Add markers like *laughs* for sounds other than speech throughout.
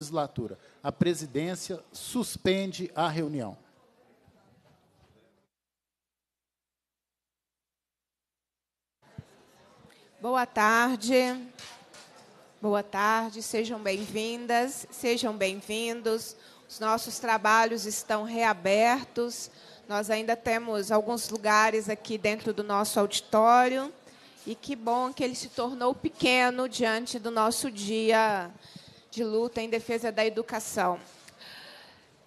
legislatura. A presidência suspende a reunião. Boa tarde. Boa tarde, sejam bem-vindas, sejam bem-vindos. Os nossos trabalhos estão reabertos. Nós ainda temos alguns lugares aqui dentro do nosso auditório. E que bom que ele se tornou pequeno diante do nosso dia de luta em defesa da educação.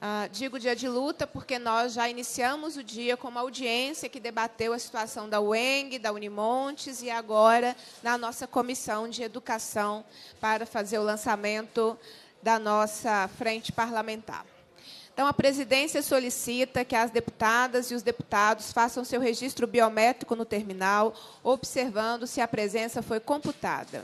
Uh, digo dia de luta porque nós já iniciamos o dia com uma audiência que debateu a situação da UENG, da Unimontes e agora na nossa comissão de educação para fazer o lançamento da nossa frente parlamentar. Então, a presidência solicita que as deputadas e os deputados façam seu registro biométrico no terminal, observando se a presença foi computada.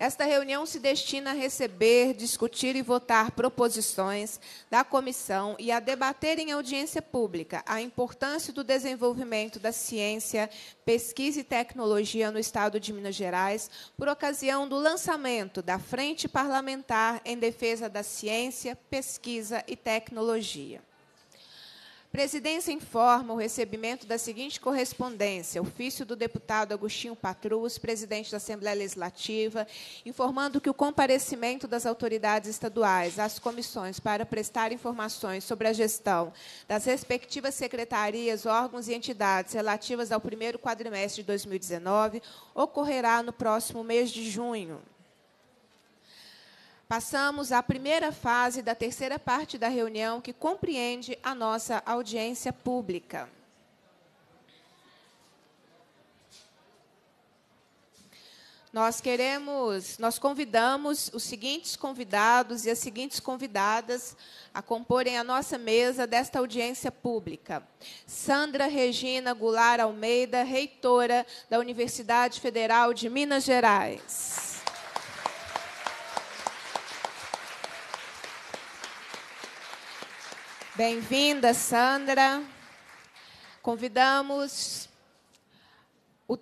Esta reunião se destina a receber, discutir e votar proposições da comissão e a debater em audiência pública a importância do desenvolvimento da ciência, pesquisa e tecnologia no Estado de Minas Gerais, por ocasião do lançamento da Frente Parlamentar em Defesa da Ciência, Pesquisa e Tecnologia. Presidência informa o recebimento da seguinte correspondência: ofício do deputado Agostinho Patrus, presidente da Assembleia Legislativa, informando que o comparecimento das autoridades estaduais às comissões para prestar informações sobre a gestão das respectivas secretarias, órgãos e entidades relativas ao primeiro quadrimestre de 2019 ocorrerá no próximo mês de junho. Passamos à primeira fase da terceira parte da reunião, que compreende a nossa audiência pública. Nós queremos, nós convidamos os seguintes convidados e as seguintes convidadas a comporem a nossa mesa desta audiência pública. Sandra Regina Goulart Almeida, reitora da Universidade Federal de Minas Gerais. Bem-vinda, Sandra. Convidamos o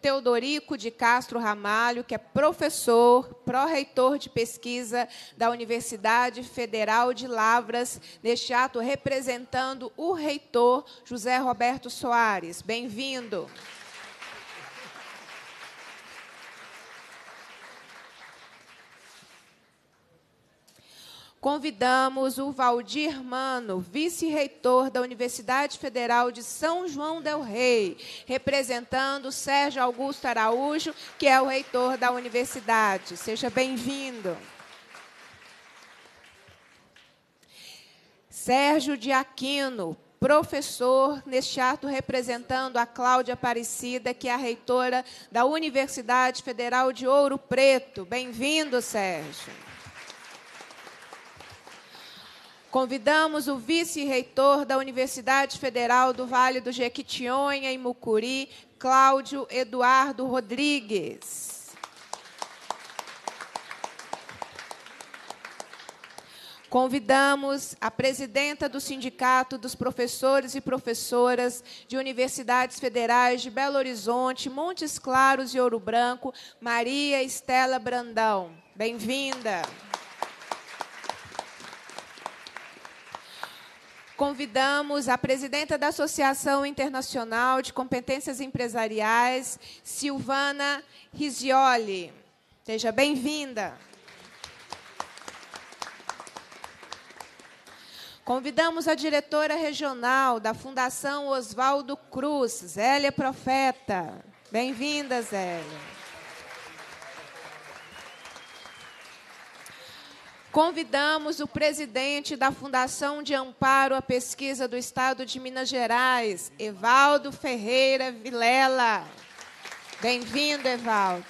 Teodorico de Castro Ramalho, que é professor, pró-reitor de pesquisa da Universidade Federal de Lavras, neste ato representando o reitor José Roberto Soares. Bem-vindo. Bem-vindo. Convidamos o Valdir Mano, vice-reitor da Universidade Federal de São João del Rei, representando Sérgio Augusto Araújo, que é o reitor da universidade. Seja bem-vindo. Sérgio de Aquino, professor, neste ato representando a Cláudia Aparecida, que é a reitora da Universidade Federal de Ouro Preto. Bem-vindo, Sérgio. Convidamos o vice-reitor da Universidade Federal do Vale do Jequitinhonha e Mucuri, Cláudio Eduardo Rodrigues. Convidamos a presidenta do Sindicato dos Professores e Professoras de Universidades Federais de Belo Horizonte, Montes Claros e Ouro Branco, Maria Estela Brandão. Bem-vinda. Bem-vinda. convidamos a presidenta da Associação Internacional de Competências Empresariais, Silvana Rigioli. Seja bem-vinda. Convidamos a diretora regional da Fundação Oswaldo Cruz, Zélia Profeta. Bem-vinda, Zélia. Convidamos o presidente da Fundação de Amparo à Pesquisa do Estado de Minas Gerais, Evaldo Ferreira Vilela. Bem-vindo, Evaldo.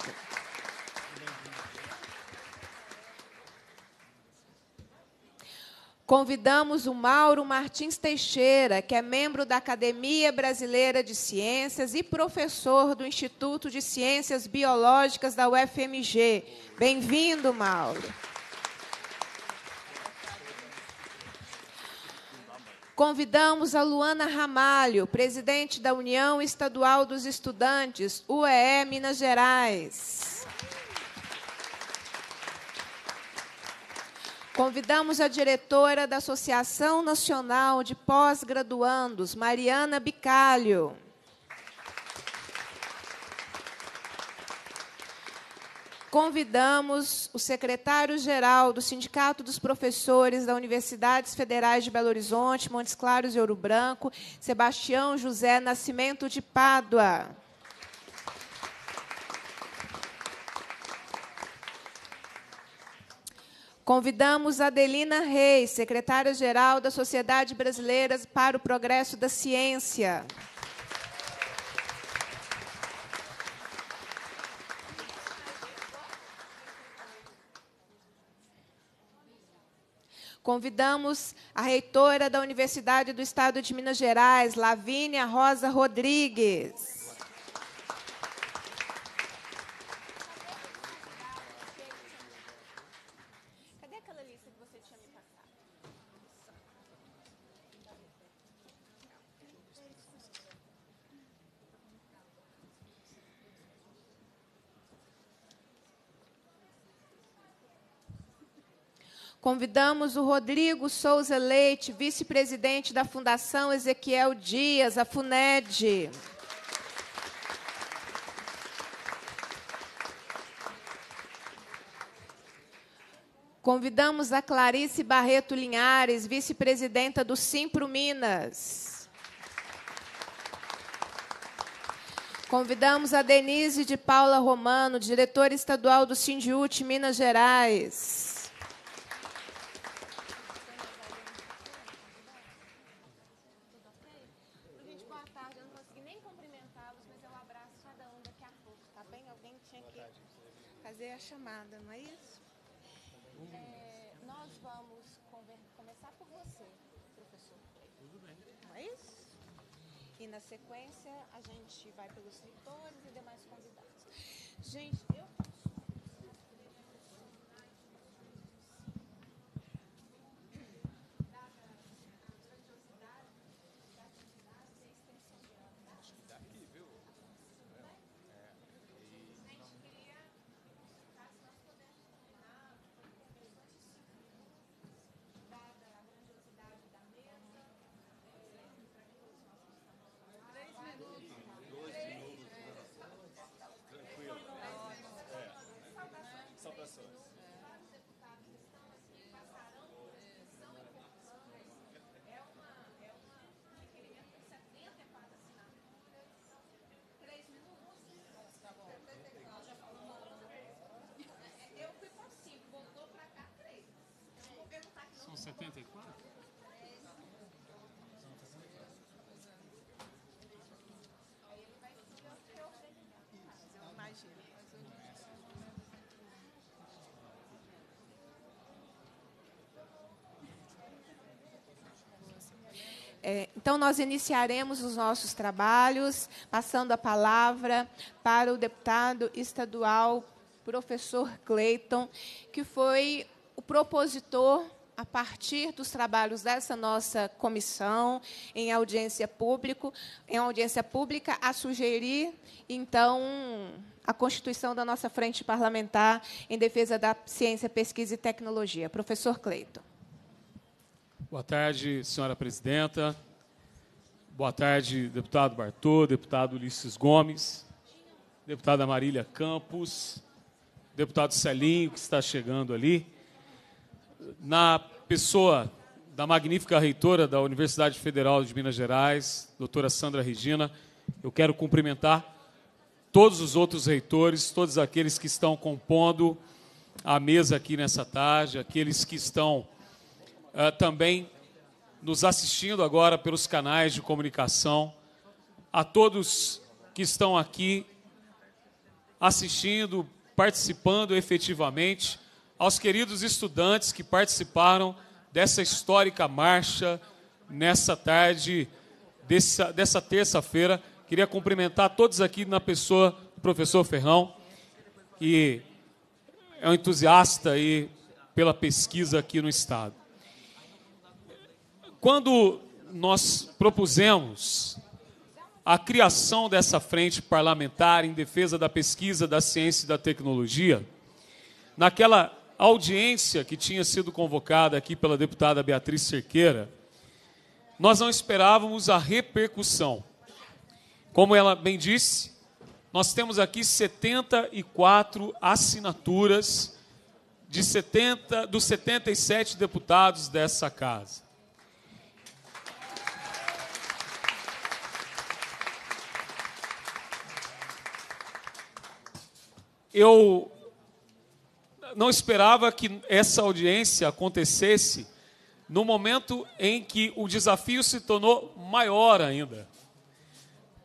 Convidamos o Mauro Martins Teixeira, que é membro da Academia Brasileira de Ciências e professor do Instituto de Ciências Biológicas da UFMG. Bem-vindo, Mauro. Convidamos a Luana Ramalho, presidente da União Estadual dos Estudantes, UEE Minas Gerais. Convidamos a diretora da Associação Nacional de Pós-Graduandos, Mariana Bicalho. convidamos o secretário-geral do Sindicato dos Professores da Universidades Federais de Belo Horizonte, Montes Claros e Ouro Branco, Sebastião José Nascimento de Pádua. Convidamos Adelina Reis, secretária-geral da Sociedade Brasileira para o Progresso da Ciência. Convidamos a reitora da Universidade do Estado de Minas Gerais, Lavínia Rosa Rodrigues. Convidamos o Rodrigo Souza Leite, vice-presidente da Fundação Ezequiel Dias, a FUNED. Convidamos a Clarice Barreto Linhares, vice-presidenta do Simpro Minas. Convidamos a Denise de Paula Romano, diretora estadual do Sindiúte Minas Gerais. vai pelos leitores e demais convidados. Gente, É, então, nós iniciaremos os nossos trabalhos, passando a palavra para o deputado estadual professor Cleiton, que foi o propositor a partir dos trabalhos dessa nossa comissão em audiência público, em audiência pública, a sugerir então a constituição da nossa frente parlamentar em defesa da ciência, pesquisa e tecnologia. Professor Cleiton. Boa tarde, senhora presidenta. Boa tarde, deputado Bartô, deputado Ulisses Gomes, deputada Marília Campos, deputado Celinho, que está chegando ali. Na pessoa da magnífica reitora da Universidade Federal de Minas Gerais, doutora Sandra Regina, eu quero cumprimentar todos os outros reitores, todos aqueles que estão compondo a mesa aqui nessa tarde, aqueles que estão uh, também nos assistindo agora pelos canais de comunicação, a todos que estão aqui assistindo, participando efetivamente, aos queridos estudantes que participaram dessa histórica marcha nessa tarde, dessa, dessa terça-feira. Queria cumprimentar todos aqui na pessoa do professor Ferrão, que é um entusiasta aí pela pesquisa aqui no Estado. Quando nós propusemos a criação dessa frente parlamentar em defesa da pesquisa, da ciência e da tecnologia, naquela audiência que tinha sido convocada aqui pela deputada Beatriz Cerqueira, nós não esperávamos a repercussão. Como ela bem disse, nós temos aqui 74 assinaturas de 70, dos 77 deputados dessa casa. eu não esperava que essa audiência acontecesse no momento em que o desafio se tornou maior ainda.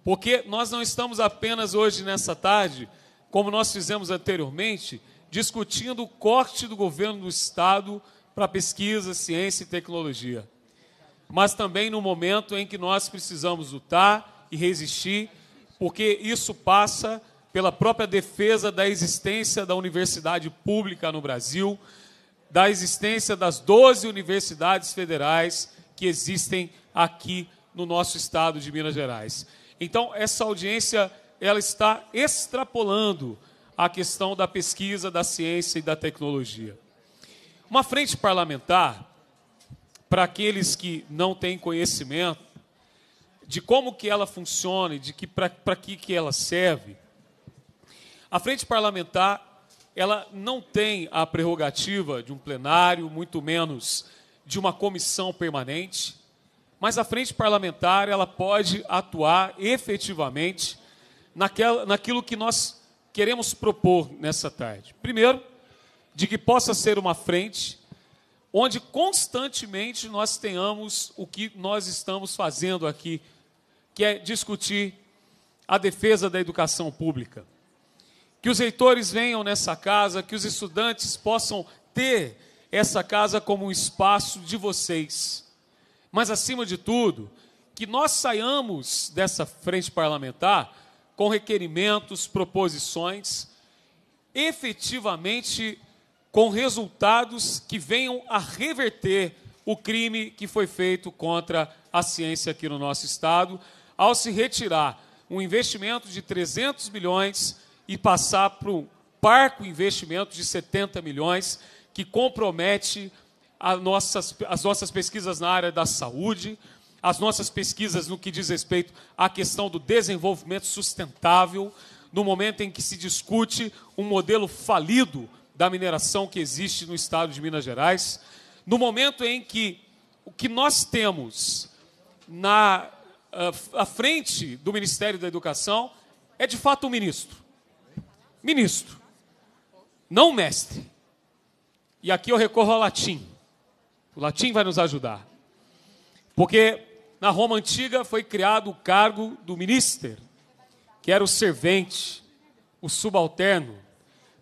Porque nós não estamos apenas hoje nessa tarde, como nós fizemos anteriormente, discutindo o corte do governo do Estado para pesquisa, ciência e tecnologia, mas também no momento em que nós precisamos lutar e resistir, porque isso passa pela própria defesa da existência da universidade pública no Brasil, da existência das 12 universidades federais que existem aqui no nosso estado de Minas Gerais. Então, essa audiência ela está extrapolando a questão da pesquisa, da ciência e da tecnologia. Uma frente parlamentar, para aqueles que não têm conhecimento de como que ela funciona e de que para que, que ela serve, a frente parlamentar, ela não tem a prerrogativa de um plenário, muito menos de uma comissão permanente, mas a frente parlamentar, ela pode atuar efetivamente naquela, naquilo que nós queremos propor nessa tarde. Primeiro, de que possa ser uma frente onde constantemente nós tenhamos o que nós estamos fazendo aqui, que é discutir a defesa da educação pública, que os leitores venham nessa casa, que os estudantes possam ter essa casa como um espaço de vocês. Mas, acima de tudo, que nós saiamos dessa frente parlamentar com requerimentos, proposições, efetivamente com resultados que venham a reverter o crime que foi feito contra a ciência aqui no nosso estado, ao se retirar um investimento de 300 milhões e passar para um parco investimento de 70 milhões que compromete nossas, as nossas pesquisas na área da saúde, as nossas pesquisas no que diz respeito à questão do desenvolvimento sustentável, no momento em que se discute um modelo falido da mineração que existe no estado de Minas Gerais, no momento em que o que nós temos na eh, à frente do Ministério da Educação é de fato um ministro ministro, não mestre. E aqui eu recorro ao latim. O latim vai nos ajudar. Porque na Roma antiga foi criado o cargo do minister, que era o servente, o subalterno,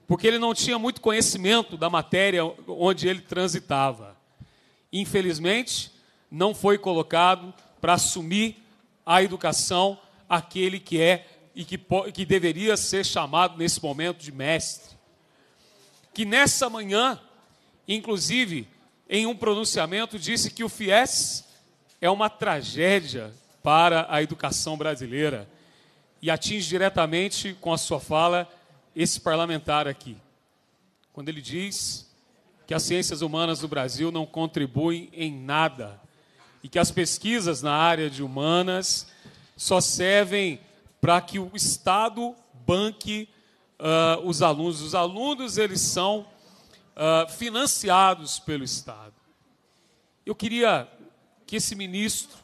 porque ele não tinha muito conhecimento da matéria onde ele transitava. Infelizmente, não foi colocado para assumir a educação aquele que é e que, que deveria ser chamado nesse momento de mestre. Que nessa manhã, inclusive, em um pronunciamento, disse que o FIES é uma tragédia para a educação brasileira e atinge diretamente com a sua fala esse parlamentar aqui. Quando ele diz que as ciências humanas do Brasil não contribuem em nada e que as pesquisas na área de humanas só servem para que o Estado banque uh, os alunos. Os alunos eles são uh, financiados pelo Estado. Eu queria que esse ministro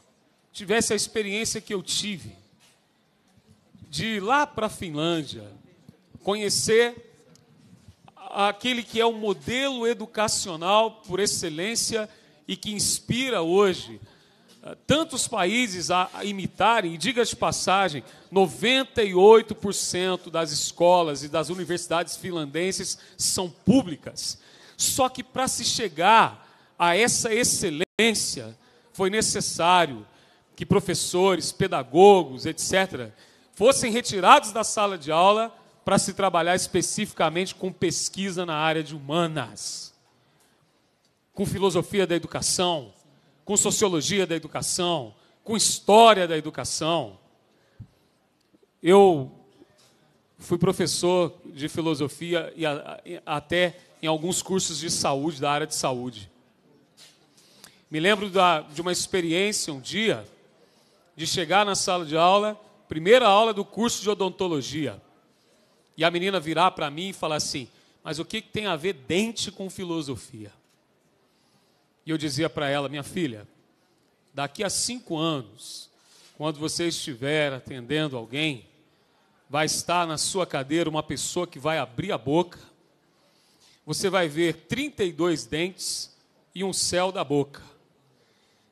tivesse a experiência que eu tive de ir lá para a Finlândia conhecer aquele que é o modelo educacional por excelência e que inspira hoje ah, tantos países a imitarem, e diga de passagem, 98% das escolas e das universidades finlandenses são públicas. Só que para se chegar a essa excelência, foi necessário que professores, pedagogos, etc., fossem retirados da sala de aula para se trabalhar especificamente com pesquisa na área de humanas, com filosofia da educação, com sociologia da educação, com história da educação. Eu fui professor de filosofia e até em alguns cursos de saúde, da área de saúde. Me lembro da, de uma experiência um dia de chegar na sala de aula, primeira aula do curso de odontologia, e a menina virar para mim e falar assim: Mas o que tem a ver dente com filosofia? E eu dizia para ela, minha filha, daqui a cinco anos, quando você estiver atendendo alguém, vai estar na sua cadeira uma pessoa que vai abrir a boca, você vai ver 32 dentes e um céu da boca.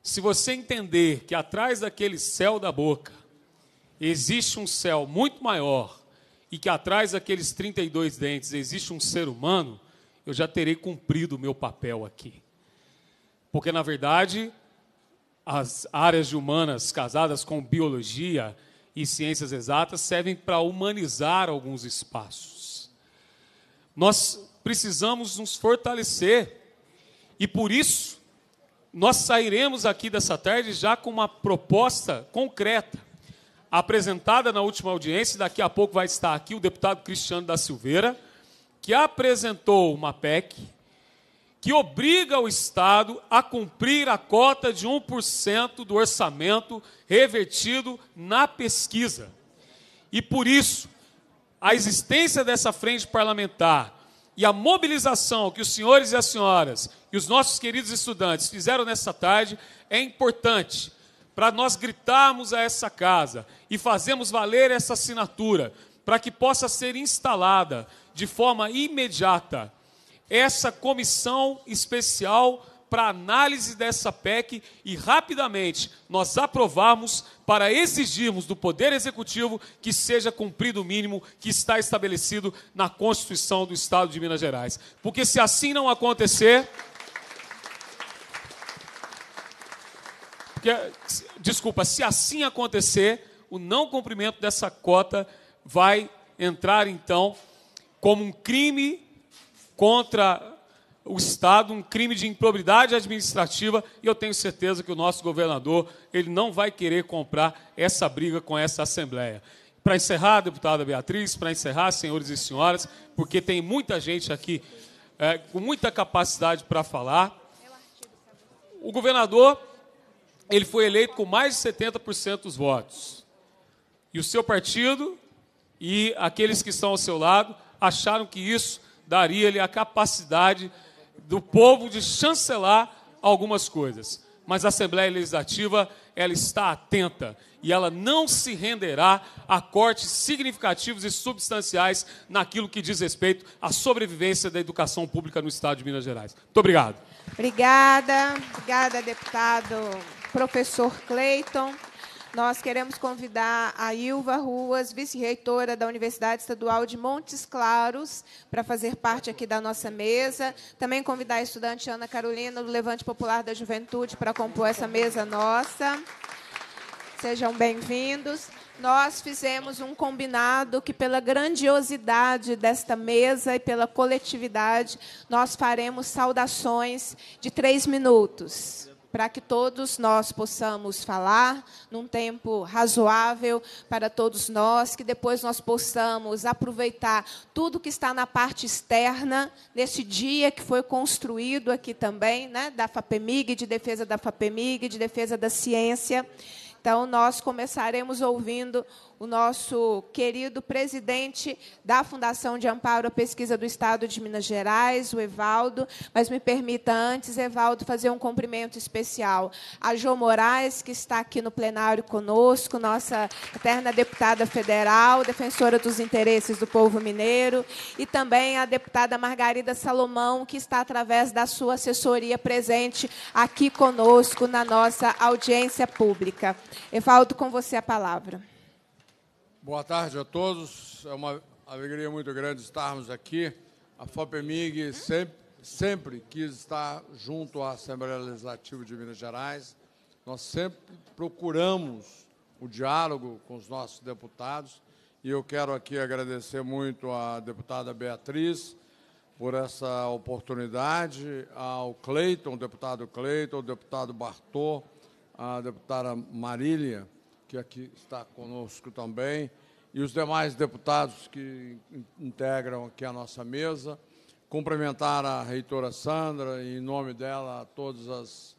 Se você entender que atrás daquele céu da boca existe um céu muito maior e que atrás daqueles 32 dentes existe um ser humano, eu já terei cumprido o meu papel aqui. Porque, na verdade, as áreas humanas casadas com biologia e ciências exatas servem para humanizar alguns espaços. Nós precisamos nos fortalecer e por isso nós sairemos aqui dessa tarde já com uma proposta concreta, apresentada na última audiência. Daqui a pouco vai estar aqui o deputado Cristiano da Silveira, que apresentou uma PEC que obriga o Estado a cumprir a cota de 1% do orçamento revertido na pesquisa. E por isso, a existência dessa frente parlamentar e a mobilização que os senhores e as senhoras e os nossos queridos estudantes fizeram nessa tarde é importante para nós gritarmos a essa casa e fazermos valer essa assinatura para que possa ser instalada de forma imediata essa comissão especial para análise dessa PEC e rapidamente nós aprovarmos para exigirmos do Poder Executivo que seja cumprido o mínimo que está estabelecido na Constituição do Estado de Minas Gerais. Porque se assim não acontecer. Porque, desculpa, se assim acontecer, o não cumprimento dessa cota vai entrar então como um crime contra o Estado, um crime de improbidade administrativa, e eu tenho certeza que o nosso governador ele não vai querer comprar essa briga com essa Assembleia. Para encerrar, deputada Beatriz, para encerrar, senhores e senhoras, porque tem muita gente aqui é, com muita capacidade para falar. O governador ele foi eleito com mais de 70% dos votos. E o seu partido e aqueles que estão ao seu lado acharam que isso daria-lhe a capacidade do povo de chancelar algumas coisas. Mas a Assembleia Legislativa, ela está atenta e ela não se renderá a cortes significativos e substanciais naquilo que diz respeito à sobrevivência da educação pública no Estado de Minas Gerais. Muito obrigado. Obrigada, obrigada, deputado professor Cleiton. Nós queremos convidar a Ilva Ruas, vice-reitora da Universidade Estadual de Montes Claros, para fazer parte aqui da nossa mesa. Também convidar a estudante Ana Carolina, do Levante Popular da Juventude, para compor essa mesa nossa. Sejam bem-vindos. Nós fizemos um combinado que, pela grandiosidade desta mesa e pela coletividade, nós faremos saudações de três minutos para que todos nós possamos falar num tempo razoável para todos nós, que depois nós possamos aproveitar tudo que está na parte externa nesse dia que foi construído aqui também, né, da FAPEMIG, de defesa da FAPEMIG, de defesa da ciência. Então nós começaremos ouvindo o nosso querido presidente da Fundação de Amparo à Pesquisa do Estado de Minas Gerais, o Evaldo. Mas me permita, antes, Evaldo, fazer um cumprimento especial a Jô Moraes, que está aqui no plenário conosco, nossa eterna deputada federal, defensora dos interesses do povo mineiro, e também a deputada Margarida Salomão, que está, através da sua assessoria, presente aqui conosco na nossa audiência pública. Evaldo, com você a palavra. Boa tarde a todos. É uma alegria muito grande estarmos aqui. A FOPEMIG sempre, sempre quis estar junto à Assembleia Legislativa de Minas Gerais. Nós sempre procuramos o diálogo com os nossos deputados e eu quero aqui agradecer muito à deputada Beatriz por essa oportunidade, ao Cleiton, deputado Cleiton, ao deputado Bartô, à deputada Marília, que aqui está conosco também, e os demais deputados que integram aqui a nossa mesa. Cumprimentar a reitora Sandra e, em nome dela, a todas as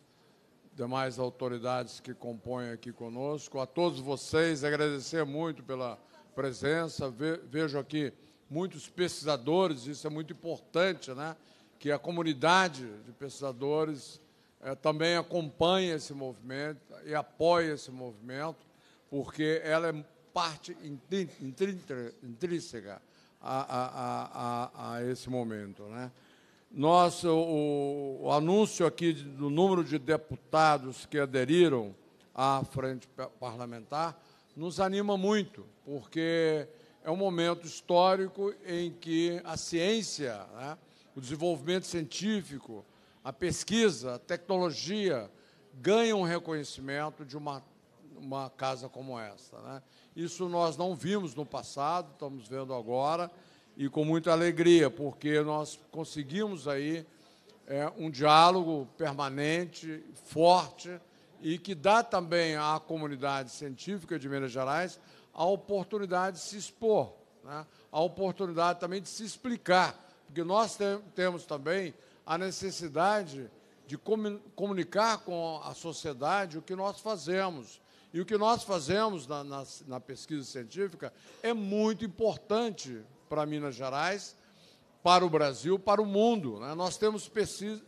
demais autoridades que compõem aqui conosco, a todos vocês, agradecer muito pela presença. Vejo aqui muitos pesquisadores, isso é muito importante, né? que a comunidade de pesquisadores eh, também acompanha esse movimento e apoia esse movimento porque ela é parte intrínseca a, a, a, a esse momento. Né? Nós, o, o, anúncio aqui do número de deputados que aderiram à frente parlamentar nos anima muito, porque é um momento histórico em que a ciência, né, o desenvolvimento científico, a pesquisa, a tecnologia ganham reconhecimento de uma uma casa como essa. Né? Isso nós não vimos no passado, estamos vendo agora, e com muita alegria, porque nós conseguimos aí é, um diálogo permanente, forte, e que dá também à comunidade científica de Minas Gerais a oportunidade de se expor, né? a oportunidade também de se explicar, porque nós temos também a necessidade de comunicar com a sociedade o que nós fazemos, e o que nós fazemos na, na, na pesquisa científica é muito importante para Minas Gerais, para o Brasil, para o mundo. Né? Nós temos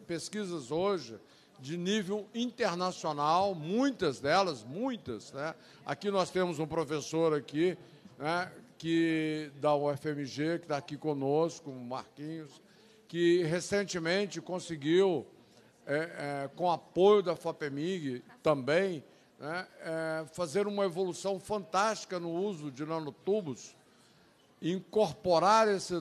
pesquisas hoje de nível internacional, muitas delas, muitas. Né? Aqui nós temos um professor aqui, né, que da UFMG, que está aqui conosco, o Marquinhos, que recentemente conseguiu, é, é, com apoio da FAPEMIG também, né, é, fazer uma evolução fantástica no uso de nanotubos, incorporar esses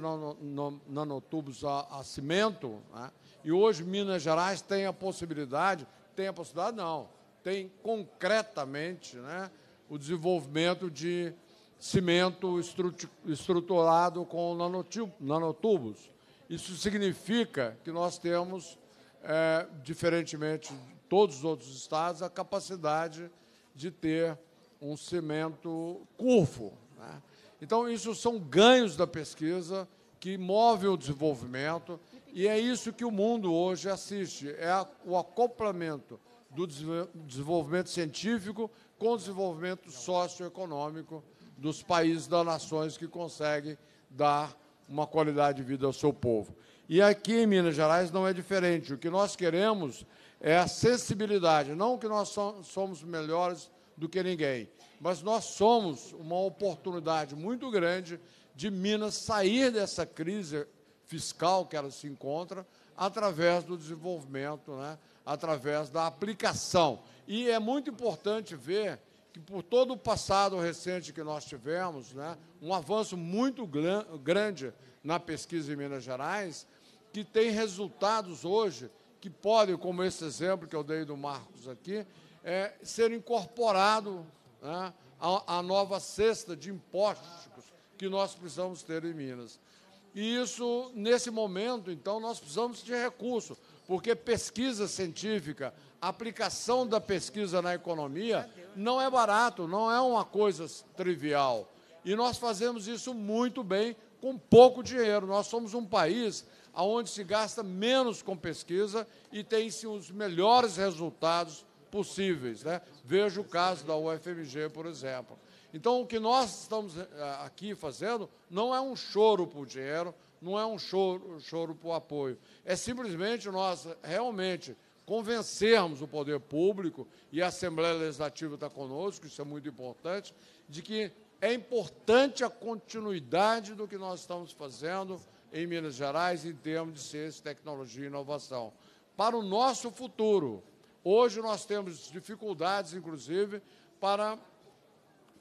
nanotubos a, a cimento. Né, e hoje Minas Gerais tem a possibilidade, tem a possibilidade não, tem concretamente né, o desenvolvimento de cimento estruturado com nanotubos. Isso significa que nós temos, é, diferentemente todos os outros estados, a capacidade de ter um cimento curvo. Né? Então, isso são ganhos da pesquisa que movem o desenvolvimento e é isso que o mundo hoje assiste, é o acoplamento do desenvolvimento científico com o desenvolvimento socioeconômico dos países, das nações que conseguem dar uma qualidade de vida ao seu povo. E aqui em Minas Gerais não é diferente. O que nós queremos é a sensibilidade. Não que nós somos melhores do que ninguém, mas nós somos uma oportunidade muito grande de Minas sair dessa crise fiscal que ela se encontra através do desenvolvimento, né? através da aplicação. E é muito importante ver que, por todo o passado recente que nós tivemos, né? um avanço muito grande na pesquisa em Minas Gerais, que tem resultados hoje que podem, como esse exemplo que eu dei do Marcos aqui, é, ser incorporado né, à, à nova cesta de impostos que nós precisamos ter em Minas. E isso, nesse momento, então, nós precisamos de recurso, porque pesquisa científica, aplicação da pesquisa na economia não é barato, não é uma coisa trivial. E nós fazemos isso muito bem com pouco dinheiro. Nós somos um país onde se gasta menos com pesquisa e tem-se os melhores resultados possíveis. Né? Veja o caso da UFMG, por exemplo. Então, o que nós estamos eh, aqui fazendo não é um choro por dinheiro, não é um choro, choro por apoio. É simplesmente nós eh, realmente convencermos o poder público, e a Assembleia Legislativa está conosco, isso é muito importante, de que é importante a continuidade do que nós estamos fazendo em Minas Gerais em termos de ciência, tecnologia e inovação. Para o nosso futuro, hoje nós temos dificuldades, inclusive, para,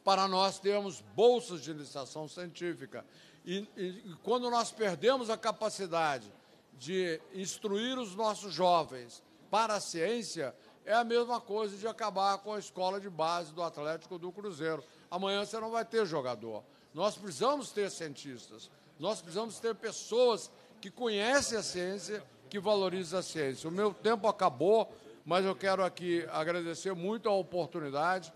para nós termos bolsas de licitação científica. E, e quando nós perdemos a capacidade de instruir os nossos jovens para a ciência, é a mesma coisa de acabar com a escola de base do Atlético do Cruzeiro. Amanhã você não vai ter jogador. Nós precisamos ter cientistas. Nós precisamos ter pessoas que conhecem a ciência, que valorizam a ciência. O meu tempo acabou, mas eu quero aqui agradecer muito a oportunidade.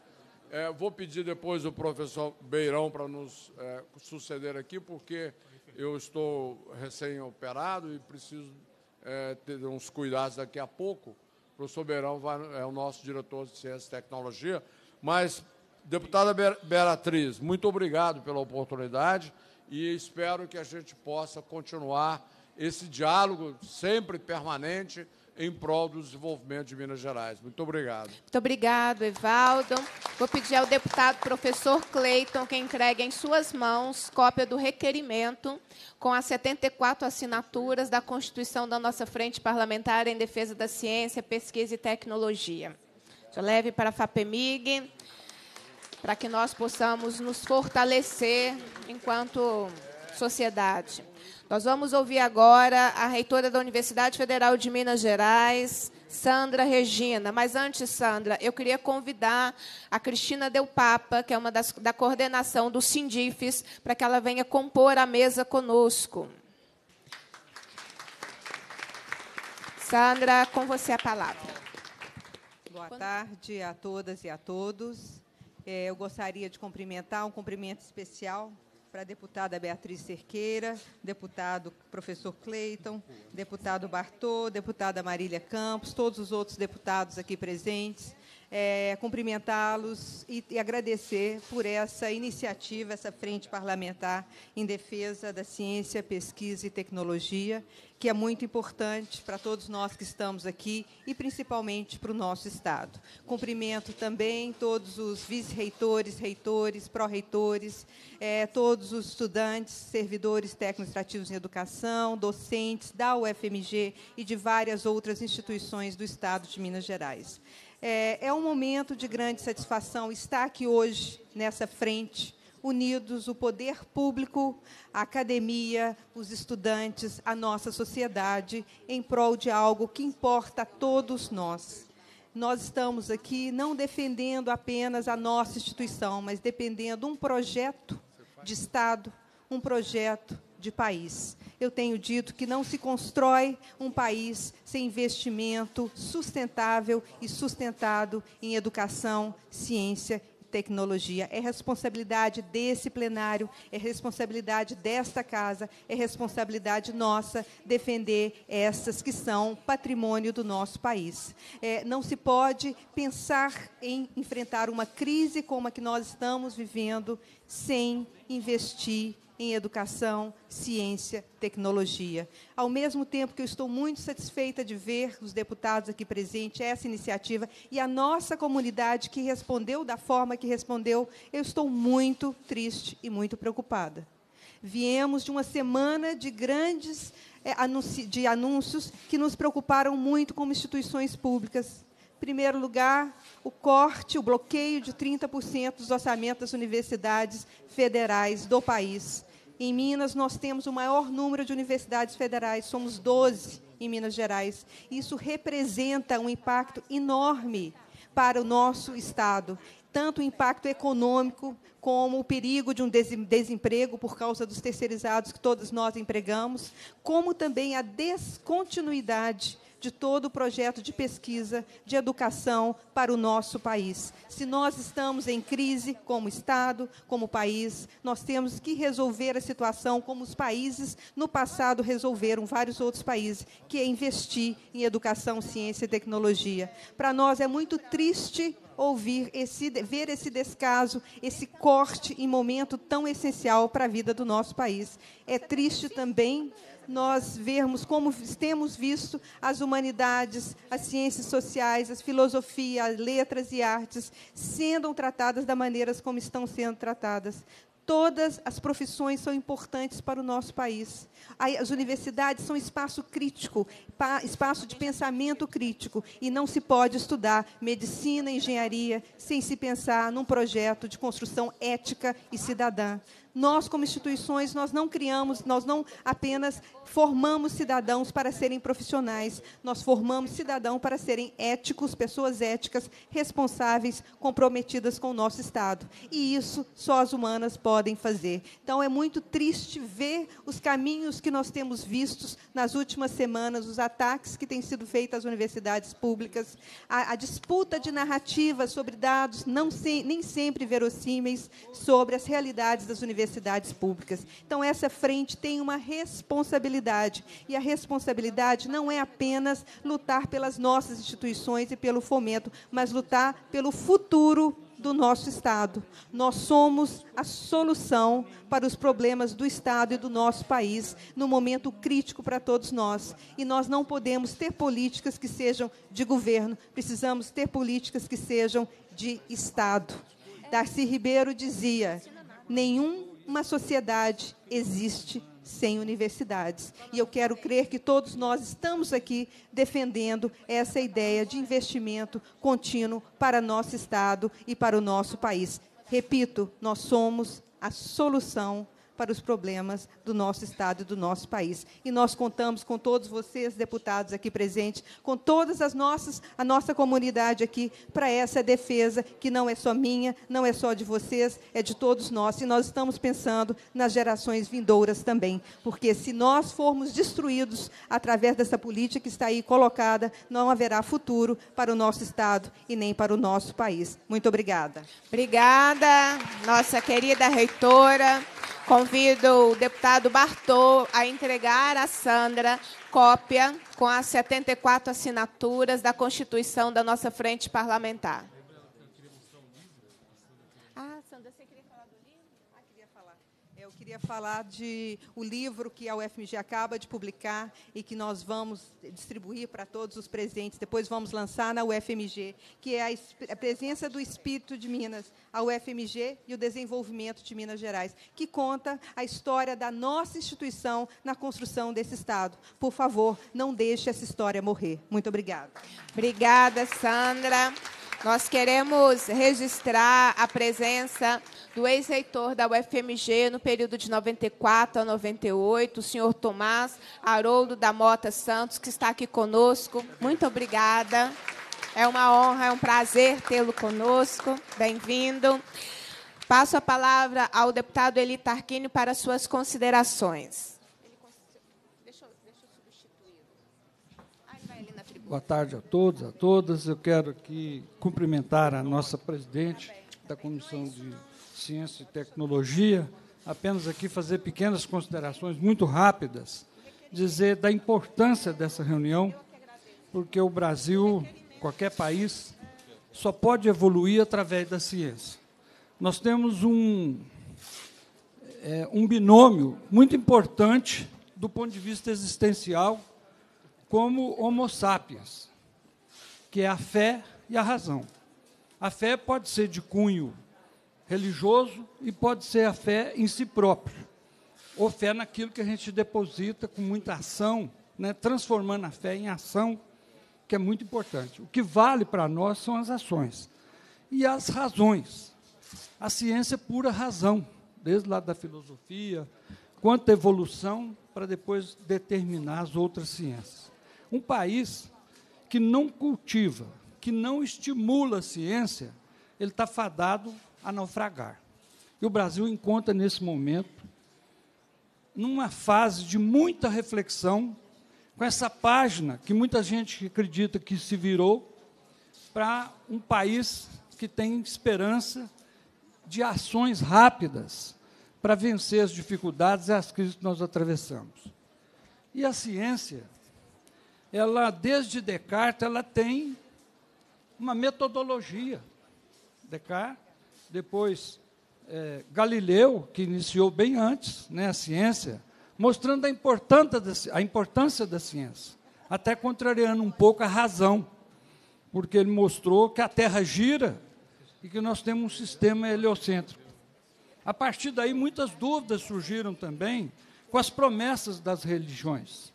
É, vou pedir depois o professor Beirão para nos é, suceder aqui, porque eu estou recém-operado e preciso é, ter uns cuidados daqui a pouco. O professor Beirão vai, é o nosso diretor de Ciência e Tecnologia. Mas, deputada Beratriz, muito obrigado pela oportunidade e espero que a gente possa continuar esse diálogo sempre permanente em prol do desenvolvimento de Minas Gerais. Muito obrigado. Muito obrigado, Evaldo. Vou pedir ao deputado professor Cleiton que entregue em suas mãos cópia do requerimento com as 74 assinaturas da Constituição da nossa Frente Parlamentar em Defesa da Ciência, Pesquisa e Tecnologia. leve para a FAPEMIG para que nós possamos nos fortalecer enquanto sociedade. Nós vamos ouvir agora a reitora da Universidade Federal de Minas Gerais, Sandra Regina. Mas antes, Sandra, eu queria convidar a Cristina Del Papa, que é uma das, da coordenação do Sindifes, para que ela venha compor a mesa conosco. Sandra, com você a palavra. Boa tarde a todas e a todos. É, eu gostaria de cumprimentar um cumprimento especial para a deputada Beatriz Cerqueira, deputado professor Cleiton, deputado Bartô, deputada Marília Campos, todos os outros deputados aqui presentes, é, cumprimentá-los e, e agradecer por essa iniciativa, essa frente parlamentar em defesa da ciência, pesquisa e tecnologia, que é muito importante para todos nós que estamos aqui e principalmente para o nosso Estado. Cumprimento também todos os vice-reitores, reitores, pró-reitores, é, todos os estudantes, servidores técnico-administrativos em educação, docentes da UFMG e de várias outras instituições do Estado de Minas Gerais. É, é um momento de grande satisfação estar aqui hoje, nessa frente, unidos o poder público, a academia, os estudantes, a nossa sociedade, em prol de algo que importa a todos nós. Nós estamos aqui não defendendo apenas a nossa instituição, mas defendendo um projeto de Estado, um projeto de país. Eu tenho dito que não se constrói um país sem investimento sustentável e sustentado em educação, ciência tecnologia. É responsabilidade desse plenário, é responsabilidade desta casa, é responsabilidade nossa defender essas que são patrimônio do nosso país. É, não se pode pensar em enfrentar uma crise como a que nós estamos vivendo sem investir em educação, ciência, tecnologia. Ao mesmo tempo que eu estou muito satisfeita de ver os deputados aqui presentes, essa iniciativa e a nossa comunidade que respondeu da forma que respondeu, eu estou muito triste e muito preocupada. Viemos de uma semana de grandes eh, de anúncios que nos preocuparam muito como instituições públicas primeiro lugar, o corte, o bloqueio de 30% dos orçamentos das universidades federais do país. Em Minas, nós temos o maior número de universidades federais, somos 12 em Minas Gerais. Isso representa um impacto enorme para o nosso Estado tanto o impacto econômico como o perigo de um desemprego por causa dos terceirizados que todos nós empregamos, como também a descontinuidade de todo o projeto de pesquisa, de educação para o nosso país. Se nós estamos em crise como Estado, como país, nós temos que resolver a situação como os países no passado resolveram, vários outros países, que é investir em educação, ciência e tecnologia. Para nós é muito triste ouvir esse, ver esse descaso, esse corte em momento tão essencial para a vida do nosso país. É triste também nós vermos como temos visto as humanidades, as ciências sociais, as filosofia, as letras e artes sendo tratadas da maneira como estão sendo tratadas. Todas as profissões são importantes para o nosso país. As universidades são espaço crítico, espaço de pensamento crítico, e não se pode estudar medicina, engenharia, sem se pensar num projeto de construção ética e cidadã nós como instituições, nós não criamos, nós não apenas formamos cidadãos para serem profissionais, nós formamos cidadãos para serem éticos, pessoas éticas, responsáveis, comprometidas com o nosso Estado. E isso só as humanas podem fazer. Então é muito triste ver os caminhos que nós temos vistos nas últimas semanas, os ataques que têm sido feitos às universidades públicas, a, a disputa de narrativas sobre dados não se, nem sempre verossímeis sobre as realidades das universidades universidades públicas. Então, essa frente tem uma responsabilidade. E a responsabilidade não é apenas lutar pelas nossas instituições e pelo fomento, mas lutar pelo futuro do nosso Estado. Nós somos a solução para os problemas do Estado e do nosso país, no momento crítico para todos nós. E nós não podemos ter políticas que sejam de governo, precisamos ter políticas que sejam de Estado. Darcy Ribeiro dizia: nenhum uma sociedade existe sem universidades. E eu quero crer que todos nós estamos aqui defendendo essa ideia de investimento contínuo para nosso Estado e para o nosso país. Repito, nós somos a solução para os problemas do nosso Estado e do nosso país. E nós contamos com todos vocês, deputados aqui presentes, com todas as nossas, a nossa comunidade aqui, para essa defesa que não é só minha, não é só de vocês, é de todos nós. E nós estamos pensando nas gerações vindouras também, porque se nós formos destruídos através dessa política que está aí colocada, não haverá futuro para o nosso Estado e nem para o nosso país. Muito obrigada. Obrigada, nossa querida reitora. Convido o deputado Bartô a entregar a Sandra cópia com as 74 assinaturas da Constituição da nossa frente parlamentar. queria falar de o livro que a UFMG acaba de publicar e que nós vamos distribuir para todos os presentes. Depois vamos lançar na UFMG, que é a, a presença do espírito de Minas, a UFMG e o desenvolvimento de Minas Gerais, que conta a história da nossa instituição na construção desse estado. Por favor, não deixe essa história morrer. Muito obrigada. Obrigada, Sandra. Nós queremos registrar a presença do ex-reitor da UFMG no período de 94 a 98, o senhor Tomás Haroldo da Mota Santos, que está aqui conosco. Muito obrigada. É uma honra, é um prazer tê-lo conosco. Bem-vindo. Passo a palavra ao deputado Eli Tarquini para suas considerações. Boa tarde a todos, a todas. Eu quero aqui cumprimentar a nossa presidente da Comissão de Ciência e Tecnologia, apenas aqui fazer pequenas considerações muito rápidas, dizer da importância dessa reunião, porque o Brasil, qualquer país, só pode evoluir através da ciência. Nós temos um, é, um binômio muito importante do ponto de vista existencial, como Homo sapiens, que é a fé e a razão. A fé pode ser de cunho religioso e pode ser a fé em si próprio, ou fé naquilo que a gente deposita com muita ação, né, transformando a fé em ação, que é muito importante. O que vale para nós são as ações e as razões. A ciência é pura razão, desde lá da filosofia, quanto à evolução, para depois determinar as outras ciências. Um país que não cultiva, que não estimula a ciência, ele está fadado a naufragar. E o Brasil encontra nesse momento numa fase de muita reflexão com essa página que muita gente acredita que se virou para um país que tem esperança de ações rápidas para vencer as dificuldades e as crises que nós atravessamos. E a ciência, ela desde Descartes, ela tem uma metodologia. Descartes depois é, Galileu, que iniciou bem antes né, a ciência, mostrando a importância, da, a importância da ciência, até contrariando um pouco a razão, porque ele mostrou que a Terra gira e que nós temos um sistema heliocêntrico. A partir daí, muitas dúvidas surgiram também com as promessas das religiões.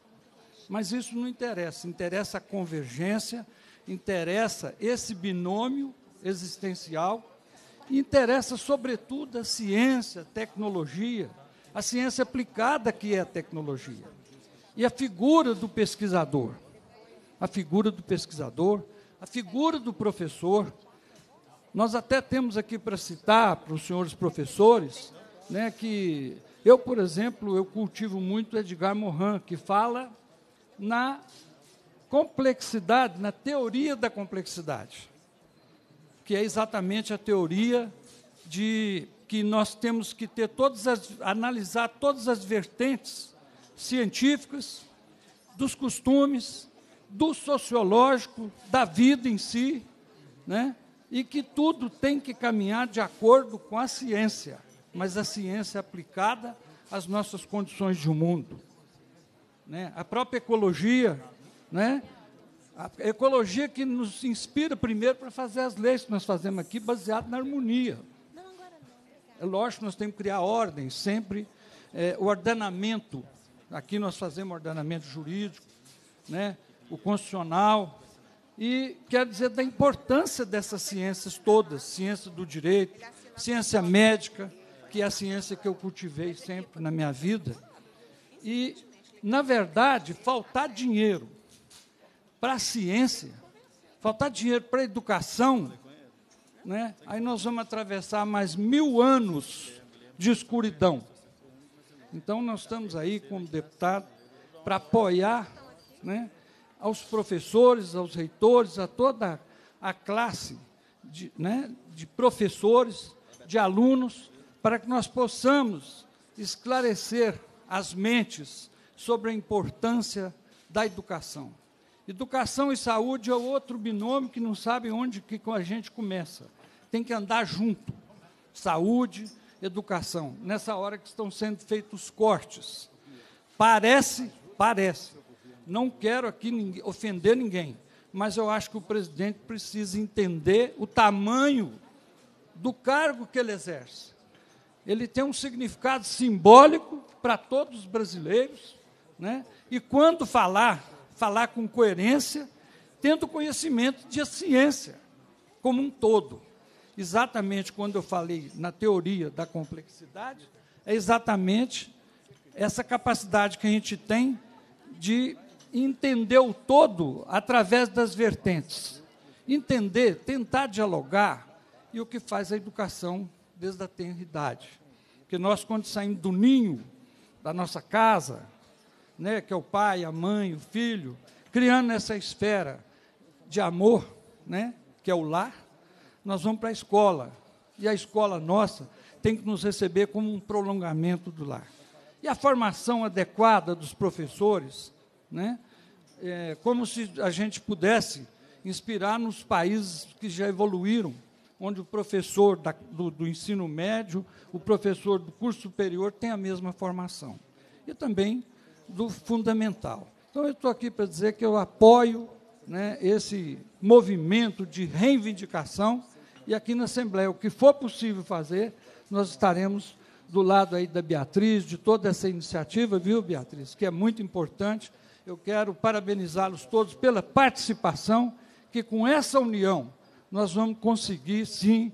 Mas isso não interessa, interessa a convergência, interessa esse binômio existencial interessa sobretudo a ciência, tecnologia, a ciência aplicada que é a tecnologia. E a figura do pesquisador, a figura do pesquisador, a figura do professor. Nós até temos aqui para citar para os senhores professores, né, que eu, por exemplo, eu cultivo muito Edgar Morin, que fala na complexidade, na teoria da complexidade que é exatamente a teoria de que nós temos que ter todas as, analisar todas as vertentes científicas, dos costumes, do sociológico, da vida em si, né? e que tudo tem que caminhar de acordo com a ciência, mas a ciência aplicada às nossas condições de mundo. Né? A própria ecologia, né? A ecologia que nos inspira primeiro para fazer as leis que nós fazemos aqui, baseado na harmonia. É lógico, nós temos que criar ordem, sempre é, o ordenamento. Aqui nós fazemos ordenamento jurídico, né, o constitucional. E quero dizer da importância dessas ciências todas, ciência do direito, ciência médica, que é a ciência que eu cultivei sempre na minha vida. E, na verdade, faltar dinheiro para a ciência, faltar dinheiro para a educação, né? aí nós vamos atravessar mais mil anos de escuridão. Então, nós estamos aí, como deputado, para apoiar né, aos professores, aos reitores, a toda a classe de, né, de professores, de alunos, para que nós possamos esclarecer as mentes sobre a importância da educação. Educação e saúde é outro binômio que não sabe onde que a gente começa. Tem que andar junto. Saúde, educação. Nessa hora que estão sendo feitos cortes. Parece, parece. Não quero aqui ofender ninguém, mas eu acho que o presidente precisa entender o tamanho do cargo que ele exerce. Ele tem um significado simbólico para todos os brasileiros, né? E quando falar falar com coerência, tendo conhecimento de ciência como um todo. Exatamente quando eu falei na teoria da complexidade, é exatamente essa capacidade que a gente tem de entender o todo através das vertentes. Entender, tentar dialogar, e o que faz a educação desde a tenridade. Porque nós, quando saímos do ninho, da nossa casa, né, que é o pai, a mãe, o filho, criando essa esfera de amor, né, que é o lar, nós vamos para a escola. E a escola nossa tem que nos receber como um prolongamento do lar. E a formação adequada dos professores, né, é como se a gente pudesse inspirar nos países que já evoluíram, onde o professor da, do, do, ensino médio, o professor do curso superior tem a mesma formação. E também do fundamental. Então, eu estou aqui para dizer que eu apoio né, esse movimento de reivindicação e aqui na Assembleia, o que for possível fazer, nós estaremos do lado aí da Beatriz, de toda essa iniciativa, viu, Beatriz, que é muito importante. Eu quero parabenizá-los todos pela participação, que com essa união nós vamos conseguir, sim,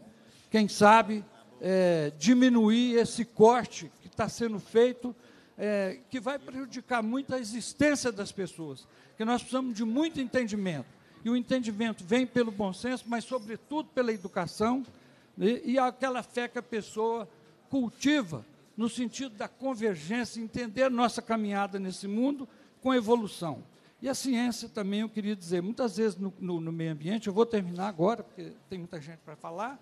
quem sabe, é, diminuir esse corte que está sendo feito é, que vai prejudicar muito a existência das pessoas, que nós precisamos de muito entendimento. E o entendimento vem pelo bom senso, mas, sobretudo, pela educação né, e aquela fé que a pessoa cultiva no sentido da convergência, entender nossa caminhada nesse mundo com evolução. E a ciência também, eu queria dizer, muitas vezes no, no, no meio ambiente, eu vou terminar agora, porque tem muita gente para falar,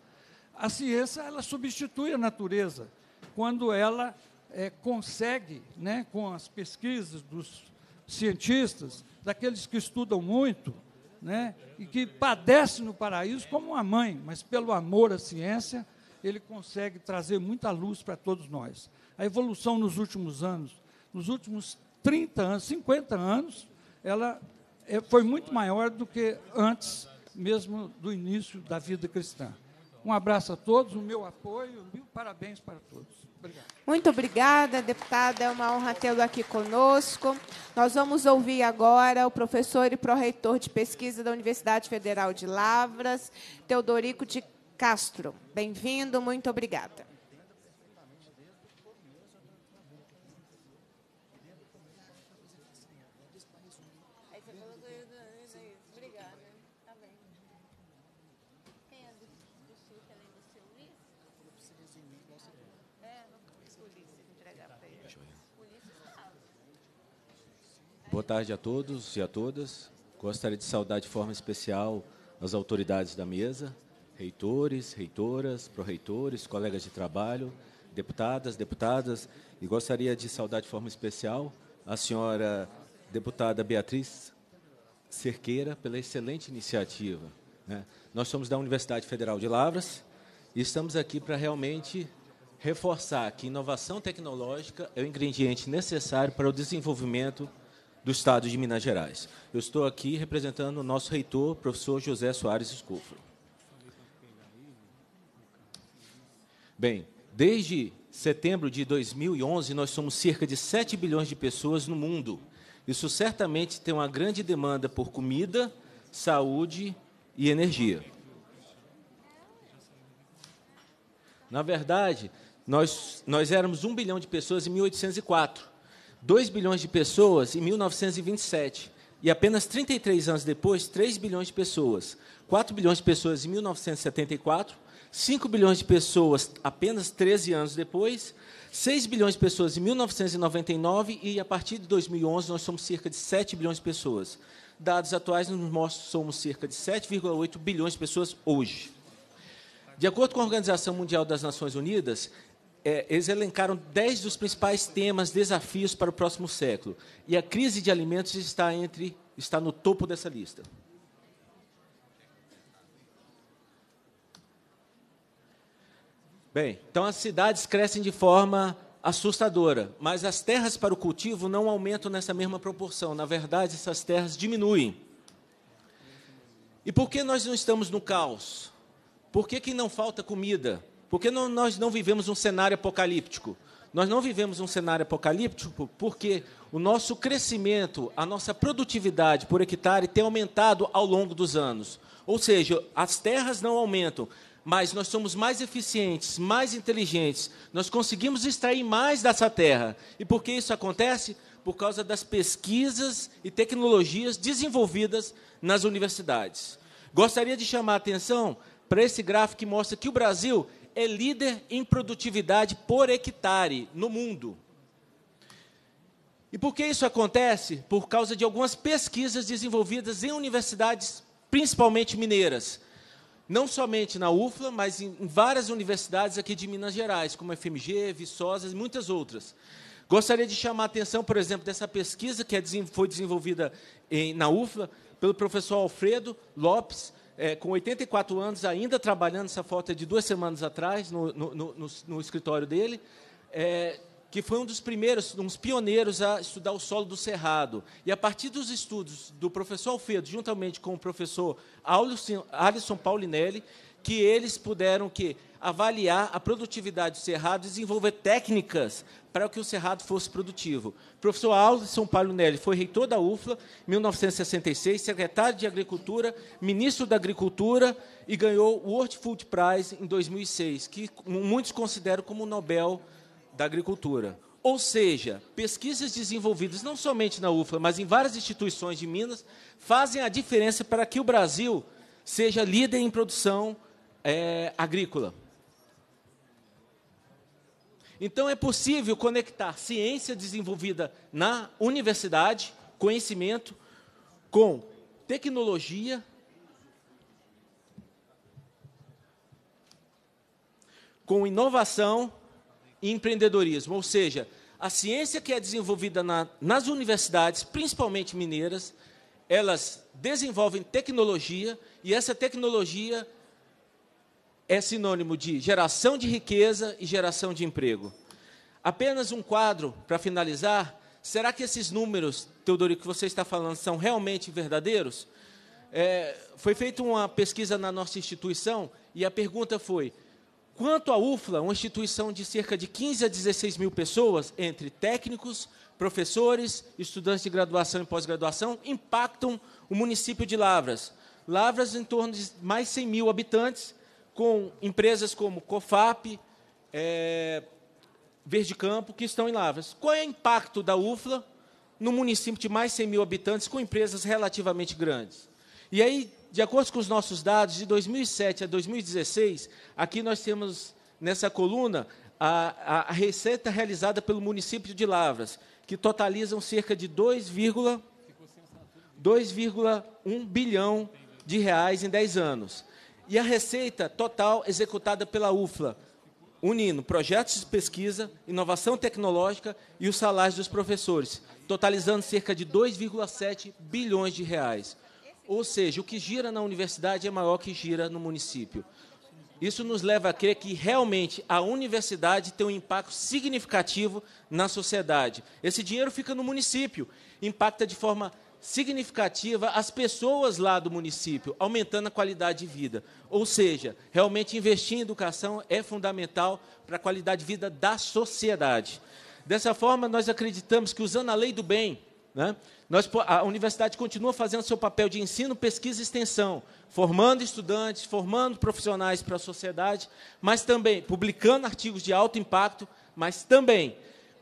a ciência ela substitui a natureza quando ela é, consegue, né, com as pesquisas dos cientistas, daqueles que estudam muito, né, e que padece no paraíso como uma mãe, mas pelo amor à ciência, ele consegue trazer muita luz para todos nós. A evolução nos últimos anos, nos últimos 30 anos, 50 anos, ela é, foi muito maior do que antes mesmo do início da vida cristã. Um abraço a todos, o meu apoio, mil parabéns para todos. Muito obrigada, deputada. É uma honra tê-lo aqui conosco. Nós vamos ouvir agora o professor e pró-reitor de pesquisa da Universidade Federal de Lavras, Teodorico de Castro. Bem-vindo, muito obrigada. Boa tarde a todos e a todas. Gostaria de saudar de forma especial as autoridades da mesa, reitores, reitoras, proreitores, colegas de trabalho, deputadas, deputadas, e gostaria de saudar de forma especial a senhora deputada Beatriz Cerqueira pela excelente iniciativa. Né? Nós somos da Universidade Federal de Lavras e estamos aqui para realmente reforçar que inovação tecnológica é o ingrediente necessário para o desenvolvimento do Estado de Minas Gerais. Eu estou aqui representando o nosso reitor, professor José Soares Escofro. Bem, desde setembro de 2011, nós somos cerca de 7 bilhões de pessoas no mundo. Isso certamente tem uma grande demanda por comida, saúde e energia. Na verdade, nós, nós éramos 1 bilhão de pessoas em 1804. 2 bilhões de pessoas em 1927. E apenas 33 anos depois, 3 bilhões de pessoas. 4 bilhões de pessoas em 1974, 5 bilhões de pessoas apenas 13 anos depois, 6 bilhões de pessoas em 1999 e, a partir de 2011, nós somos cerca de 7 bilhões de pessoas. Dados atuais nos mostram que somos cerca de 7,8 bilhões de pessoas hoje. De acordo com a Organização Mundial das Nações Unidas, é, eles elencaram dez dos principais temas, desafios para o próximo século. E a crise de alimentos está, entre, está no topo dessa lista. Bem, então as cidades crescem de forma assustadora, mas as terras para o cultivo não aumentam nessa mesma proporção. Na verdade, essas terras diminuem. E por que nós não estamos no caos? Por que, que não falta comida? Porque não, nós não vivemos um cenário apocalíptico. Nós não vivemos um cenário apocalíptico porque o nosso crescimento, a nossa produtividade por hectare tem aumentado ao longo dos anos. Ou seja, as terras não aumentam, mas nós somos mais eficientes, mais inteligentes, nós conseguimos extrair mais dessa terra. E por que isso acontece? Por causa das pesquisas e tecnologias desenvolvidas nas universidades. Gostaria de chamar a atenção para esse gráfico que mostra que o Brasil é líder em produtividade por hectare no mundo. E por que isso acontece? Por causa de algumas pesquisas desenvolvidas em universidades, principalmente mineiras. Não somente na UFLA, mas em várias universidades aqui de Minas Gerais, como a FMG, Viçosa e muitas outras. Gostaria de chamar a atenção, por exemplo, dessa pesquisa que é foi desenvolvida na UFLA pelo professor Alfredo Lopes é, com 84 anos, ainda trabalhando, essa foto é de duas semanas atrás, no, no, no, no escritório dele, é, que foi um dos primeiros, uns pioneiros a estudar o solo do Cerrado. E a partir dos estudos do professor Alfredo, juntamente com o professor Alisson Paulinelli, que eles puderam que avaliar a produtividade do cerrado e desenvolver técnicas para que o cerrado fosse produtivo. O professor Paulo Nelli foi reitor da UFLA, 1966, secretário de Agricultura, ministro da Agricultura e ganhou o World Food Prize em 2006, que muitos consideram como o Nobel da Agricultura. Ou seja, pesquisas desenvolvidas não somente na UFLA, mas em várias instituições de Minas, fazem a diferença para que o Brasil seja líder em produção é, agrícola. Então é possível conectar ciência desenvolvida na universidade, conhecimento, com tecnologia. Com inovação e empreendedorismo, ou seja, a ciência que é desenvolvida na, nas universidades, principalmente mineiras, elas desenvolvem tecnologia e essa tecnologia é sinônimo de geração de riqueza e geração de emprego. Apenas um quadro para finalizar. Será que esses números, Teodorico, que você está falando, são realmente verdadeiros? É, foi feita uma pesquisa na nossa instituição e a pergunta foi: quanto a UFLA, uma instituição de cerca de 15 a 16 mil pessoas, entre técnicos, professores, estudantes de graduação e pós-graduação, impactam o município de Lavras? Lavras, em torno de mais 100 mil habitantes, com empresas como COFAP, é, Verde Campo, que estão em Lavras. Qual é o impacto da UFLA no município de mais de 100 mil habitantes com empresas relativamente grandes? E aí, de acordo com os nossos dados, de 2007 a 2016, aqui nós temos nessa coluna a, a receita realizada pelo município de Lavras, que totalizam cerca de 2,1 bilhão de reais em 10 anos. E a receita total executada pela UFLA, unindo projetos de pesquisa, inovação tecnológica e os salários dos professores, totalizando cerca de 2,7 bilhões de reais. Ou seja, o que gira na universidade é maior que gira no município. Isso nos leva a crer que realmente a universidade tem um impacto significativo na sociedade. Esse dinheiro fica no município, impacta de forma significativa às pessoas lá do município, aumentando a qualidade de vida. Ou seja, realmente investir em educação é fundamental para a qualidade de vida da sociedade. Dessa forma, nós acreditamos que, usando a lei do bem, né, nós, a universidade continua fazendo seu papel de ensino, pesquisa e extensão, formando estudantes, formando profissionais para a sociedade, mas também publicando artigos de alto impacto, mas também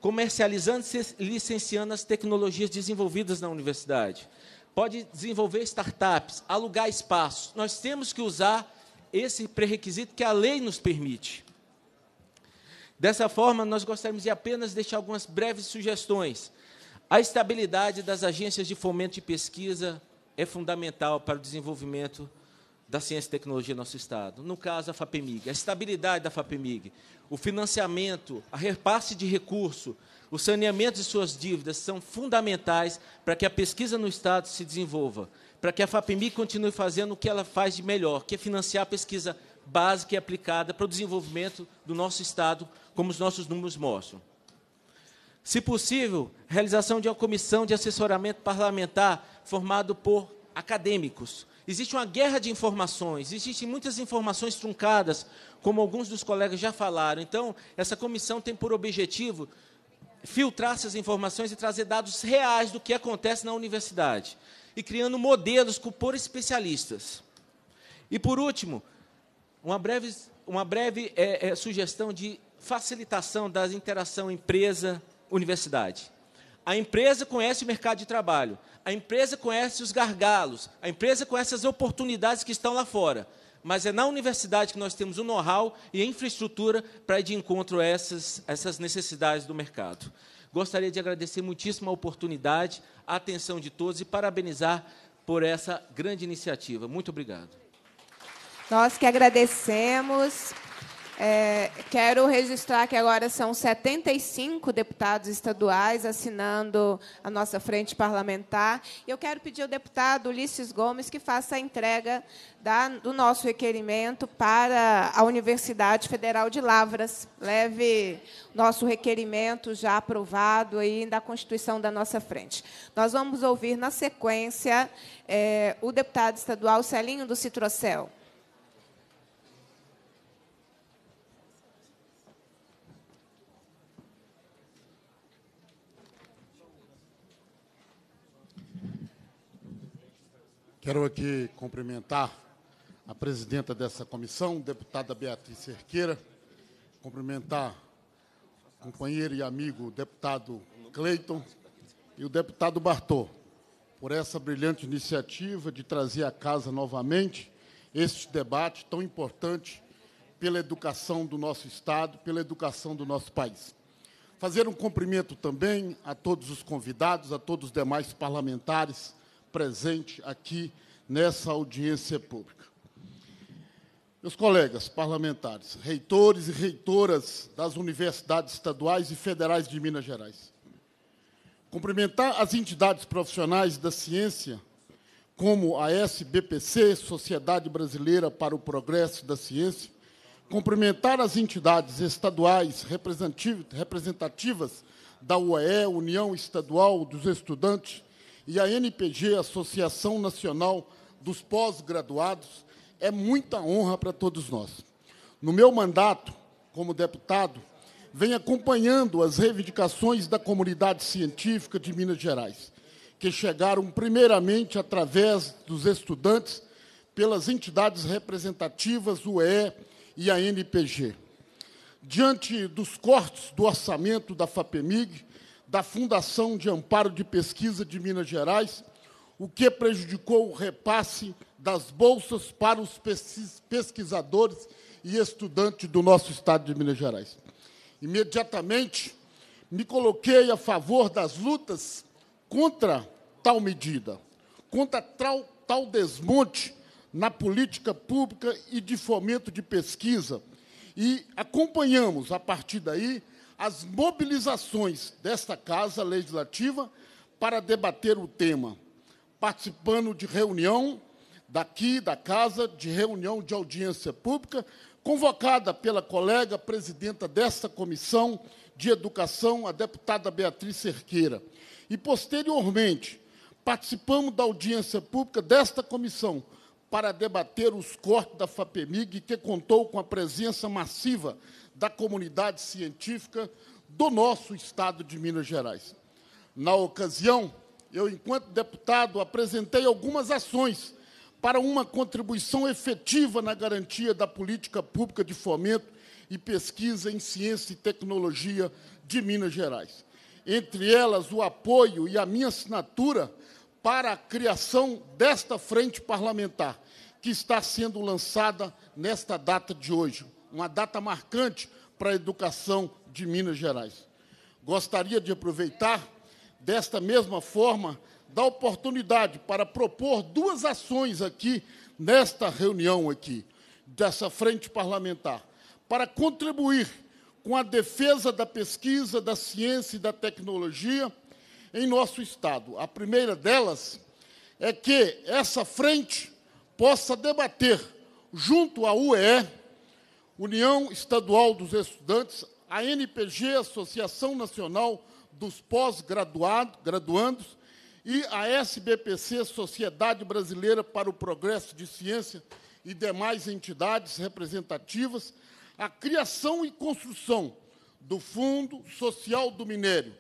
comercializando e licenciando as tecnologias desenvolvidas na universidade. Pode desenvolver startups, alugar espaços. Nós temos que usar esse pré-requisito que a lei nos permite. Dessa forma, nós gostaríamos de apenas deixar algumas breves sugestões. A estabilidade das agências de fomento de pesquisa é fundamental para o desenvolvimento da Ciência e Tecnologia do nosso Estado. No caso, a FAPEMIG, a estabilidade da FAPEMIG, o financiamento, a repasse de recurso, o saneamento de suas dívidas são fundamentais para que a pesquisa no Estado se desenvolva, para que a FAPEMIG continue fazendo o que ela faz de melhor, que é financiar a pesquisa básica e aplicada para o desenvolvimento do nosso Estado, como os nossos números mostram. Se possível, realização de uma comissão de assessoramento parlamentar formado por acadêmicos, Existe uma guerra de informações, existem muitas informações truncadas, como alguns dos colegas já falaram. Então, essa comissão tem por objetivo filtrar essas informações e trazer dados reais do que acontece na universidade, e criando modelos por especialistas. E, por último, uma breve, uma breve é, é, sugestão de facilitação da interação empresa-universidade. A empresa conhece o mercado de trabalho, a empresa conhece os gargalos, a empresa conhece as oportunidades que estão lá fora. Mas é na universidade que nós temos o know-how e a infraestrutura para ir de encontro a essas, essas necessidades do mercado. Gostaria de agradecer muitíssimo a oportunidade, a atenção de todos e parabenizar por essa grande iniciativa. Muito obrigado. Nós que agradecemos. É, quero registrar que agora são 75 deputados estaduais assinando a nossa frente parlamentar. E eu quero pedir ao deputado Ulisses Gomes que faça a entrega da, do nosso requerimento para a Universidade Federal de Lavras. Leve nosso requerimento já aprovado aí da Constituição da nossa frente. Nós vamos ouvir, na sequência, é, o deputado estadual Celinho do Citrocel. Quero aqui cumprimentar a presidenta dessa comissão, deputada Beatriz Cerqueira, cumprimentar o companheiro e amigo deputado Cleiton e o deputado Bartô por essa brilhante iniciativa de trazer à casa novamente este debate tão importante pela educação do nosso Estado, pela educação do nosso país. Fazer um cumprimento também a todos os convidados, a todos os demais parlamentares, presente aqui nessa audiência pública. Meus colegas parlamentares, reitores e reitoras das universidades estaduais e federais de Minas Gerais, cumprimentar as entidades profissionais da ciência, como a SBPC, Sociedade Brasileira para o Progresso da Ciência, cumprimentar as entidades estaduais representativas da UE, União Estadual dos Estudantes e a NPG, Associação Nacional dos Pós-Graduados, é muita honra para todos nós. No meu mandato como deputado, venho acompanhando as reivindicações da comunidade científica de Minas Gerais, que chegaram primeiramente através dos estudantes pelas entidades representativas UE e a NPG. Diante dos cortes do orçamento da FAPEMIG, da Fundação de Amparo de Pesquisa de Minas Gerais, o que prejudicou o repasse das bolsas para os pesquisadores e estudantes do nosso Estado de Minas Gerais. Imediatamente, me coloquei a favor das lutas contra tal medida, contra tal, tal desmonte na política pública e de fomento de pesquisa. E acompanhamos, a partir daí, as mobilizações desta Casa Legislativa para debater o tema, participando de reunião daqui da Casa, de reunião de audiência pública, convocada pela colega presidenta desta Comissão de Educação, a deputada Beatriz Cerqueira. E, posteriormente, participamos da audiência pública desta comissão para debater os cortes da FAPEMIG, que contou com a presença massiva da comunidade científica do nosso estado de Minas Gerais. Na ocasião, eu, enquanto deputado, apresentei algumas ações para uma contribuição efetiva na garantia da política pública de fomento e pesquisa em ciência e tecnologia de Minas Gerais. Entre elas, o apoio e a minha assinatura para a criação desta frente parlamentar, que está sendo lançada nesta data de hoje uma data marcante para a educação de Minas Gerais. Gostaria de aproveitar, desta mesma forma, da oportunidade para propor duas ações aqui, nesta reunião aqui, dessa frente parlamentar, para contribuir com a defesa da pesquisa, da ciência e da tecnologia em nosso Estado. A primeira delas é que essa frente possa debater, junto à UE, União Estadual dos Estudantes, a NPG, Associação Nacional dos Pós-Graduandos, e a SBPC, Sociedade Brasileira para o Progresso de Ciência e demais entidades representativas, a criação e construção do Fundo Social do Minério,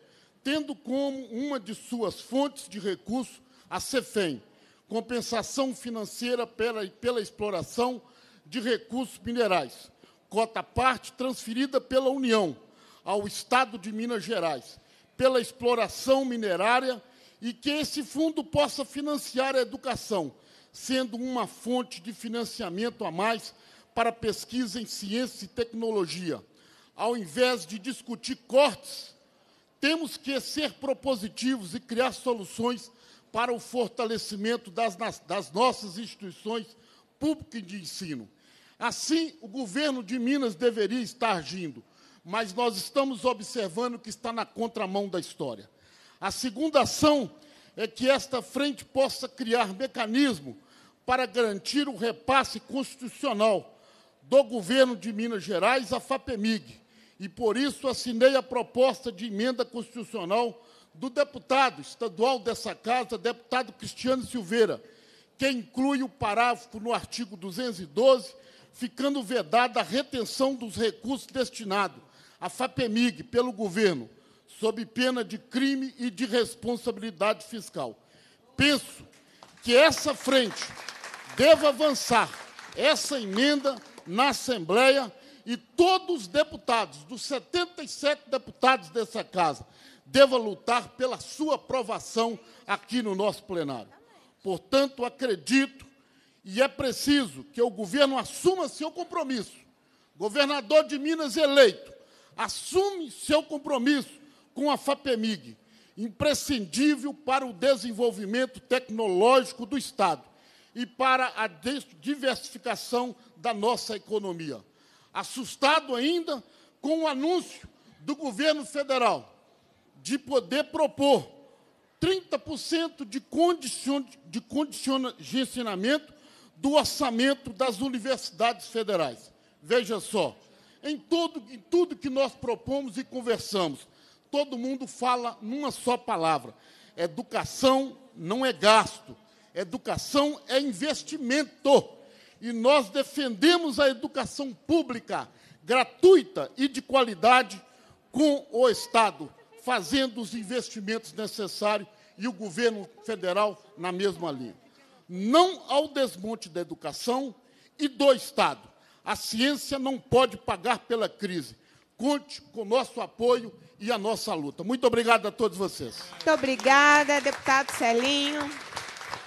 tendo como uma de suas fontes de recurso a CEFEM, compensação financeira pela, pela exploração de recursos minerais, cota parte transferida pela União ao Estado de Minas Gerais pela exploração minerária e que esse fundo possa financiar a educação, sendo uma fonte de financiamento a mais para pesquisa em ciência e tecnologia. Ao invés de discutir cortes, temos que ser propositivos e criar soluções para o fortalecimento das, das nossas instituições públicas de ensino. Assim, o governo de Minas deveria estar agindo, mas nós estamos observando que está na contramão da história. A segunda ação é que esta frente possa criar mecanismo para garantir o repasse constitucional do governo de Minas Gerais à FAPEMIG. E, por isso, assinei a proposta de emenda constitucional do deputado estadual dessa casa, deputado Cristiano Silveira, que inclui o parágrafo no artigo 212 ficando vedada a retenção dos recursos destinados à FAPEMIG pelo governo, sob pena de crime e de responsabilidade fiscal. Penso que essa frente deva avançar essa emenda na Assembleia e todos os deputados, dos 77 deputados dessa Casa, deva lutar pela sua aprovação aqui no nosso plenário. Portanto, acredito e é preciso que o governo assuma seu compromisso. Governador de Minas eleito, assume seu compromisso com a FAPEMIG, imprescindível para o desenvolvimento tecnológico do Estado e para a diversificação da nossa economia. Assustado ainda com o anúncio do governo federal de poder propor 30% de, de condicionamento do orçamento das universidades federais. Veja só, em, em tudo que nós propomos e conversamos, todo mundo fala numa só palavra: educação não é gasto, educação é investimento. E nós defendemos a educação pública, gratuita e de qualidade, com o Estado, fazendo os investimentos necessários e o governo federal na mesma linha não ao desmonte da educação, e do Estado. A ciência não pode pagar pela crise. Conte com o nosso apoio e a nossa luta. Muito obrigado a todos vocês. Muito obrigada, deputado Celinho.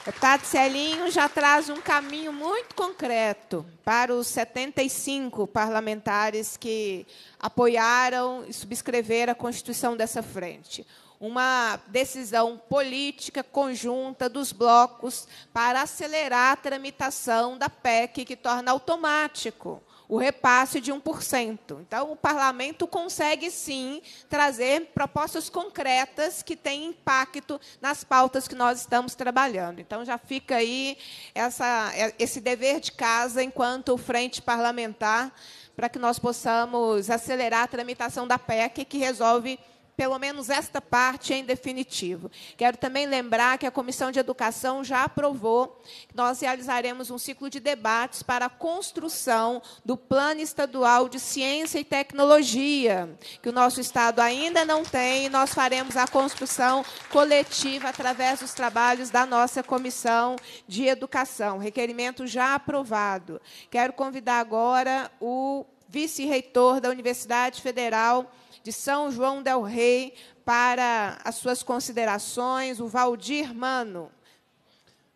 Deputado Celinho já traz um caminho muito concreto para os 75 parlamentares que apoiaram e subscreveram a constituição dessa frente uma decisão política conjunta dos blocos para acelerar a tramitação da PEC, que torna automático o repasse de 1%. Então, o parlamento consegue, sim, trazer propostas concretas que têm impacto nas pautas que nós estamos trabalhando. Então, já fica aí essa, esse dever de casa enquanto frente parlamentar para que nós possamos acelerar a tramitação da PEC, que resolve pelo menos esta parte em definitivo. Quero também lembrar que a Comissão de Educação já aprovou que nós realizaremos um ciclo de debates para a construção do Plano Estadual de Ciência e Tecnologia, que o nosso Estado ainda não tem, e nós faremos a construção coletiva através dos trabalhos da nossa Comissão de Educação. Requerimento já aprovado. Quero convidar agora o vice-reitor da Universidade Federal de São João del Rei para as suas considerações, o Valdir Mano.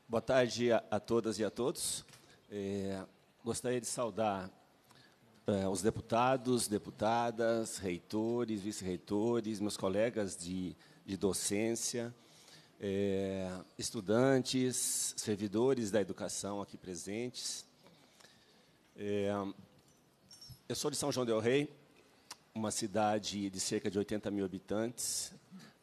Boa tarde a, a todas e a todos. É, gostaria de saudar é, os deputados, deputadas, reitores, vice-reitores, meus colegas de, de docência, é, estudantes, servidores da educação aqui presentes. É, eu sou de São João del Rei, uma cidade de cerca de 80 mil habitantes,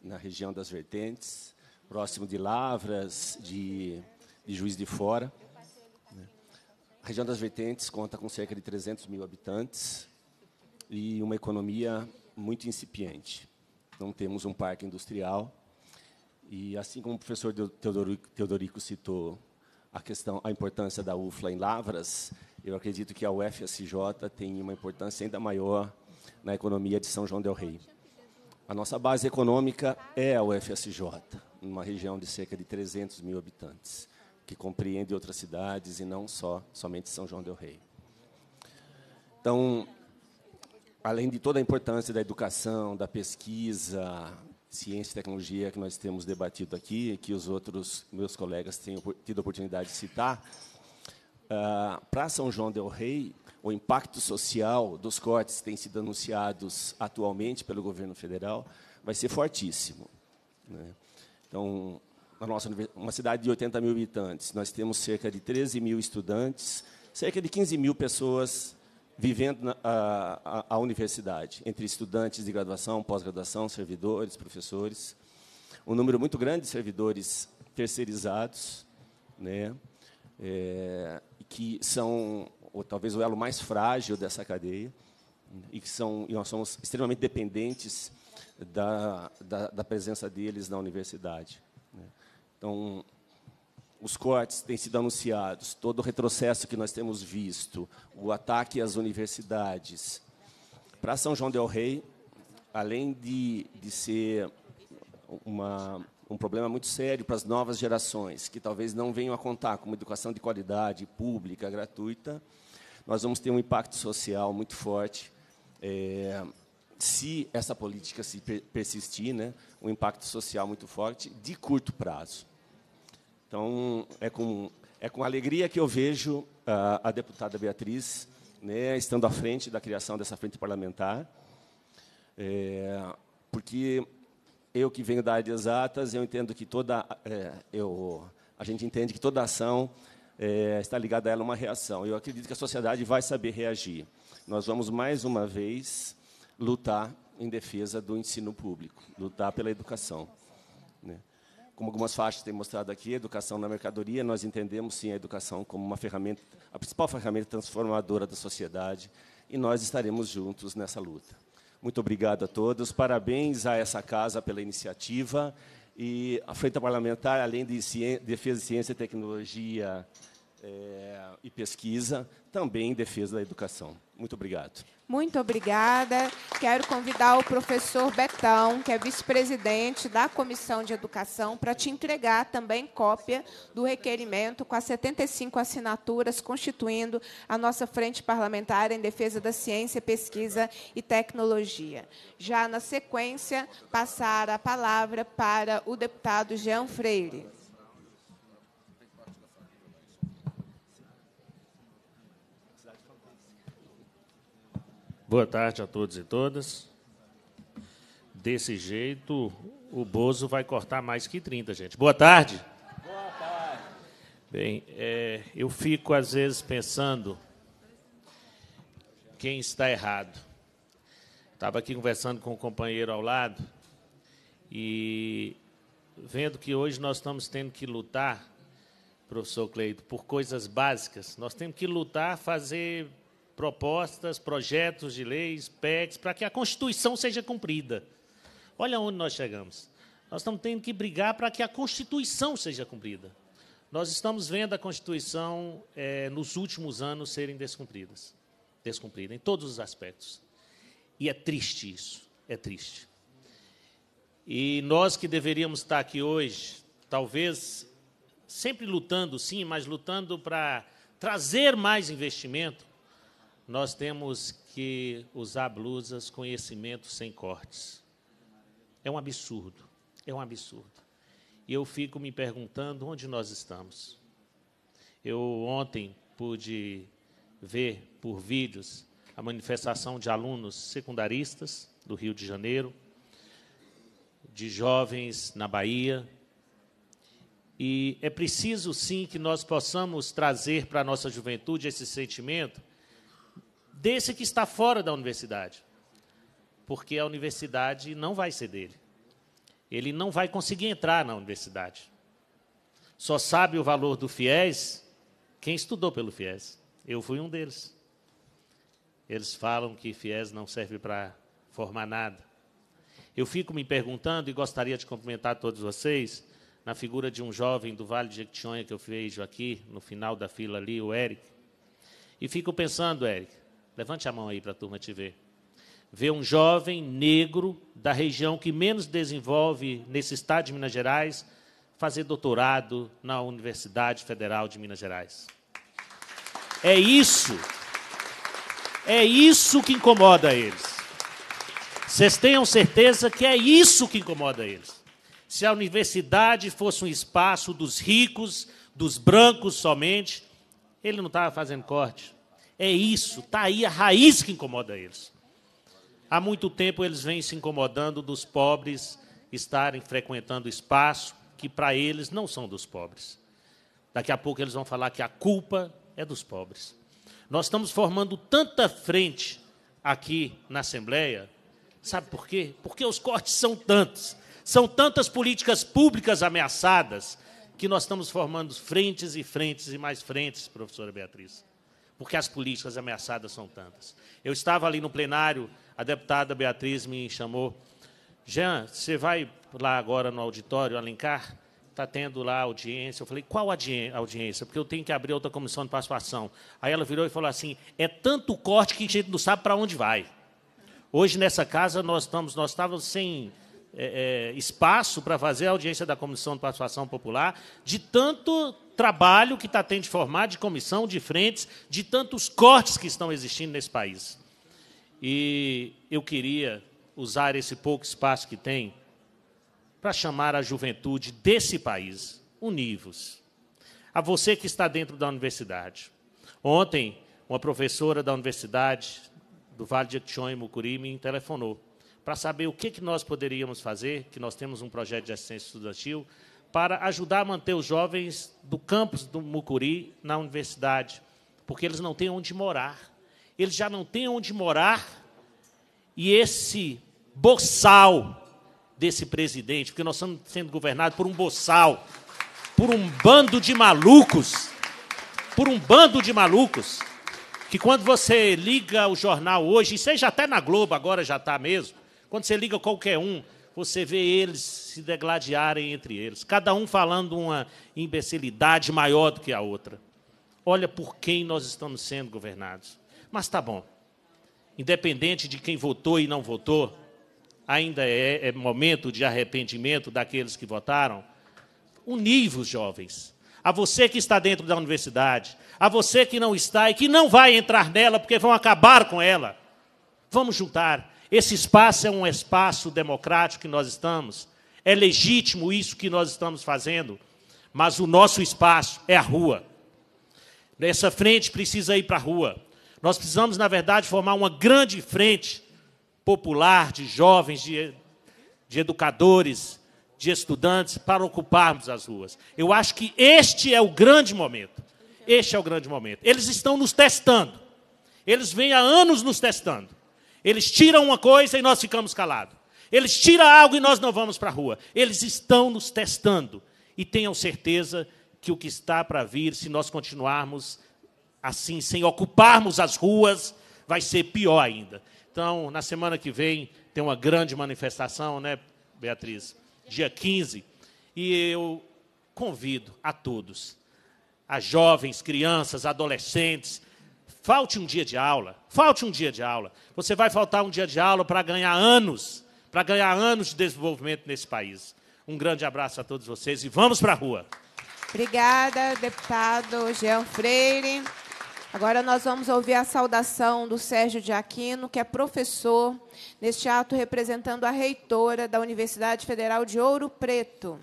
na região das Vertentes, próximo de Lavras, de, de Juiz de Fora. Né? A região das Vertentes conta com cerca de 300 mil habitantes e uma economia muito incipiente. Não temos um parque industrial. E assim como o professor Teodorico, Teodorico citou a questão, a importância da UFLA em Lavras, eu acredito que a UFSJ tem uma importância ainda maior na economia de São João del Rei. A nossa base econômica é a UFSJ, uma região de cerca de 300 mil habitantes, que compreende outras cidades e não só somente São João del Rei. Então, além de toda a importância da educação, da pesquisa, ciência e tecnologia que nós temos debatido aqui, e que os outros meus colegas têm tido a oportunidade de citar, ah, para São João del Rei, o impacto social dos cortes que têm sido anunciados atualmente pelo governo federal vai ser fortíssimo. Né? Então, na nossa uma cidade de 80 mil habitantes, nós temos cerca de 13 mil estudantes, cerca de 15 mil pessoas vivendo na, a, a, a universidade, entre estudantes de graduação, pós-graduação, servidores, professores, um número muito grande de servidores terceirizados, né? É, que são ou talvez o elo mais frágil dessa cadeia, e que são, e nós somos extremamente dependentes da, da, da presença deles na universidade. Né? Então, os cortes têm sido anunciados, todo o retrocesso que nós temos visto, o ataque às universidades. Para São João del Rei, além de, de ser uma, um problema muito sério para as novas gerações, que talvez não venham a contar com uma educação de qualidade, pública, gratuita, nós vamos ter um impacto social muito forte. É, se essa política se persistir, né, um impacto social muito forte de curto prazo. Então, é com, é com alegria que eu vejo a, a deputada Beatriz né, estando à frente da criação dessa frente parlamentar, é, porque eu que venho da área de exatas, eu entendo que toda... É, eu, a gente entende que toda ação é, está ligada a ela uma reação. Eu acredito que a sociedade vai saber reagir. Nós vamos, mais uma vez, lutar em defesa do ensino público, lutar pela educação. Né? Como algumas faixas têm mostrado aqui, educação na mercadoria, nós entendemos sim a educação como uma ferramenta, a principal ferramenta transformadora da sociedade, e nós estaremos juntos nessa luta. Muito obrigado a todos. Parabéns a essa casa pela iniciativa. E a Frente Parlamentar, além de ciência, Defesa de Ciência e Tecnologia, é, e pesquisa, também em defesa da educação. Muito obrigado. Muito obrigada. Quero convidar o professor Betão, que é vice-presidente da Comissão de Educação, para te entregar também cópia do requerimento com as 75 assinaturas constituindo a nossa frente parlamentar em defesa da ciência, pesquisa e tecnologia. Já na sequência, passar a palavra para o deputado Jean Freire. Boa tarde a todos e todas. Desse jeito, o Bozo vai cortar mais que 30, gente. Boa tarde. Boa tarde. Bem, é, eu fico às vezes pensando quem está errado. Estava aqui conversando com um companheiro ao lado e vendo que hoje nós estamos tendo que lutar, professor Cleito, por coisas básicas. Nós temos que lutar, fazer propostas, projetos de leis, PECs, para que a Constituição seja cumprida. Olha onde nós chegamos. Nós estamos tendo que brigar para que a Constituição seja cumprida. Nós estamos vendo a Constituição, é, nos últimos anos, serem descumpridas. Descumprida em todos os aspectos. E é triste isso. É triste. E nós que deveríamos estar aqui hoje, talvez sempre lutando, sim, mas lutando para trazer mais investimento, nós temos que usar blusas conhecimento sem cortes. É um absurdo, é um absurdo. E eu fico me perguntando onde nós estamos. Eu ontem pude ver por vídeos a manifestação de alunos secundaristas do Rio de Janeiro, de jovens na Bahia. E é preciso sim que nós possamos trazer para a nossa juventude esse sentimento desse que está fora da universidade. Porque a universidade não vai ser dele. Ele não vai conseguir entrar na universidade. Só sabe o valor do FIES quem estudou pelo FIES. Eu fui um deles. Eles falam que FIES não serve para formar nada. Eu fico me perguntando e gostaria de cumprimentar todos vocês na figura de um jovem do Vale de Jequitinhonha que eu vejo aqui no final da fila ali, o Eric. E fico pensando, Eric, Levante a mão aí para a turma te ver. Vê um jovem negro da região que menos desenvolve nesse estado de Minas Gerais fazer doutorado na Universidade Federal de Minas Gerais. É isso. É isso que incomoda eles. Vocês tenham certeza que é isso que incomoda eles. Se a universidade fosse um espaço dos ricos, dos brancos somente, ele não estava fazendo corte. É isso, está aí a raiz que incomoda eles. Há muito tempo eles vêm se incomodando dos pobres estarem frequentando espaço que para eles não são dos pobres. Daqui a pouco eles vão falar que a culpa é dos pobres. Nós estamos formando tanta frente aqui na Assembleia, sabe por quê? Porque os cortes são tantos, são tantas políticas públicas ameaçadas que nós estamos formando frentes e frentes e mais frentes, professora Beatriz porque as políticas ameaçadas são tantas. Eu estava ali no plenário, a deputada Beatriz me chamou. Jean, você vai lá agora no auditório, Alencar? Está tendo lá audiência. Eu falei, qual audiência? Porque eu tenho que abrir outra comissão de participação. Aí ela virou e falou assim: é tanto corte que a gente não sabe para onde vai. Hoje, nessa casa, nós, estamos, nós estávamos sem é, é, espaço para fazer a audiência da Comissão de Participação Popular, de tanto trabalho que está tendo de formar, de comissão, de frentes, de tantos cortes que estão existindo nesse país. E eu queria usar esse pouco espaço que tem para chamar a juventude desse país, univos. A você que está dentro da universidade. Ontem, uma professora da universidade do Vale de Atiçoa, em Mucuri, me telefonou para saber o que nós poderíamos fazer, que nós temos um projeto de assistência estudantil, para ajudar a manter os jovens do campus do Mucuri na universidade, porque eles não têm onde morar. Eles já não têm onde morar e esse boçal desse presidente, porque nós estamos sendo governados por um boçal, por um bando de malucos, por um bando de malucos, que quando você liga o jornal hoje, e seja até na Globo agora já está mesmo, quando você liga qualquer um, você vê eles se degladiarem entre eles, cada um falando uma imbecilidade maior do que a outra. Olha por quem nós estamos sendo governados. Mas tá bom. Independente de quem votou e não votou, ainda é, é momento de arrependimento daqueles que votaram. Univos, jovens. A você que está dentro da universidade, a você que não está e que não vai entrar nela porque vão acabar com ela. Vamos juntar esse espaço é um espaço democrático que nós estamos. É legítimo isso que nós estamos fazendo, mas o nosso espaço é a rua. Essa frente precisa ir para a rua. Nós precisamos, na verdade, formar uma grande frente popular de jovens, de, de educadores, de estudantes, para ocuparmos as ruas. Eu acho que este é o grande momento. Este é o grande momento. Eles estão nos testando. Eles vêm há anos nos testando. Eles tiram uma coisa e nós ficamos calados. Eles tiram algo e nós não vamos para a rua. Eles estão nos testando. E tenham certeza que o que está para vir, se nós continuarmos assim, sem ocuparmos as ruas, vai ser pior ainda. Então, na semana que vem, tem uma grande manifestação, né, Beatriz? Dia 15. E eu convido a todos, a jovens, crianças, adolescentes, Falte um dia de aula, falte um dia de aula. Você vai faltar um dia de aula para ganhar anos, para ganhar anos de desenvolvimento nesse país. Um grande abraço a todos vocês e vamos para a rua. Obrigada, deputado Jean Freire. Agora nós vamos ouvir a saudação do Sérgio de Aquino, que é professor, neste ato representando a reitora da Universidade Federal de Ouro Preto.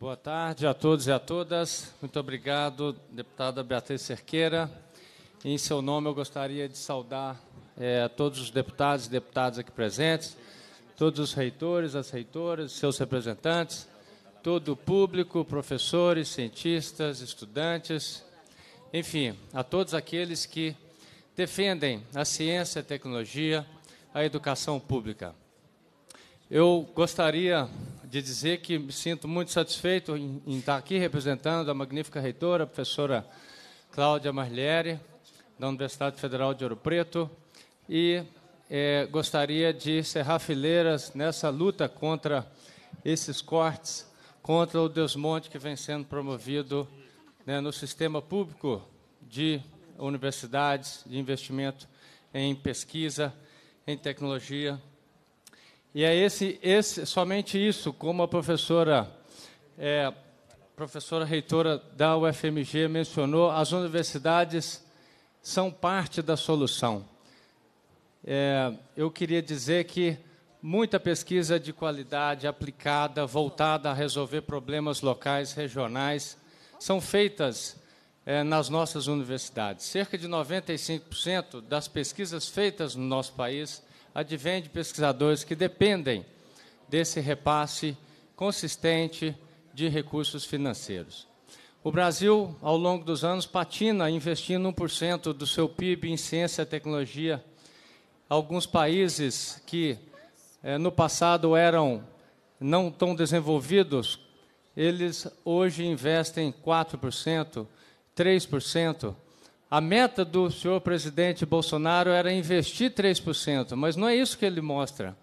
Boa tarde a todos e a todas. Muito obrigado, deputada Beatriz Cerqueira, em seu nome, eu gostaria de saudar é, todos os deputados e deputadas aqui presentes, todos os reitores, as reitoras, seus representantes, todo o público, professores, cientistas, estudantes, enfim, a todos aqueles que defendem a ciência, a tecnologia, a educação pública. Eu gostaria de dizer que me sinto muito satisfeito em, em estar aqui representando a magnífica reitora, a professora Cláudia Marliere, da Universidade Federal de Ouro Preto e é, gostaria de cerrar fileiras nessa luta contra esses cortes, contra o desmonte que vem sendo promovido né, no sistema público de universidades, de investimento em pesquisa, em tecnologia. E é esse, esse somente isso, como a professora é, professora reitora da UFMG mencionou, as universidades são parte da solução. É, eu queria dizer que muita pesquisa de qualidade aplicada, voltada a resolver problemas locais, regionais, são feitas é, nas nossas universidades. Cerca de 95% das pesquisas feitas no nosso país advém de pesquisadores que dependem desse repasse consistente de recursos financeiros. O Brasil, ao longo dos anos, patina investindo 1% do seu PIB em ciência e tecnologia. Alguns países que eh, no passado eram não tão desenvolvidos, eles hoje investem 4%, 3%. A meta do senhor presidente Bolsonaro era investir 3%, mas não é isso que ele mostra.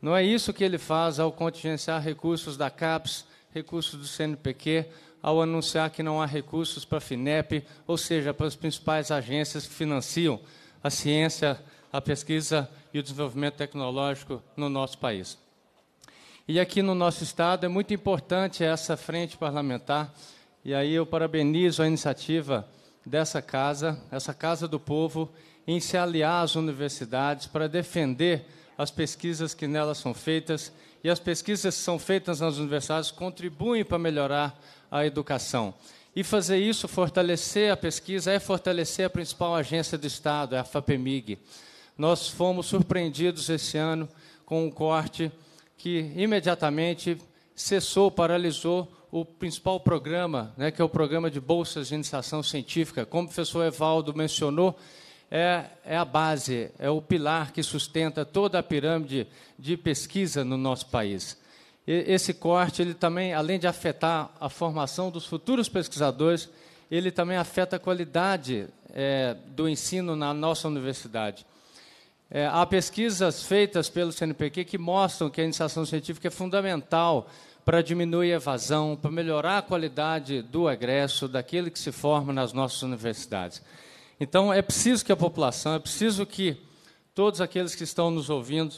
Não é isso que ele faz ao contingenciar recursos da CAPES, recursos do CNPq, ao anunciar que não há recursos para a FINEP, ou seja, para as principais agências que financiam a ciência, a pesquisa e o desenvolvimento tecnológico no nosso país. E aqui no nosso estado é muito importante essa frente parlamentar, e aí eu parabenizo a iniciativa dessa casa, essa casa do povo, em se aliar às universidades para defender as pesquisas que nelas são feitas e as pesquisas que são feitas nas universidades contribuem para melhorar a educação. E fazer isso, fortalecer a pesquisa, é fortalecer a principal agência do Estado, é a FAPEMIG. Nós fomos surpreendidos esse ano com um corte que imediatamente cessou, paralisou o principal programa, né, que é o programa de bolsas de iniciação científica. Como o professor Evaldo mencionou, é, é a base, é o pilar que sustenta toda a pirâmide de pesquisa no nosso país esse corte, ele também, além de afetar a formação dos futuros pesquisadores, ele também afeta a qualidade é, do ensino na nossa universidade. É, há pesquisas feitas pelo CNPq que mostram que a iniciação científica é fundamental para diminuir a evasão, para melhorar a qualidade do egresso, daquele que se forma nas nossas universidades. Então, é preciso que a população, é preciso que todos aqueles que estão nos ouvindo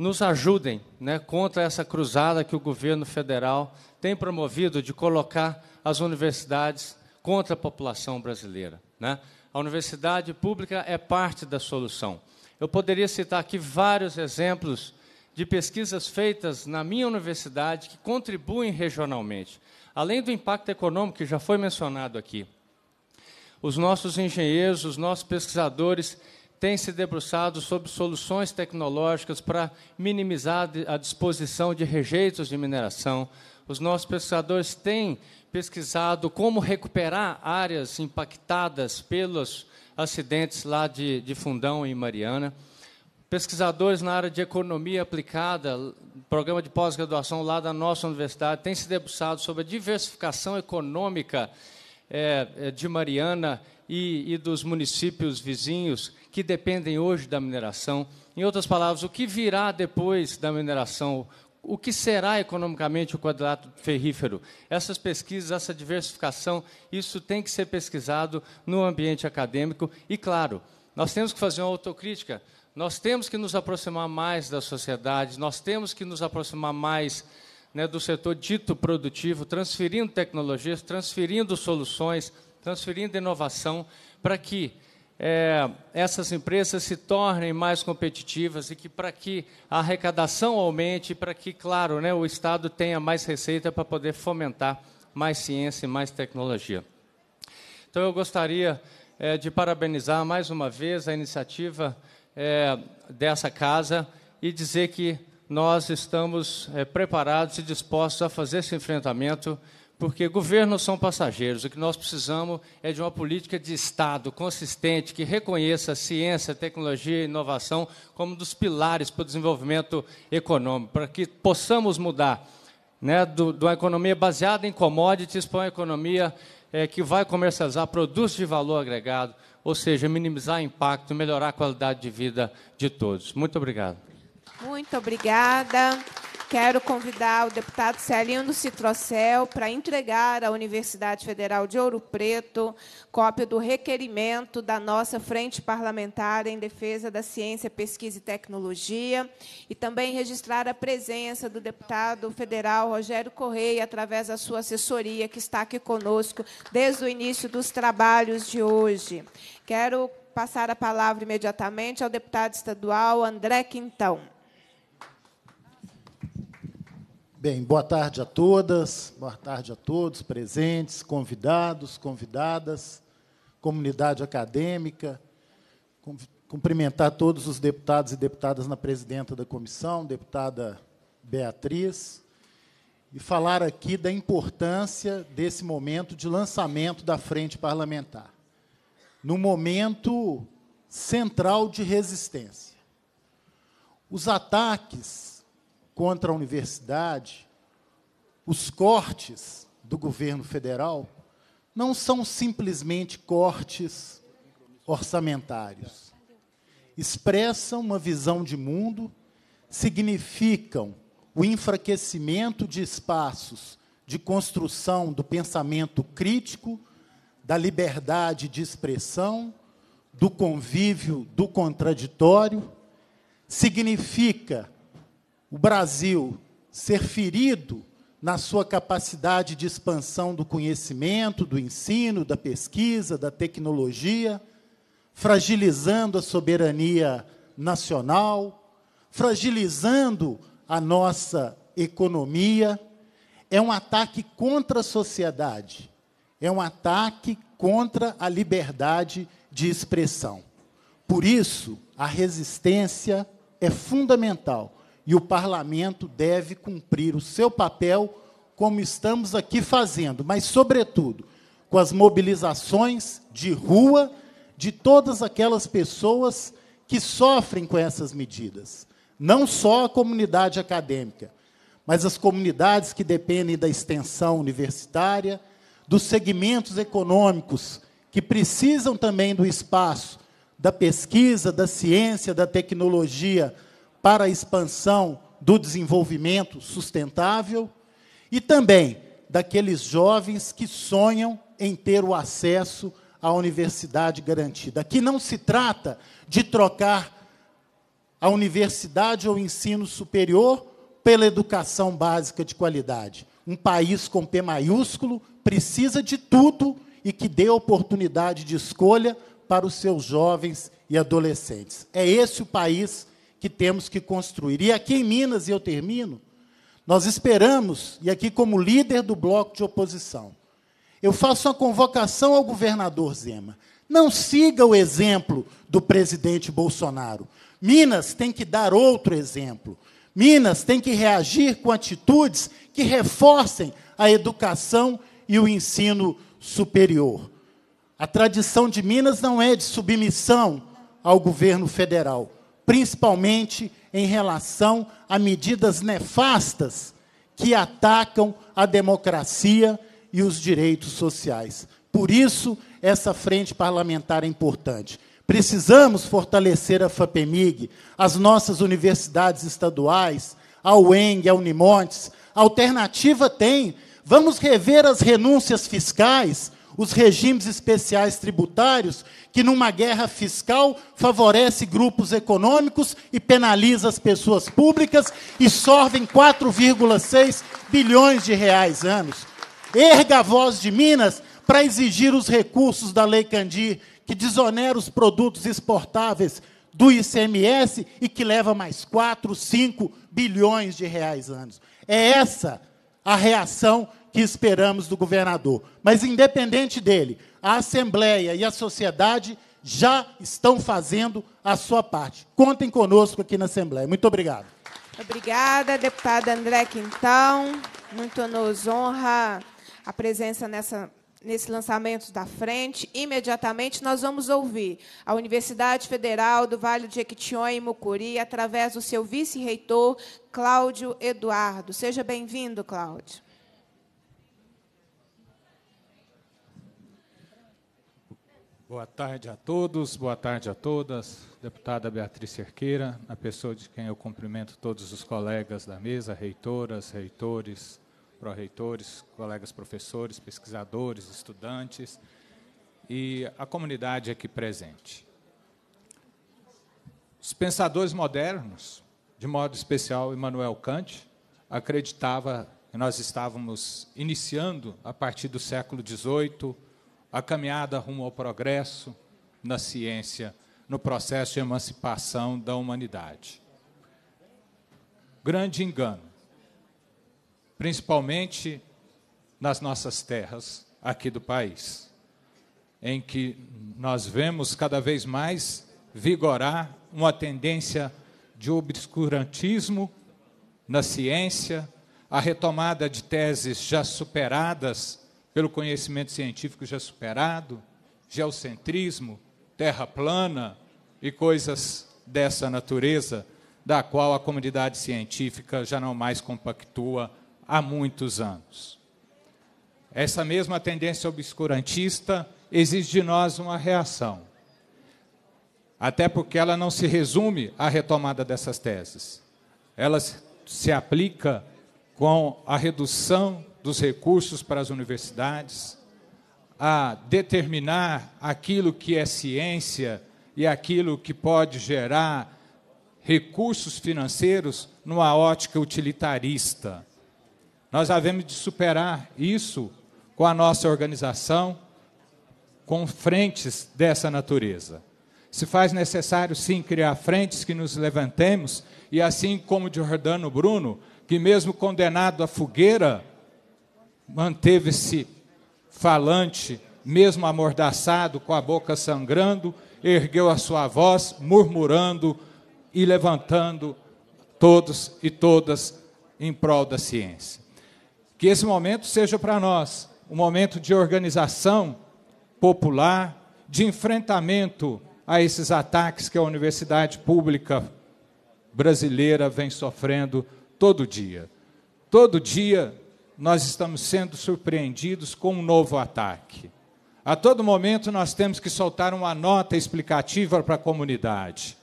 nos ajudem né, contra essa cruzada que o governo federal tem promovido de colocar as universidades contra a população brasileira. Né? A universidade pública é parte da solução. Eu poderia citar aqui vários exemplos de pesquisas feitas na minha universidade que contribuem regionalmente, além do impacto econômico que já foi mencionado aqui. Os nossos engenheiros, os nossos pesquisadores tem se debruçado sobre soluções tecnológicas para minimizar a disposição de rejeitos de mineração. Os nossos pesquisadores têm pesquisado como recuperar áreas impactadas pelos acidentes lá de, de Fundão e Mariana. Pesquisadores na área de economia aplicada, programa de pós-graduação lá da nossa universidade, têm se debruçado sobre a diversificação econômica é, de Mariana e, e dos municípios vizinhos que dependem hoje da mineração. Em outras palavras, o que virá depois da mineração? o que será economicamente o quadrato ferrífero? Essas pesquisas, essa diversificação, isso tem que ser pesquisado no ambiente acadêmico e, claro, nós temos que fazer uma autocrítica. Nós temos que nos aproximar mais da sociedade, nós temos que nos aproximar mais né, do setor dito produtivo, transferindo tecnologias, transferindo soluções, transferindo inovação para que é, essas empresas se tornem mais competitivas e que para que a arrecadação aumente, para que, claro, né, o Estado tenha mais receita para poder fomentar mais ciência e mais tecnologia. Então, eu gostaria é, de parabenizar mais uma vez a iniciativa é, dessa casa e dizer que nós estamos é, preparados e dispostos a fazer esse enfrentamento porque governos são passageiros. O que nós precisamos é de uma política de Estado consistente que reconheça a ciência, a tecnologia e inovação como um dos pilares para o desenvolvimento econômico, para que possamos mudar né, do, de uma economia baseada em commodities para uma economia é, que vai comercializar produtos de valor agregado, ou seja, minimizar impacto, melhorar a qualidade de vida de todos. Muito obrigado. Muito obrigada. Quero convidar o deputado Celino Citrocel para entregar à Universidade Federal de Ouro Preto cópia do requerimento da nossa Frente Parlamentar em Defesa da Ciência, Pesquisa e Tecnologia e também registrar a presença do deputado federal Rogério Correia através da sua assessoria, que está aqui conosco desde o início dos trabalhos de hoje. Quero passar a palavra imediatamente ao deputado estadual André Quintão. Bem, boa tarde a todas, boa tarde a todos presentes, convidados, convidadas, comunidade acadêmica. Cumprimentar todos os deputados e deputadas na presidenta da comissão, deputada Beatriz, e falar aqui da importância desse momento de lançamento da frente parlamentar, no momento central de resistência. Os ataques contra a universidade, os cortes do governo federal não são simplesmente cortes orçamentários. Expressam uma visão de mundo, significam o enfraquecimento de espaços de construção do pensamento crítico, da liberdade de expressão, do convívio, do contraditório, significa o Brasil ser ferido na sua capacidade de expansão do conhecimento, do ensino, da pesquisa, da tecnologia, fragilizando a soberania nacional, fragilizando a nossa economia. É um ataque contra a sociedade, é um ataque contra a liberdade de expressão. Por isso, a resistência é fundamental e o parlamento deve cumprir o seu papel, como estamos aqui fazendo, mas, sobretudo, com as mobilizações de rua de todas aquelas pessoas que sofrem com essas medidas. Não só a comunidade acadêmica, mas as comunidades que dependem da extensão universitária, dos segmentos econômicos que precisam também do espaço da pesquisa, da ciência, da tecnologia para a expansão do desenvolvimento sustentável e também daqueles jovens que sonham em ter o acesso à universidade garantida. Aqui não se trata de trocar a universidade ou o ensino superior pela educação básica de qualidade. Um país com P maiúsculo precisa de tudo e que dê oportunidade de escolha para os seus jovens e adolescentes. É esse o país que temos que construir. E aqui em Minas, e eu termino, nós esperamos, e aqui como líder do bloco de oposição, eu faço uma convocação ao governador Zema. Não siga o exemplo do presidente Bolsonaro. Minas tem que dar outro exemplo. Minas tem que reagir com atitudes que reforcem a educação e o ensino superior. A tradição de Minas não é de submissão ao governo federal principalmente em relação a medidas nefastas que atacam a democracia e os direitos sociais. Por isso, essa frente parlamentar é importante. Precisamos fortalecer a FAPEMIG, as nossas universidades estaduais, a UENG, a Unimontes. alternativa tem. Vamos rever as renúncias fiscais, os regimes especiais tributários, que numa guerra fiscal favorece grupos econômicos e penaliza as pessoas públicas e sorvem 4,6 bilhões de reais anos. Erga a voz de Minas para exigir os recursos da Lei Candir, que desonera os produtos exportáveis do ICMS e que leva mais 4, 5 bilhões de reais anos. É essa a reação que esperamos do governador. Mas, independente dele, a Assembleia e a sociedade já estão fazendo a sua parte. Contem conosco aqui na Assembleia. Muito obrigado. Obrigada, deputada André Quintão. Muito nos honra a presença nessa, nesse lançamento da frente. Imediatamente nós vamos ouvir a Universidade Federal do Vale de Jequitinhonha e Mucuri, através do seu vice-reitor, Cláudio Eduardo. Seja bem-vindo, Cláudio. Boa tarde a todos, boa tarde a todas. Deputada Beatriz Cerqueira, na pessoa de quem eu cumprimento todos os colegas da mesa, reitoras, reitores, pró-reitores, colegas professores, pesquisadores, estudantes e a comunidade aqui presente. Os pensadores modernos, de modo especial Immanuel Kant, acreditava que nós estávamos iniciando, a partir do século XVIII, a caminhada rumo ao progresso na ciência, no processo de emancipação da humanidade. Grande engano, principalmente nas nossas terras aqui do país, em que nós vemos cada vez mais vigorar uma tendência de obscurantismo na ciência, a retomada de teses já superadas pelo conhecimento científico já superado, geocentrismo, terra plana e coisas dessa natureza, da qual a comunidade científica já não mais compactua há muitos anos. Essa mesma tendência obscurantista exige de nós uma reação. Até porque ela não se resume à retomada dessas teses. Ela se aplica com a redução dos recursos para as universidades, a determinar aquilo que é ciência e aquilo que pode gerar recursos financeiros numa ótica utilitarista. Nós havemos de superar isso com a nossa organização, com frentes dessa natureza. Se faz necessário, sim, criar frentes que nos levantemos, e assim como Jordano Bruno, que mesmo condenado à fogueira, manteve-se falante, mesmo amordaçado, com a boca sangrando, ergueu a sua voz, murmurando e levantando todos e todas em prol da ciência. Que esse momento seja para nós um momento de organização popular, de enfrentamento a esses ataques que a universidade pública brasileira vem sofrendo todo dia. Todo dia nós estamos sendo surpreendidos com um novo ataque. A todo momento nós temos que soltar uma nota explicativa para a comunidade,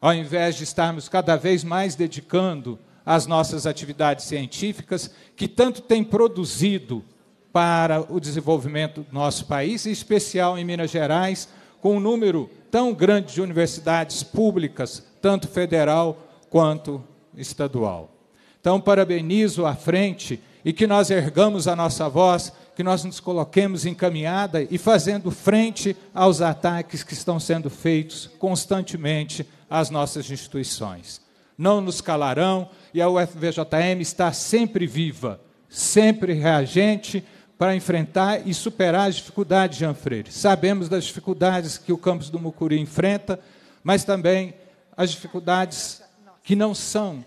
ao invés de estarmos cada vez mais dedicando as nossas atividades científicas, que tanto tem produzido para o desenvolvimento do nosso país, em especial em Minas Gerais, com um número tão grande de universidades públicas, tanto federal quanto estadual. Então, parabenizo à frente e que nós ergamos a nossa voz, que nós nos coloquemos encaminhada e fazendo frente aos ataques que estão sendo feitos constantemente às nossas instituições. Não nos calarão e a UFVJM está sempre viva, sempre reagente para enfrentar e superar as dificuldades de Anfreire. Sabemos das dificuldades que o campus do Mucuri enfrenta, mas também as dificuldades que não são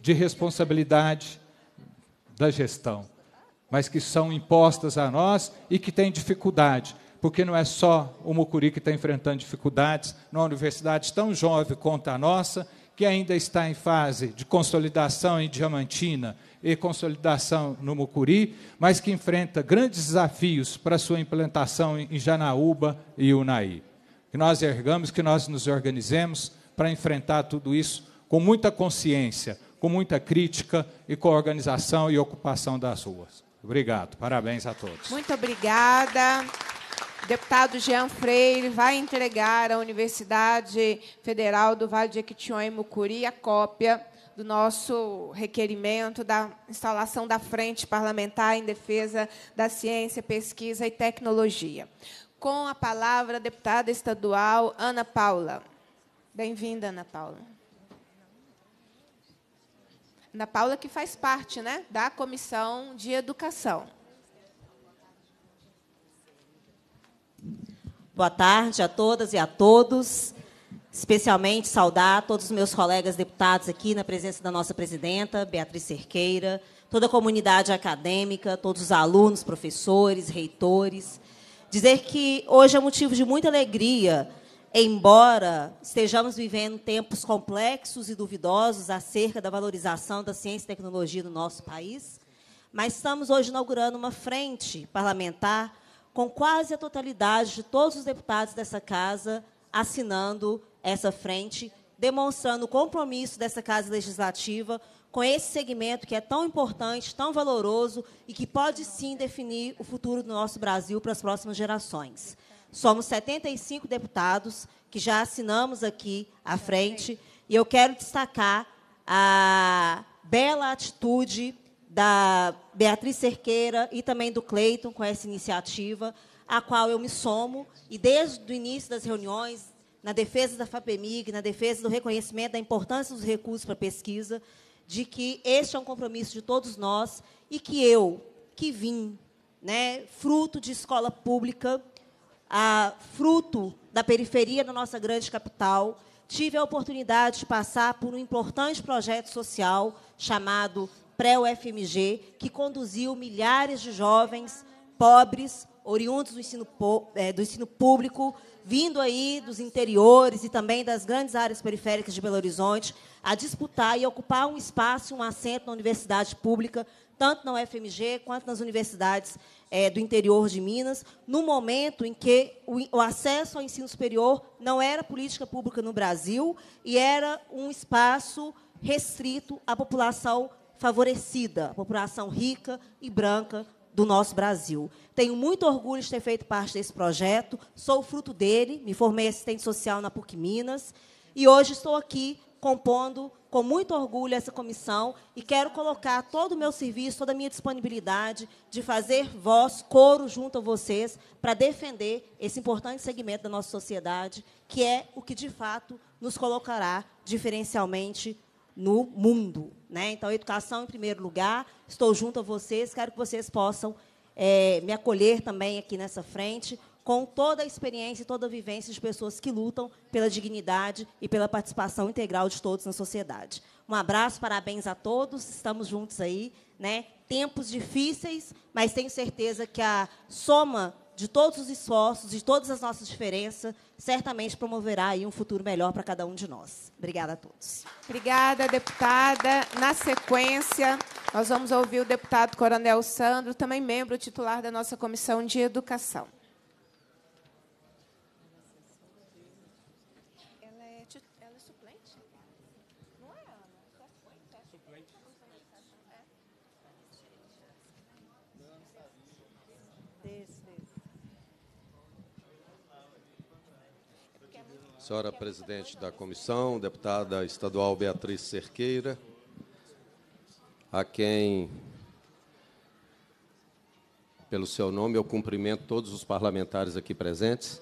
de responsabilidade da gestão, mas que são impostas a nós e que têm dificuldade, porque não é só o Mucuri que está enfrentando dificuldades, numa universidade tão jovem quanto a nossa, que ainda está em fase de consolidação em Diamantina e consolidação no Mucuri, mas que enfrenta grandes desafios para sua implantação em Janaúba e Unai. Que nós ergamos, que nós nos organizemos para enfrentar tudo isso com muita consciência, com muita crítica e com a organização e ocupação das ruas. Obrigado, parabéns a todos. Muito obrigada. Deputado Jean Freire vai entregar à Universidade Federal do Vale de Equitinhonha e Mucuri a cópia do nosso requerimento da instalação da Frente Parlamentar em Defesa da Ciência, Pesquisa e Tecnologia. Com a palavra, a deputada estadual Ana Paula. Bem-vinda, Ana Paula. Da Paula, que faz parte né, da Comissão de Educação. Boa tarde a todas e a todos. Especialmente saudar todos os meus colegas deputados aqui na presença da nossa presidenta, Beatriz Cerqueira, toda a comunidade acadêmica, todos os alunos, professores, reitores. Dizer que hoje é motivo de muita alegria Embora estejamos vivendo tempos complexos e duvidosos acerca da valorização da ciência e tecnologia no nosso país, mas estamos hoje inaugurando uma frente parlamentar com quase a totalidade de todos os deputados dessa casa assinando essa frente, demonstrando o compromisso dessa casa legislativa com esse segmento que é tão importante, tão valoroso e que pode sim definir o futuro do nosso Brasil para as próximas gerações. Somos 75 deputados que já assinamos aqui à frente. E eu quero destacar a bela atitude da Beatriz Cerqueira e também do Cleiton com essa iniciativa, a qual eu me somo. E desde o início das reuniões, na defesa da FAPEMIG, na defesa do reconhecimento da importância dos recursos para pesquisa, de que este é um compromisso de todos nós e que eu, que vim, né, fruto de escola pública, a fruto da periferia da nossa grande capital, tive a oportunidade de passar por um importante projeto social chamado Pré-UFMG, que conduziu milhares de jovens pobres, oriundos do ensino, é, do ensino público, vindo aí dos interiores e também das grandes áreas periféricas de Belo Horizonte, a disputar e ocupar um espaço, um assento na universidade pública, tanto na UFMG quanto nas universidades é, do interior de Minas, no momento em que o, o, acesso ao ensino superior não era política pública no Brasil e era um espaço restrito à população favorecida, à população rica e branca do nosso Brasil. Tenho muito orgulho de ter feito parte desse projeto, sou fruto dele, me formei assistente social na PUC Minas e hoje estou aqui compondo com muito orgulho essa comissão e quero colocar todo o meu serviço, toda a minha disponibilidade de fazer voz, coro junto a vocês para defender esse importante segmento da nossa sociedade, que é o que de fato nos colocará diferencialmente no mundo. Né? Então, educação em primeiro lugar, estou junto a vocês, quero que vocês possam é, me acolher também aqui nessa frente, com toda a experiência e toda a vivência de pessoas que lutam pela dignidade e pela participação integral de todos na sociedade. Um abraço, parabéns a todos, estamos juntos aí, né? Tempos difíceis, mas tenho certeza que a soma de todos os esforços, de todas as nossas diferenças, certamente promoverá aí um futuro melhor para cada um de nós. Obrigada a todos. Obrigada, deputada. Na sequência, nós vamos ouvir o deputado Coronel Sandro, também membro titular da nossa Comissão de Educação. Senhora presidente da comissão, deputada estadual Beatriz Cerqueira, a quem, pelo seu nome, eu cumprimento todos os parlamentares aqui presentes.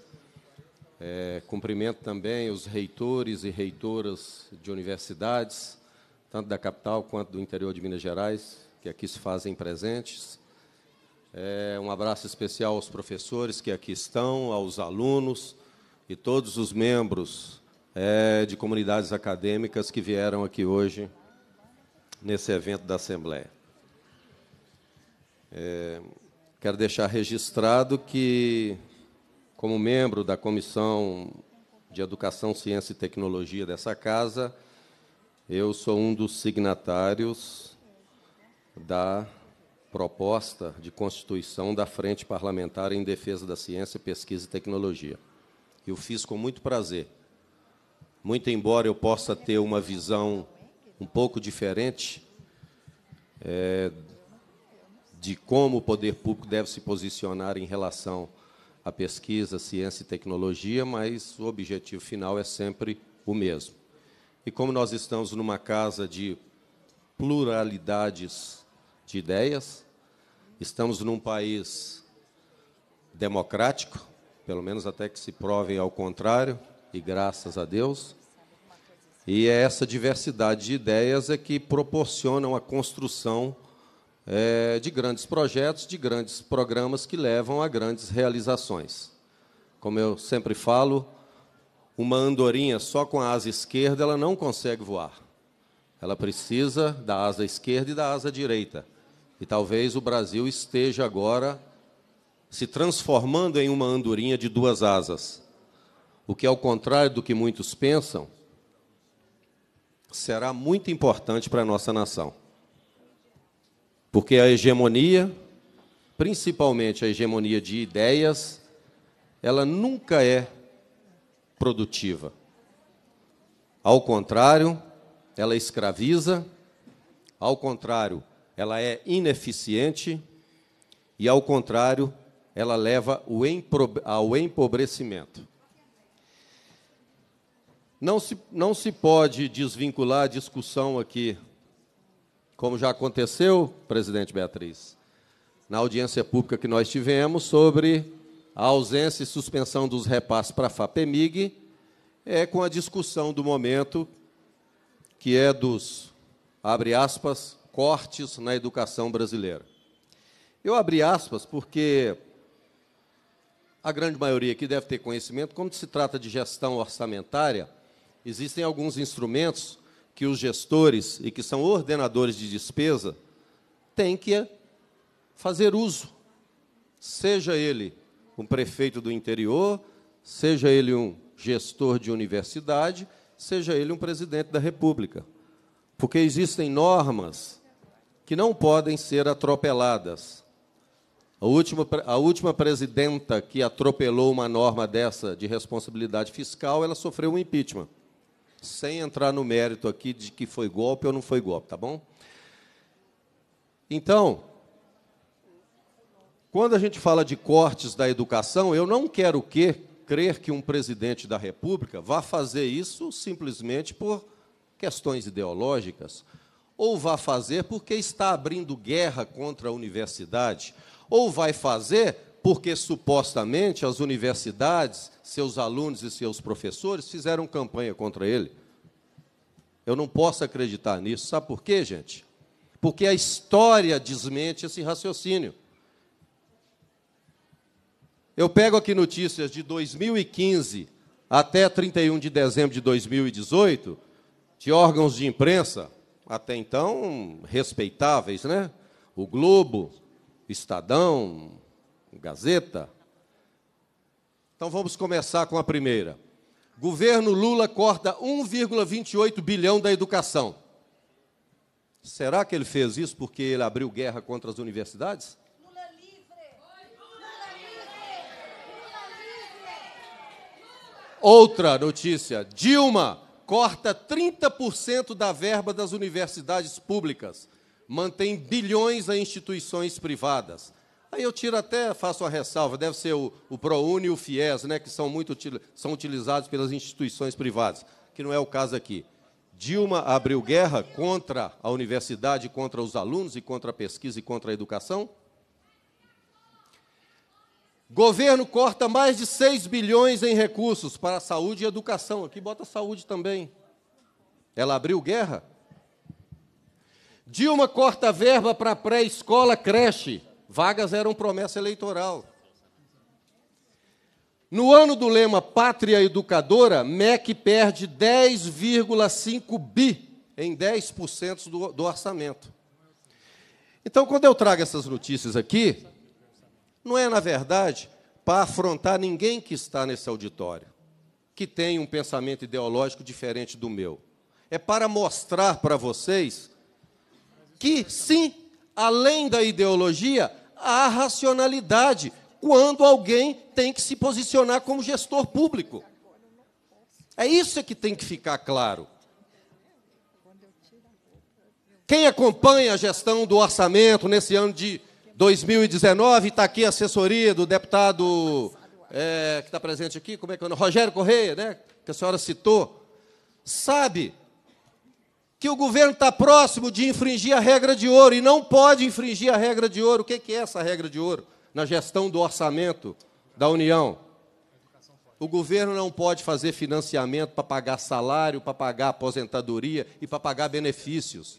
É, cumprimento também os reitores e reitoras de universidades, tanto da capital quanto do interior de Minas Gerais, que aqui se fazem presentes. É, um abraço especial aos professores que aqui estão, aos alunos, e todos os membros é, de comunidades acadêmicas que vieram aqui hoje nesse evento da Assembleia. É, quero deixar registrado que, como membro da Comissão de Educação, Ciência e Tecnologia dessa casa, eu sou um dos signatários da proposta de constituição da Frente Parlamentar em Defesa da Ciência, Pesquisa e Tecnologia. Eu fiz com muito prazer. Muito embora eu possa ter uma visão um pouco diferente é, de como o poder público deve se posicionar em relação à pesquisa, ciência e tecnologia, mas o objetivo final é sempre o mesmo. E como nós estamos numa casa de pluralidades de ideias, estamos num país democrático, pelo menos até que se provem ao contrário, e graças a Deus. E é essa diversidade de ideias é que proporcionam a construção é, de grandes projetos, de grandes programas que levam a grandes realizações. Como eu sempre falo, uma andorinha só com a asa esquerda ela não consegue voar. Ela precisa da asa esquerda e da asa direita. E talvez o Brasil esteja agora se transformando em uma andorinha de duas asas. O que, ao contrário do que muitos pensam, será muito importante para a nossa nação. Porque a hegemonia, principalmente a hegemonia de ideias, ela nunca é produtiva. Ao contrário, ela escraviza, ao contrário, ela é ineficiente e, ao contrário, ela leva ao empobrecimento. Não se, não se pode desvincular a discussão aqui, como já aconteceu, presidente Beatriz, na audiência pública que nós tivemos sobre a ausência e suspensão dos repasses para a FAPEMIG, é com a discussão do momento, que é dos, abre aspas, cortes na educação brasileira. Eu abri aspas porque a grande maioria aqui deve ter conhecimento. quando se trata de gestão orçamentária, existem alguns instrumentos que os gestores e que são ordenadores de despesa têm que fazer uso. Seja ele um prefeito do interior, seja ele um gestor de universidade, seja ele um presidente da República. Porque existem normas que não podem ser atropeladas. A última, a última presidenta que atropelou uma norma dessa de responsabilidade fiscal, ela sofreu um impeachment. Sem entrar no mérito aqui de que foi golpe ou não foi golpe, tá bom? Então, quando a gente fala de cortes da educação, eu não quero que, crer que um presidente da República vá fazer isso simplesmente por questões ideológicas, ou vá fazer porque está abrindo guerra contra a universidade, ou vai fazer porque supostamente as universidades, seus alunos e seus professores fizeram campanha contra ele. Eu não posso acreditar nisso. Sabe por quê, gente? Porque a história desmente esse raciocínio. Eu pego aqui notícias de 2015 até 31 de dezembro de 2018, de órgãos de imprensa, até então respeitáveis, né? O Globo, Estadão, Gazeta. Então vamos começar com a primeira. Governo Lula corta 1,28 bilhão da educação. Será que ele fez isso porque ele abriu guerra contra as universidades? Outra notícia: Dilma corta 30% da verba das universidades públicas mantém bilhões a instituições privadas. Aí eu tiro até, faço a ressalva, deve ser o, o ProUni e o FIES, né, que são muito são utilizados pelas instituições privadas, que não é o caso aqui. Dilma abriu guerra contra a universidade, contra os alunos e contra a pesquisa e contra a educação? Governo corta mais de 6 bilhões em recursos para a saúde e educação. Aqui bota saúde também. Ela abriu guerra? Dilma corta verba para pré-escola, creche. Vagas eram promessa eleitoral. No ano do lema Pátria Educadora, MEC perde 10,5 bi em 10% do, do orçamento. Então, quando eu trago essas notícias aqui, não é, na verdade, para afrontar ninguém que está nesse auditório, que tem um pensamento ideológico diferente do meu. É para mostrar para vocês que, sim, além da ideologia, há racionalidade quando alguém tem que se posicionar como gestor público. É isso que tem que ficar claro. Quem acompanha a gestão do orçamento nesse ano de 2019, está aqui a assessoria do deputado é, que está presente aqui, como é que é? Rogério Correia, né? que a senhora citou, sabe que o governo está próximo de infringir a regra de ouro e não pode infringir a regra de ouro. O que é essa regra de ouro na gestão do orçamento da União? O governo não pode fazer financiamento para pagar salário, para pagar aposentadoria e para pagar benefícios.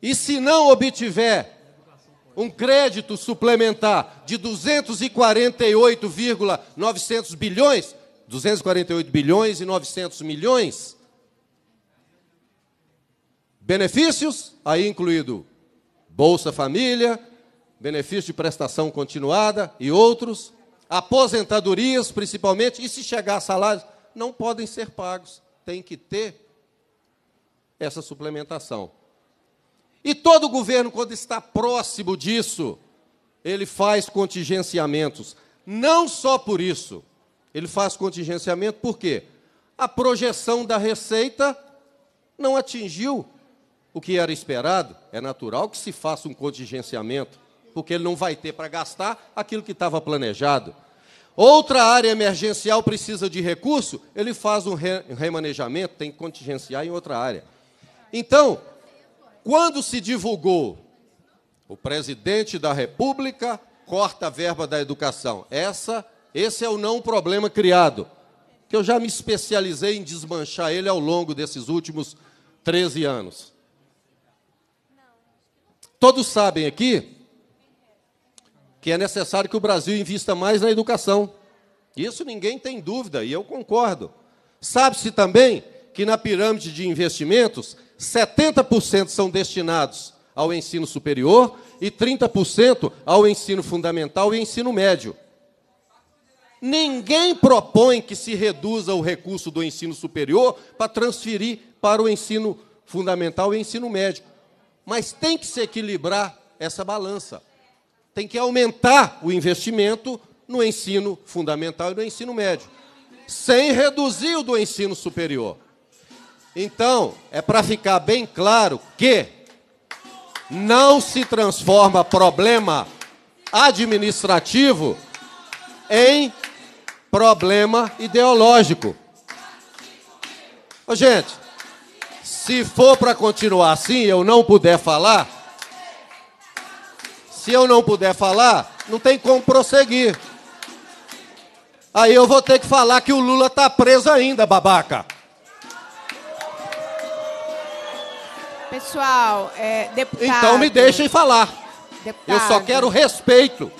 E se não obtiver um crédito suplementar de 248,900 bilhões, 248 bilhões e 900 milhões, Benefícios, aí incluído Bolsa Família, benefício de prestação continuada e outros, aposentadorias principalmente, e se chegar a salários, não podem ser pagos, tem que ter essa suplementação. E todo governo, quando está próximo disso, ele faz contingenciamentos. Não só por isso, ele faz contingenciamento porque a projeção da receita não atingiu o que era esperado, é natural que se faça um contingenciamento, porque ele não vai ter para gastar aquilo que estava planejado. Outra área emergencial precisa de recurso, ele faz um remanejamento, tem que contingenciar em outra área. Então, quando se divulgou o presidente da República corta a verba da educação, essa, esse é o não problema criado, que eu já me especializei em desmanchar ele ao longo desses últimos 13 anos. Todos sabem aqui que é necessário que o Brasil invista mais na educação. Isso ninguém tem dúvida, e eu concordo. Sabe-se também que na pirâmide de investimentos, 70% são destinados ao ensino superior e 30% ao ensino fundamental e ensino médio. Ninguém propõe que se reduza o recurso do ensino superior para transferir para o ensino fundamental e ensino médio. Mas tem que se equilibrar essa balança. Tem que aumentar o investimento no ensino fundamental e no ensino médio, sem reduzir o do ensino superior. Então, é para ficar bem claro que não se transforma problema administrativo em problema ideológico. Ô, gente, se for para continuar assim, eu não puder falar. Se eu não puder falar, não tem como prosseguir. Aí eu vou ter que falar que o Lula tá preso ainda, babaca. Pessoal, é, deputado. Então me deixem falar. Deputado. Eu só quero respeito.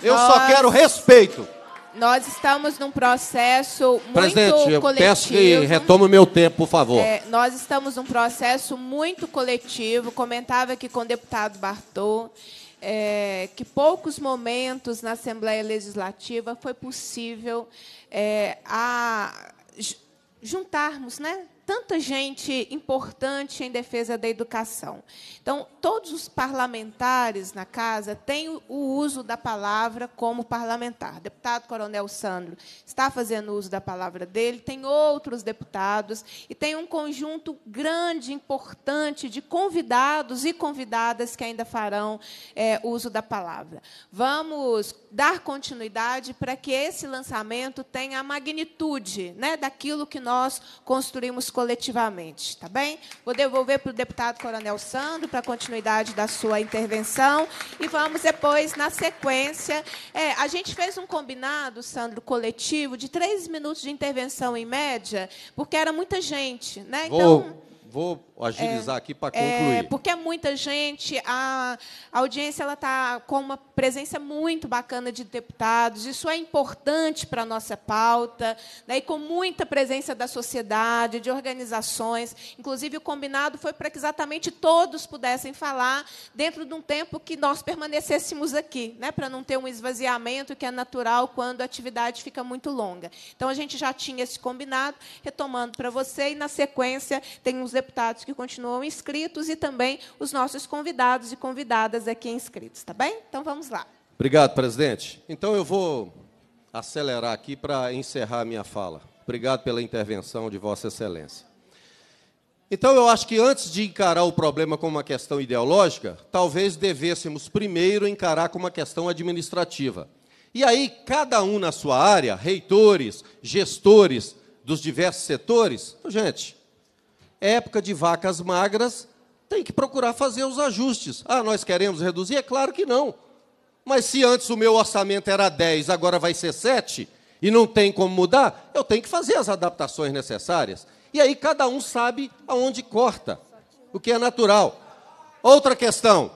Eu Nós... só quero respeito. Nós estamos num processo muito Presidente, coletivo. Presidente, peço que retome o meu tempo, por favor. É, nós estamos num processo muito coletivo. Comentava aqui com o deputado Bartô é, que poucos momentos na Assembleia Legislativa foi possível é, a juntarmos, né? tanta gente importante em defesa da educação. Então, todos os parlamentares na casa têm o uso da palavra como parlamentar. O deputado Coronel Sandro está fazendo uso da palavra dele, tem outros deputados e tem um conjunto grande, importante de convidados e convidadas que ainda farão é, uso da palavra. Vamos dar continuidade para que esse lançamento tenha a magnitude né, daquilo que nós construímos coletivamente, tá bem? Vou devolver para o deputado Coronel Sandro para a continuidade da sua intervenção e vamos depois, na sequência, é, a gente fez um combinado, Sandro, coletivo de três minutos de intervenção em média, porque era muita gente, né? Então, Vou vou agilizar é, aqui para concluir. É, porque é muita gente, a, audiência audiência está com uma presença muito bacana de deputados, isso é importante para a nossa pauta, né, e com muita presença da sociedade, de organizações. Inclusive, o combinado foi para que exatamente todos pudessem falar dentro de um tempo que nós permanecêssemos aqui, né, para não ter um esvaziamento que é natural quando a atividade fica muito longa. Então, a gente já tinha esse combinado, retomando para você, e, na sequência, tem uns deputados deputados que continuam inscritos e também os nossos convidados e convidadas aqui inscritos, tá bem? Então vamos lá. Obrigado, presidente. Então eu vou acelerar aqui para encerrar a minha fala. Obrigado pela intervenção de Vossa Excelência. Então, eu acho que antes de encarar o problema como uma questão ideológica, talvez devêssemos primeiro encarar como uma questão administrativa. E aí, cada um na sua área, reitores, gestores dos diversos setores, gente, época de vacas magras, tem que procurar fazer os ajustes. Ah, nós queremos reduzir? É claro que não. Mas se antes o meu orçamento era 10, agora vai ser 7, e não tem como mudar, eu tenho que fazer as adaptações necessárias. E aí cada um sabe aonde corta, o que é natural. Outra questão.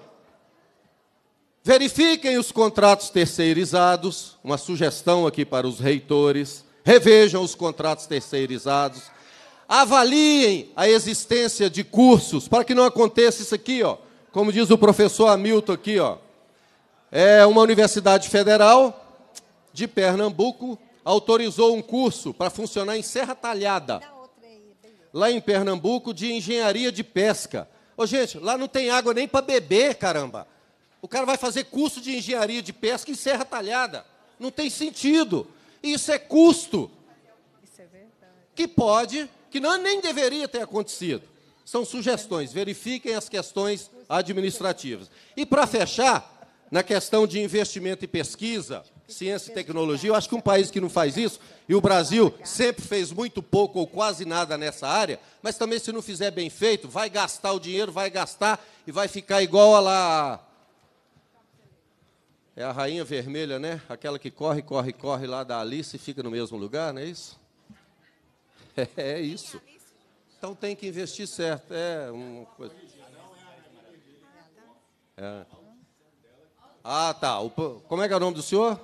Verifiquem os contratos terceirizados, uma sugestão aqui para os reitores. Revejam os contratos terceirizados, avaliem a existência de cursos, para que não aconteça isso aqui, ó. Como diz o professor Hamilton aqui, ó. É uma universidade federal de Pernambuco autorizou um curso para funcionar em Serra Talhada. Lá em Pernambuco de engenharia de pesca. Ô, gente, lá não tem água nem para beber, caramba. O cara vai fazer curso de engenharia de pesca em Serra Talhada. Não tem sentido. Isso é custo. Isso é verdade. Que pode que não, nem deveria ter acontecido. São sugestões, verifiquem as questões administrativas. E para fechar, na questão de investimento e pesquisa, ciência e tecnologia, eu acho que um país que não faz isso, e o Brasil sempre fez muito pouco ou quase nada nessa área, mas também se não fizer bem feito, vai gastar o dinheiro, vai gastar e vai ficar igual a lá é a rainha vermelha, né? Aquela que corre, corre, corre lá da Alice e fica no mesmo lugar, não é isso? *laughs* É isso. Então tem que investir certo. É uma coisa. É. Ah, tá. O, como é que é o nome do senhor?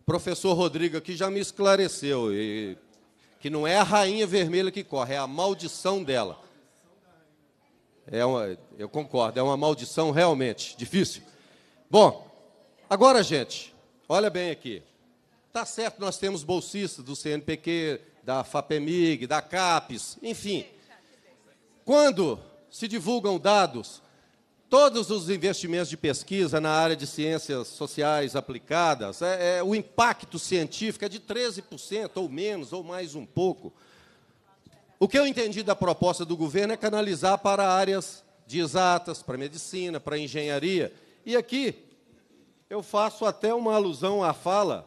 O professor Rodrigo aqui já me esclareceu. E, que não é a rainha vermelha que corre, é a maldição dela. É uma, eu concordo, é uma maldição realmente difícil. Bom, agora, gente, olha bem aqui. Tá certo, nós temos bolsistas do CNPq, da FAPEMIG, da CAPES, enfim. Quando se divulgam dados, todos os investimentos de pesquisa na área de ciências sociais aplicadas, é, é, o impacto científico é de 13%, ou menos, ou mais um pouco. O que eu entendi da proposta do governo é canalizar para áreas de exatas, para medicina, para engenharia. E aqui eu faço até uma alusão à fala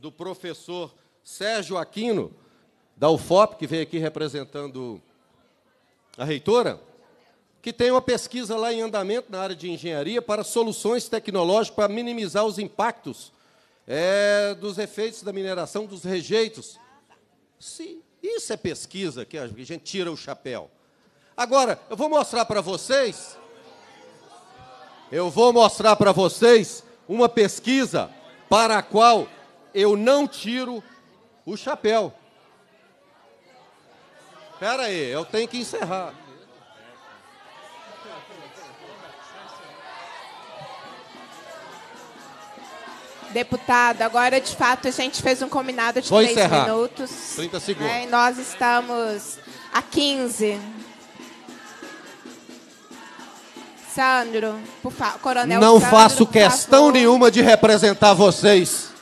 do professor Sérgio Aquino, da UFOP, que veio aqui representando a reitora, que tem uma pesquisa lá em andamento na área de engenharia para soluções tecnológicas para minimizar os impactos é, dos efeitos da mineração, dos rejeitos. Sim, isso é pesquisa que a gente tira o chapéu. Agora, eu vou mostrar para vocês. Eu vou mostrar para vocês uma pesquisa para a qual eu não tiro o chapéu. Pera aí, eu tenho que encerrar. Deputado, agora de fato a gente fez um combinado de Vou três encerrar. minutos. 30 segundos. Né, e nós estamos a 15. Sandro, por fa... Coronel Não Sandro, faço questão favor. nenhuma de representar vocês.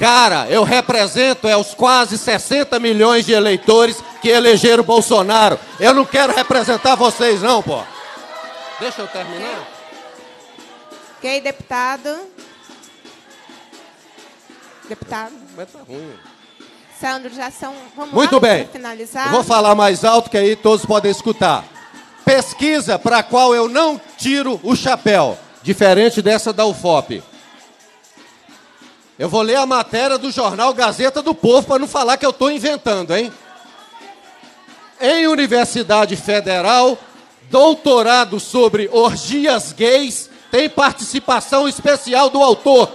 Cara, eu represento é os quase 60 milhões de eleitores que elegeram Bolsonaro. Eu não quero representar vocês, não, pô. Deixa eu terminar. Ok, é deputado. Deputado. Mas tá ruim. Sandro, já são. Vamos Muito lá, bem. finalizar. vou falar mais alto que aí todos podem escutar. Pesquisa para a qual eu não tiro o chapéu, diferente dessa da UFOP. Eu vou ler a matéria do jornal Gazeta do Povo para não falar que eu estou inventando, hein? Em Universidade Federal, doutorado sobre orgias gays tem participação especial do autor.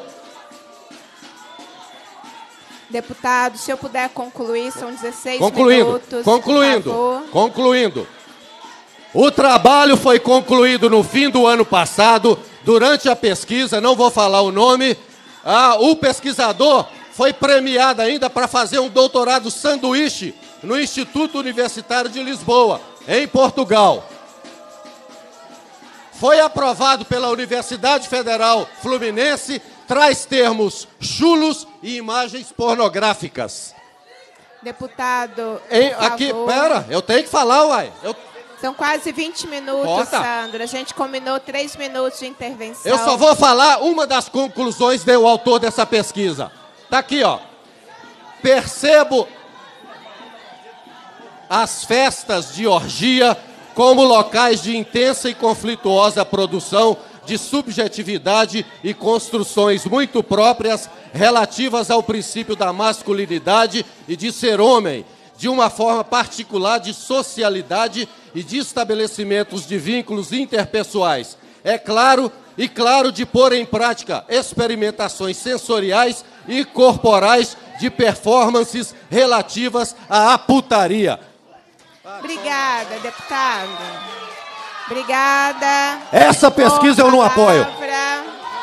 Deputado, se eu puder concluir, são 16 concluindo, minutos. Concluindo, concluindo. O trabalho foi concluído no fim do ano passado, durante a pesquisa, não vou falar o nome, ah, o pesquisador foi premiado ainda para fazer um doutorado sanduíche no Instituto Universitário de Lisboa, em Portugal. Foi aprovado pela Universidade Federal Fluminense, traz termos chulos e imagens pornográficas. Deputado. Em, aqui, favor. pera, eu tenho que falar, uai. Eu, são quase 20 minutos, Sandra. Sandro. A gente combinou 3 minutos de intervenção. Eu só vou falar uma das conclusões do autor dessa pesquisa. Tá aqui, ó. Percebo as festas de orgia como locais de intensa e conflituosa produção de subjetividade e construções muito próprias relativas ao princípio da masculinidade e de ser homem, de uma forma particular de socialidade e de estabelecimentos de vínculos interpessoais. É claro, e claro, de pôr em prática experimentações sensoriais e corporais de performances relativas à putaria. Obrigada, deputada. Obrigada. Essa pesquisa eu não apoio.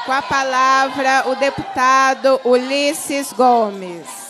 Com a palavra, o deputado Ulisses Gomes.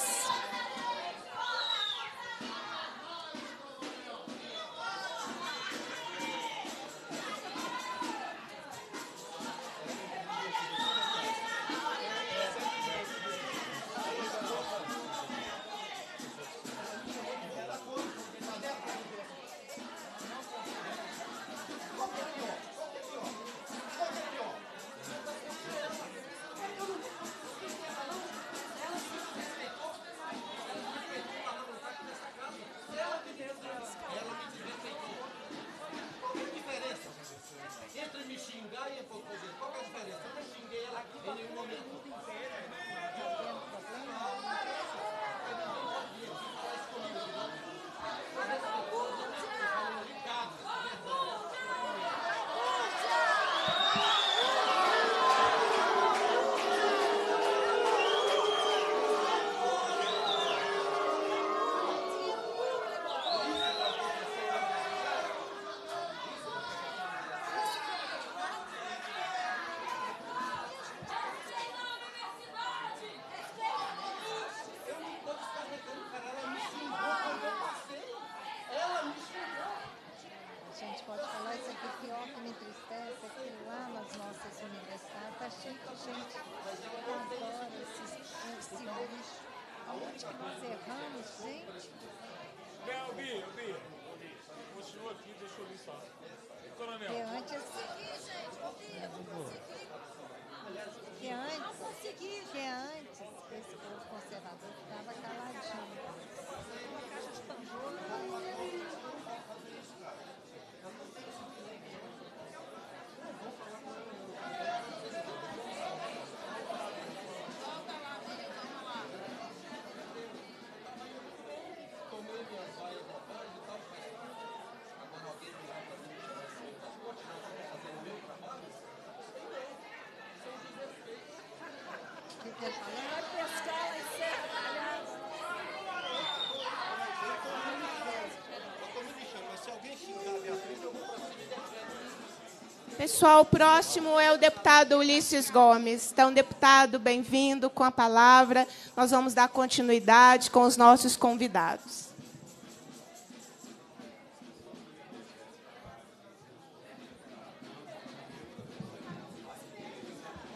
Pessoal, o próximo é o deputado Ulisses Gomes. Então, deputado, bem-vindo com a palavra. Nós vamos dar continuidade com os nossos convidados.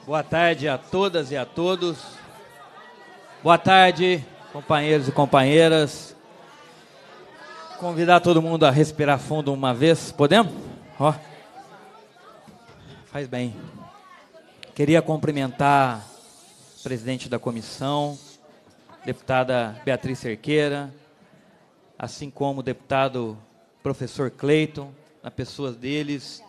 Boa tarde a todas e a todos. Boa tarde, companheiros e companheiras. Convidar todo mundo a respirar fundo uma vez, podemos? Ó. Faz bem. Queria cumprimentar o presidente da comissão, deputada Beatriz Cerqueira, assim como o deputado professor Cleiton, na pessoa deles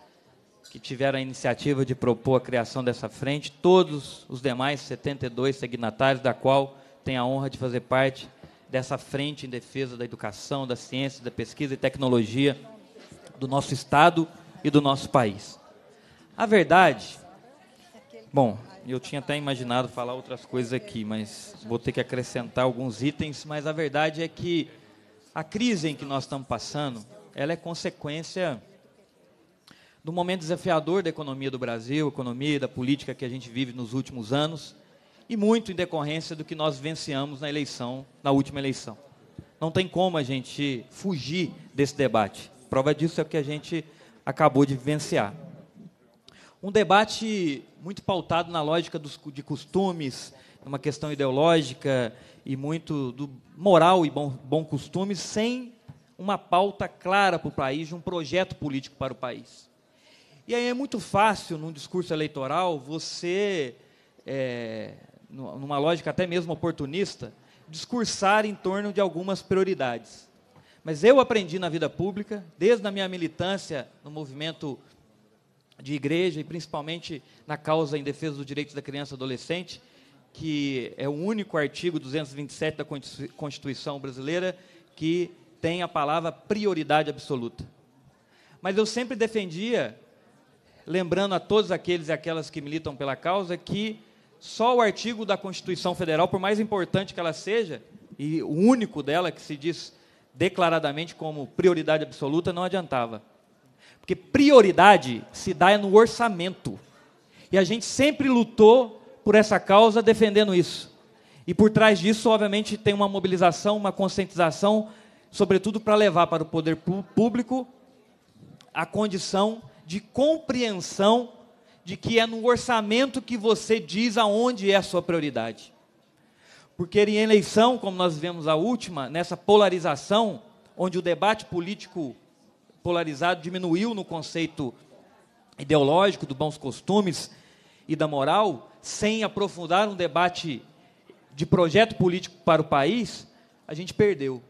que tiveram a iniciativa de propor a criação dessa frente, todos os demais 72 signatários, da qual tenho a honra de fazer parte dessa frente em defesa da educação, da ciência, da pesquisa e tecnologia do nosso Estado e do nosso país. A verdade, bom, eu tinha até imaginado falar outras coisas aqui, mas vou ter que acrescentar alguns itens, mas a verdade é que a crise em que nós estamos passando, ela é consequência do momento desafiador da economia do Brasil, economia e da política que a gente vive nos últimos anos, e muito em decorrência do que nós venciamos na eleição, na última eleição. Não tem como a gente fugir desse debate. Prova disso é o que a gente acabou de vivenciar. Um debate muito pautado na lógica dos, de costumes, numa questão ideológica e muito do moral e bom, bom costume, sem uma pauta clara para o país, de um projeto político para o país. E aí é muito fácil, num discurso eleitoral, você, é, numa lógica até mesmo oportunista, discursar em torno de algumas prioridades. Mas eu aprendi na vida pública, desde a minha militância no movimento de igreja e principalmente na causa em defesa dos direitos da criança e adolescente, que é o único artigo 227 da Constituição brasileira que tem a palavra prioridade absoluta. Mas eu sempre defendia lembrando a todos aqueles e aquelas que militam pela causa que só o artigo da Constituição Federal, por mais importante que ela seja, e o único dela que se diz declaradamente como prioridade absoluta, não adiantava. Porque prioridade se dá é no orçamento. E a gente sempre lutou por essa causa defendendo isso. E por trás disso, obviamente, tem uma mobilização, uma conscientização, sobretudo para levar para o poder público a condição de compreensão de que é no orçamento que você diz aonde é a sua prioridade. Porque em eleição, como nós vemos a última, nessa polarização, onde o debate político polarizado diminuiu no conceito ideológico dos bons costumes e da moral, sem aprofundar um debate de projeto político para o país, a gente perdeu.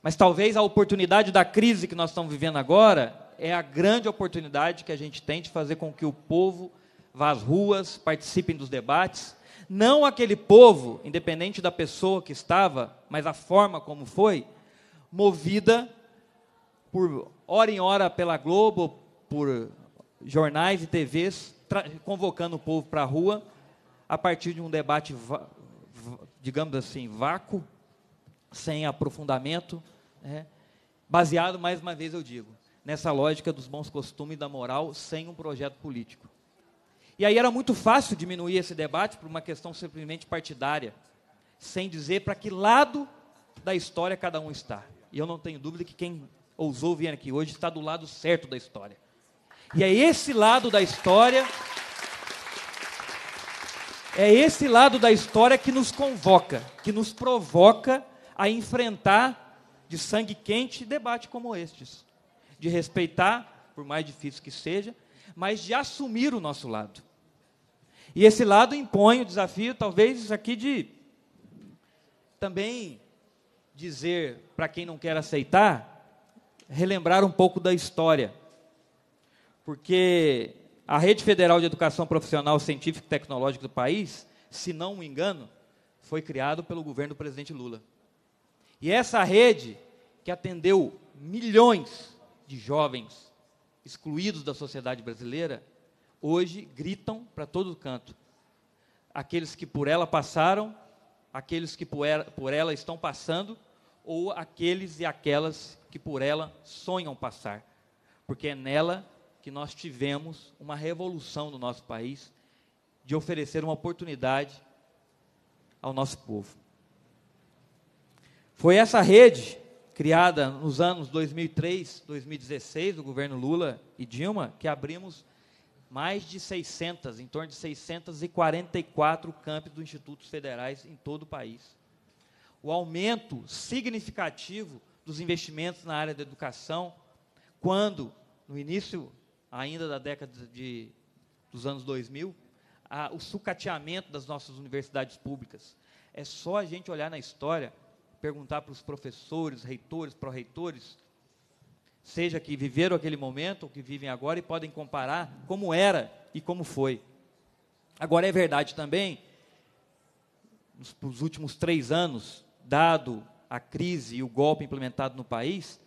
Mas talvez a oportunidade da crise que nós estamos vivendo agora é a grande oportunidade que a gente tem de fazer com que o povo vá às ruas, participem dos debates. Não aquele povo, independente da pessoa que estava, mas a forma como foi, movida por hora em hora pela Globo, por jornais e TVs, convocando o povo para a rua, a partir de um debate, digamos assim, vácuo, sem aprofundamento, né? baseado, mais uma vez eu digo, nessa lógica dos bons costumes e da moral sem um projeto político. E aí era muito fácil diminuir esse debate para uma questão simplesmente partidária, sem dizer para que lado da história cada um está. E eu não tenho dúvida que quem ousou vir aqui hoje está do lado certo da história. E é esse lado da história é esse lado da história que nos convoca, que nos provoca a enfrentar de sangue quente debate como estes de respeitar, por mais difícil que seja, mas de assumir o nosso lado. E esse lado impõe o desafio, talvez, aqui de também dizer para quem não quer aceitar, relembrar um pouco da história. Porque a Rede Federal de Educação Profissional Científica e Tecnológica do país, se não me engano, foi criado pelo governo do presidente Lula. E essa rede, que atendeu milhões de jovens excluídos da sociedade brasileira, hoje gritam para todo canto. Aqueles que por ela passaram, aqueles que por ela estão passando, ou aqueles e aquelas que por ela sonham passar. Porque é nela que nós tivemos uma revolução no nosso país de oferecer uma oportunidade ao nosso povo. Foi essa rede criada nos anos 2003, 2016, do governo Lula e Dilma, que abrimos mais de 600, em torno de 644 campos dos institutos federais em todo o país. O aumento significativo dos investimentos na área da educação, quando, no início ainda da década de, dos anos 2000, a, o sucateamento das nossas universidades públicas. É só a gente olhar na história perguntar para os professores, reitores, pró-reitores, seja que viveram aquele momento ou que vivem agora e podem comparar como era e como foi. Agora é verdade também, nos últimos três anos, dado a crise e o golpe implementado no país,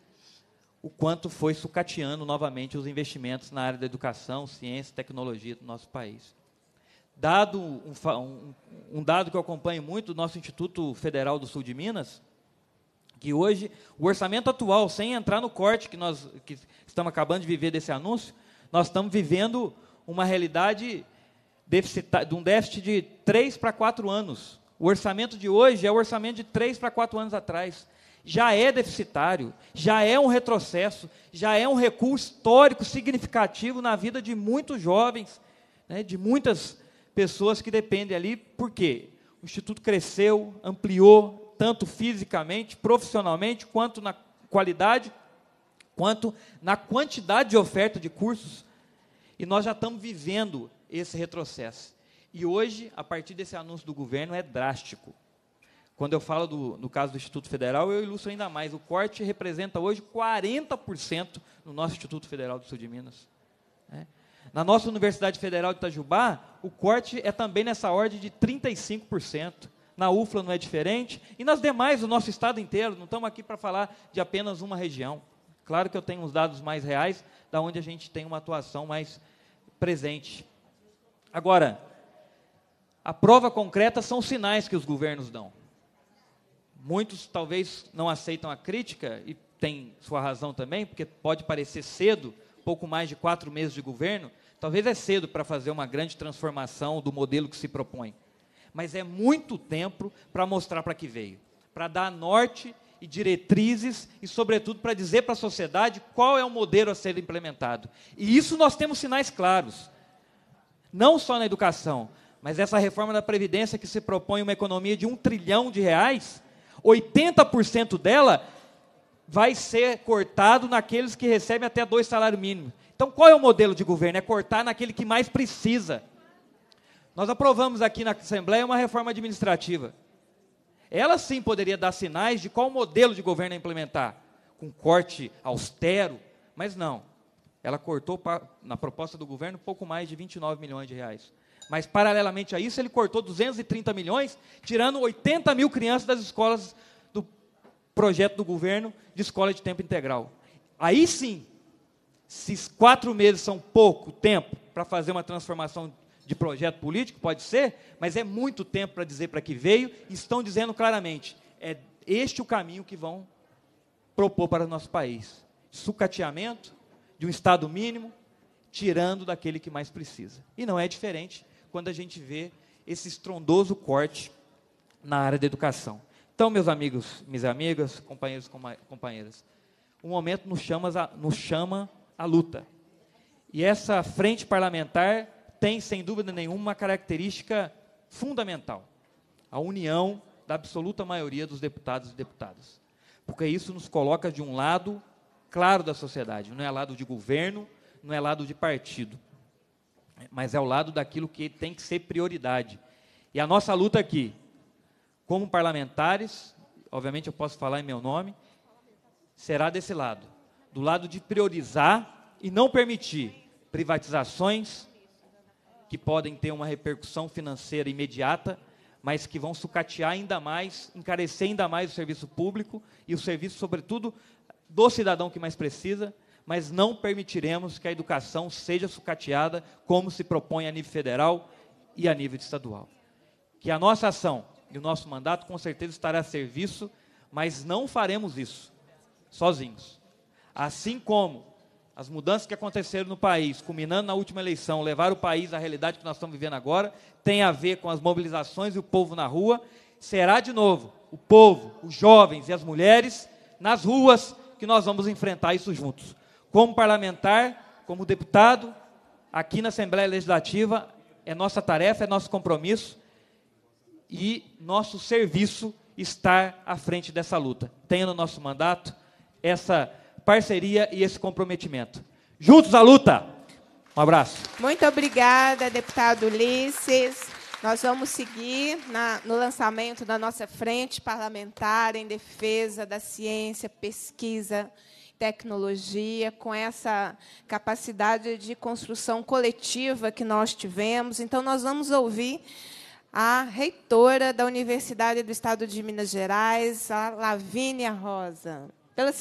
o quanto foi sucateando novamente os investimentos na área da educação, ciência e tecnologia do nosso país. Dado um, um, um dado que eu acompanho muito do nosso Instituto Federal do Sul de Minas, que hoje o orçamento atual, sem entrar no corte que nós que estamos acabando de viver desse anúncio, nós estamos vivendo uma realidade de um déficit de 3 para 4 anos. O orçamento de hoje é o orçamento de 3 para 4 anos atrás. Já é deficitário, já é um retrocesso, já é um recuo histórico significativo na vida de muitos jovens, né, de muitas pessoas que dependem ali, por quê? O Instituto cresceu, ampliou, tanto fisicamente, profissionalmente, quanto na qualidade, quanto na quantidade de oferta de cursos, e nós já estamos vivendo esse retrocesso. E hoje, a partir desse anúncio do governo, é drástico. Quando eu falo do, no caso do Instituto Federal, eu ilustro ainda mais. O corte representa hoje 40% no nosso Instituto Federal do Sul de Minas. Na nossa Universidade Federal de Itajubá, o corte é também nessa ordem de 35%. Na UFLA não é diferente. E nas demais, do nosso estado inteiro, não estamos aqui para falar de apenas uma região. Claro que eu tenho uns dados mais reais, da onde a gente tem uma atuação mais presente. Agora, a prova concreta são os sinais que os governos dão. Muitos talvez não aceitam a crítica, e tem sua razão também, porque pode parecer cedo, pouco mais de quatro meses de governo, Talvez é cedo para fazer uma grande transformação do modelo que se propõe, mas é muito tempo para mostrar para que veio, para dar norte e diretrizes e, sobretudo, para dizer para a sociedade qual é o modelo a ser implementado. E isso nós temos sinais claros, não só na educação, mas essa reforma da Previdência que se propõe uma economia de um trilhão de reais, 80% dela vai ser cortado naqueles que recebem até dois salários mínimos. Então, qual é o modelo de governo? É cortar naquele que mais precisa. Nós aprovamos aqui na Assembleia uma reforma administrativa. Ela sim poderia dar sinais de qual modelo de governo a implementar, com corte austero, mas não. Ela cortou na proposta do governo pouco mais de 29 milhões de reais. Mas, paralelamente a isso, ele cortou 230 milhões, tirando 80 mil crianças das escolas do projeto do governo de escola de tempo integral. Aí sim, se quatro meses são pouco tempo para fazer uma transformação de projeto político, pode ser, mas é muito tempo para dizer para que veio, estão dizendo claramente, é este o caminho que vão propor para o nosso país. Sucateamento de um Estado mínimo, tirando daquele que mais precisa. E não é diferente quando a gente vê esse estrondoso corte na área da educação. Então, meus amigos, minhas amigas, companheiros, companheiras, o momento nos chama, nos chama a luta. E essa frente parlamentar tem, sem dúvida nenhuma, uma característica fundamental: a união da absoluta maioria dos deputados e deputadas. Porque isso nos coloca de um lado claro da sociedade, não é lado de governo, não é lado de partido, mas é o lado daquilo que tem que ser prioridade. E a nossa luta aqui, como parlamentares, obviamente eu posso falar em meu nome, será desse lado do lado de priorizar e não permitir privatizações que podem ter uma repercussão financeira imediata, mas que vão sucatear ainda mais, encarecer ainda mais o serviço público e o serviço, sobretudo, do cidadão que mais precisa, mas não permitiremos que a educação seja sucateada como se propõe a nível federal e a nível estadual. Que a nossa ação e o nosso mandato com certeza estará a serviço, mas não faremos isso sozinhos. Assim como as mudanças que aconteceram no país, culminando na última eleição, levaram o país à realidade que nós estamos vivendo agora, tem a ver com as mobilizações e o povo na rua, será de novo o povo, os jovens e as mulheres nas ruas que nós vamos enfrentar isso juntos. Como parlamentar, como deputado, aqui na Assembleia Legislativa, é nossa tarefa, é nosso compromisso e nosso serviço estar à frente dessa luta. Tenha no nosso mandato essa parceria e esse comprometimento. Juntos à luta! Um abraço. Muito obrigada, deputado Ulisses. Nós vamos seguir na, no lançamento da nossa frente parlamentar em defesa da ciência, pesquisa, tecnologia, com essa capacidade de construção coletiva que nós tivemos. Então, nós vamos ouvir a reitora da Universidade do Estado de Minas Gerais, a Lavínia Rosa. Pela,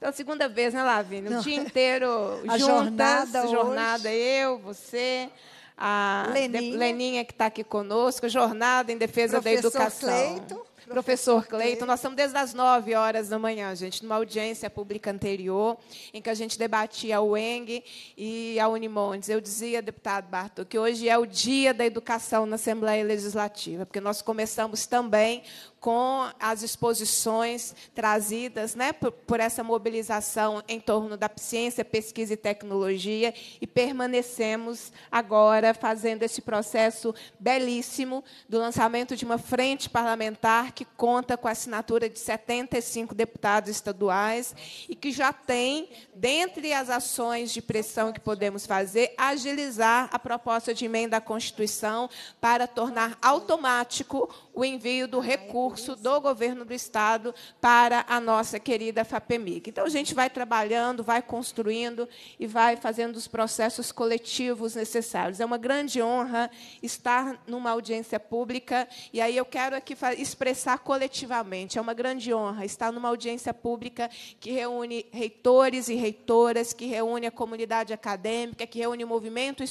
pela segunda vez, né, Lavínia? O dia inteiro *laughs* a juntas, jornada, jornada eu, você, a Leninha, de, Leninha que está aqui conosco, Jornada em Defesa Professor da Educação. Cleito professor Cleiton. Nós estamos desde as 9 horas da manhã, gente, numa audiência pública anterior, em que a gente debatia o ENG e a Unimondes. Eu dizia, deputado Bartô, que hoje é o dia da educação na Assembleia Legislativa, porque nós começamos também com as exposições trazidas né, por, por, essa mobilização em torno da ciência, pesquisa e tecnologia, e permanecemos agora fazendo esse processo belíssimo do lançamento de uma frente parlamentar que conta com a assinatura de 75 deputados estaduais e que já tem, dentre as ações de pressão que podemos fazer, agilizar a proposta de emenda à Constituição para tornar automático o envio do recurso do governo do Estado para a nossa querida FAPEMIG. Então, a gente vai trabalhando, vai construindo e vai fazendo os processos coletivos necessários. É uma grande honra estar numa audiência pública, e aí eu quero aqui expressar conversar coletivamente. É uma grande honra estar numa audiência pública que reúne reitores e reitoras, que reúne a comunidade acadêmica, que reúne o movimento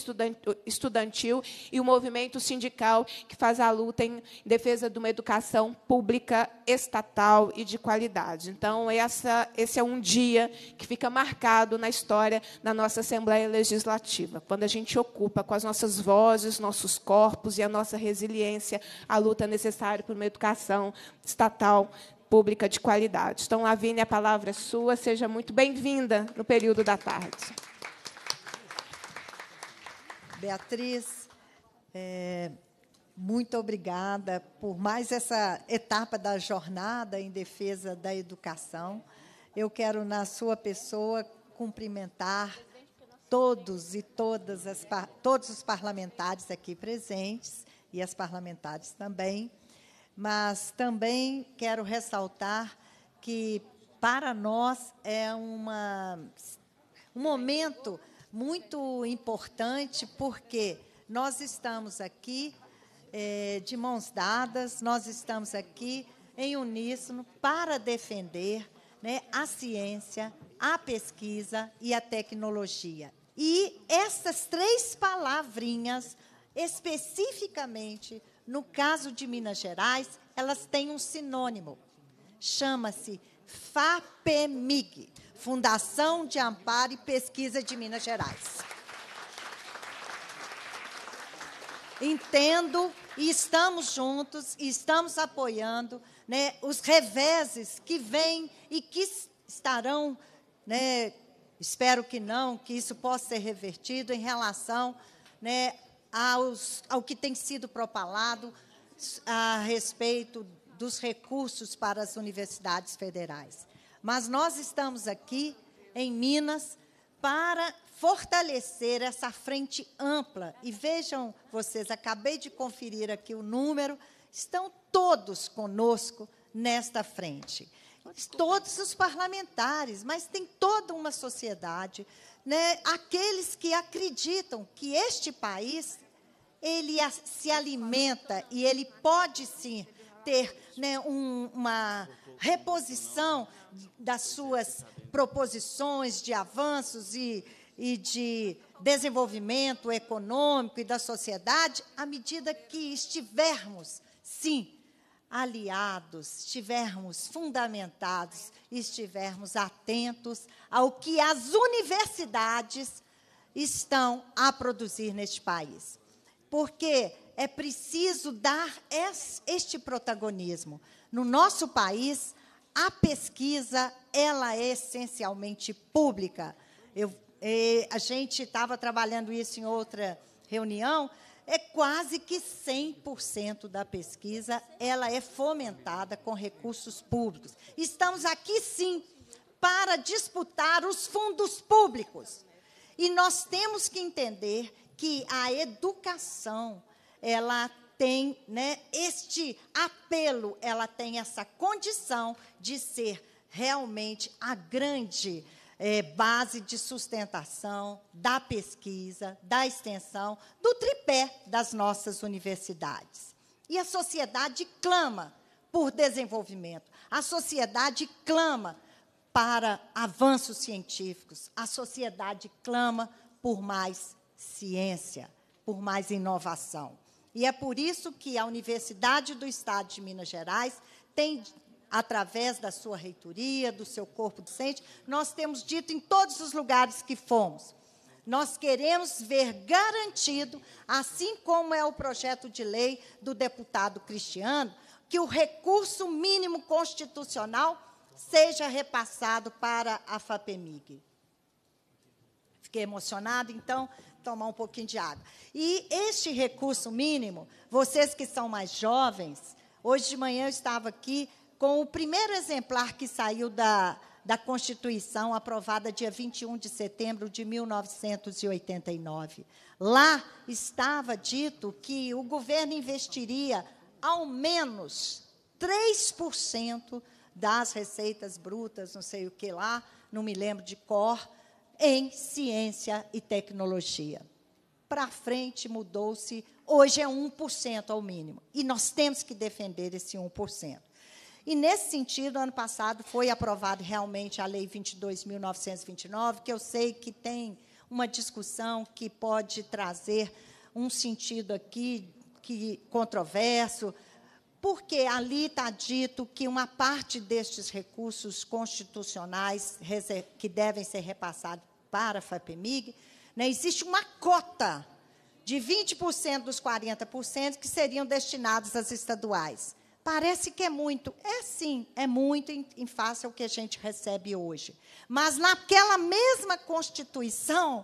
estudantil e o movimento sindical que faz a luta em defesa de uma educação pública, estatal e de qualidade. Então, essa, esse é um dia que fica marcado na história da nossa Assembleia Legislativa, quando a gente ocupa com as nossas vozes, nossos corpos e a nossa resiliência a luta necessária por uma educação educação estatal pública de qualidade. Então, avine a palavra é sua. Seja muito bem-vinda no período da tarde. Beatriz, é, muito obrigada por mais essa etapa da jornada em defesa da educação. Eu quero, na sua pessoa, cumprimentar todos e todas as, todos os parlamentares aqui presentes e as parlamentares também mas também quero ressaltar que para nós é uma, um momento muito importante, porque nós estamos aqui é, de mãos dadas, nós estamos aqui em uníssono para defender né, a ciência, a pesquisa e a tecnologia. E essas três palavrinhas, especificamente no caso de Minas Gerais, elas têm um sinônimo. Chama-se FAPEMIG, Fundação de Amparo e Pesquisa de Minas Gerais. Entendo e estamos juntos e estamos apoiando né, os reveses que vêm e que estarão, né, espero que não, que isso possa ser revertido em relação né, aos, ao que tem sido propalado a respeito dos recursos para as universidades federais. Mas nós estamos aqui em Minas para fortalecer essa frente ampla. E vejam vocês, acabei de conferir aqui o número, estão todos conosco nesta frente. Todos os parlamentares, mas tem toda uma sociedade, né, aqueles que acreditam que este país ele se alimenta e ele pode sim ter né, um, uma reposição das suas proposições de avanços e, e de desenvolvimento econômico e da sociedade à medida que estivermos, sim, aliados, estivermos fundamentados, estivermos atentos ao que as universidades estão a produzir neste país. Porque é preciso dar este protagonismo. No nosso país, a pesquisa ela é essencialmente pública. Eu, a gente estava trabalhando isso em outra reunião. É quase que 100% da pesquisa ela é fomentada com recursos públicos. Estamos aqui sim para disputar os fundos públicos. E nós temos que entender que a educação, ela tem né, este apelo, ela tem essa condição de ser realmente a grande é, base de sustentação da pesquisa, da extensão, do tripé das nossas universidades. E a sociedade clama por desenvolvimento, a sociedade clama para avanços científicos. A sociedade clama por mais ciência, por mais inovação. E é por isso que a Universidade do Estado de Minas Gerais tem através da sua reitoria, do seu corpo docente, nós temos dito em todos os lugares que fomos. Nós queremos ver garantido, assim como é o projeto de lei do deputado Cristiano, que o recurso mínimo constitucional seja repassado para a FAPEMIG. Fiquei emocionado, então, tomar um pouquinho de água. E este recurso mínimo, vocês que são mais jovens, hoje de manhã eu estava aqui com o primeiro exemplar que saiu da, da Constituição, aprovada dia 21 de setembro de 1989. Lá estava dito que o governo investiria ao menos 3% das receitas brutas, não sei o que lá, não me lembro de cor, em ciência e tecnologia. Para frente mudou-se, hoje é 1% ao mínimo, e nós temos que defender esse 1%. E, nesse sentido, ano passado foi aprovada realmente a Lei 22.929, que eu sei que tem uma discussão que pode trazer um sentido aqui que controverso, porque ali está dito que uma parte destes recursos constitucionais que devem ser repassados para a FAPEMIG, né, existe uma cota de 20% dos 40% que seriam destinados às estaduais. Parece que é muito. É sim, é muito em, em face ao que a gente recebe hoje. Mas naquela mesma Constituição,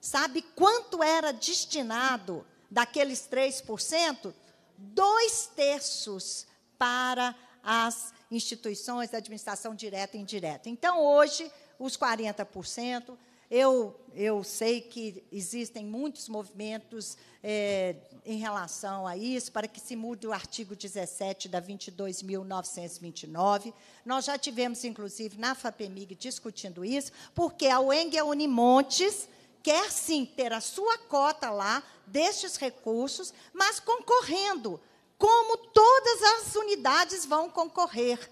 sabe quanto era destinado daqueles 3%? dois terços para as instituições da administração direta e indireta. Então, hoje, os 40%. Eu, eu sei que existem muitos movimentos é, em relação a isso, para que se mude o artigo 17 da 22.929. Nós já tivemos, inclusive, na FAPEMIG discutindo isso, porque a UENG é a Unimontes quer sim ter a sua cota lá destes recursos, mas concorrendo, como todas as unidades vão concorrer,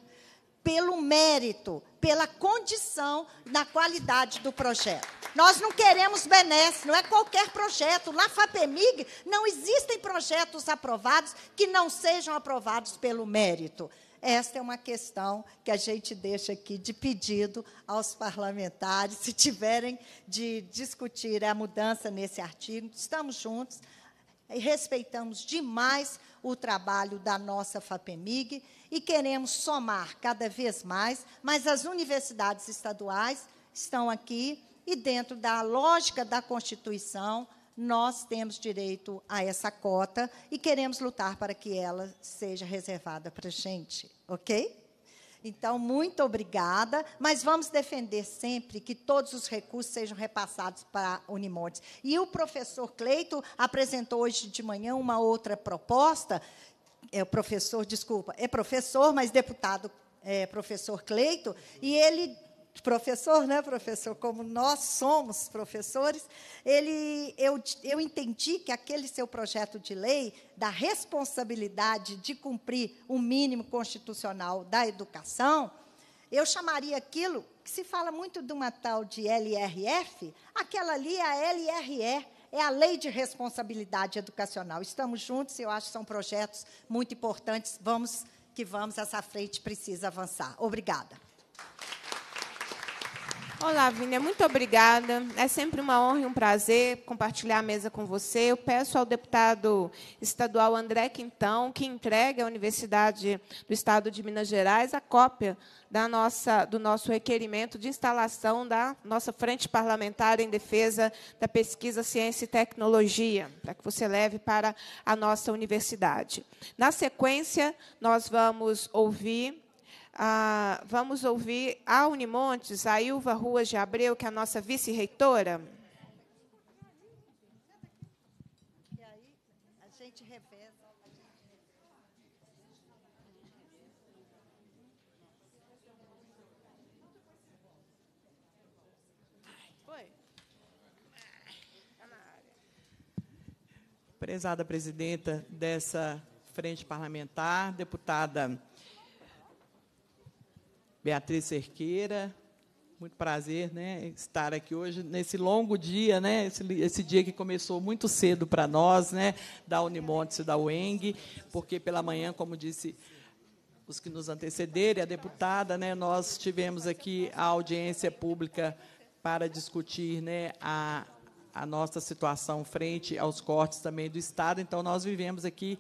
pelo mérito, pela condição da qualidade do projeto. Nós não queremos benesse, não é qualquer projeto. Na FAPEMIG não existem projetos aprovados que não sejam aprovados pelo mérito. Esta é uma questão que a gente deixa aqui de pedido aos parlamentares, se tiverem de discutir a mudança nesse artigo, estamos juntos e respeitamos demais o trabalho da nossa FAPEMIG e queremos somar cada vez mais, mas as universidades estaduais estão aqui e dentro da lógica da Constituição, nós temos direito a essa cota e queremos lutar para que ela seja reservada para a gente, ok? Então, muito obrigada, mas vamos defender sempre que todos os recursos sejam repassados para a Unimontes. E o professor Cleito apresentou hoje de manhã uma outra proposta. É o professor, desculpa, é professor, mas deputado é, professor Cleito, e ele professor, né, professor? Como nós somos professores, ele, eu, eu entendi que aquele seu projeto de lei da responsabilidade de cumprir o mínimo constitucional da educação, eu chamaria aquilo que se fala muito de uma tal de LRF, aquela ali é a LRE, é a Lei de Responsabilidade Educacional. Estamos juntos, eu acho que são projetos muito importantes. Vamos que vamos, essa frente precisa avançar. Obrigada. Olá, Vini. muito obrigada. É sempre uma honra e um prazer compartilhar a mesa com você. Eu peço ao deputado estadual André Quintão que entregue à Universidade do Estado de Minas Gerais a cópia da nossa, do nosso requerimento de instalação da nossa Frente Parlamentar em Defesa da Pesquisa, Ciência e Tecnologia, para que você leve para a nossa universidade. Na sequência, nós vamos ouvir ah, vamos ouvir a Unimontes, a Ilva Ruas de Abreu, que é a nossa vice-reitora. Prezada presidenta dessa frente parlamentar, deputada Beatriz Cerqueira. Muito prazer né, estar aqui hoje nesse longo dia, né, esse, esse dia que começou muito cedo para nós, né, da Unimontes e da UENG, porque pela manhã, como disse os que nos antecederem, a deputada, né, nós tivemos aqui a audiência pública para discutir né, a, a nossa situação frente aos cortes também do Estado. Então, nós vivemos aqui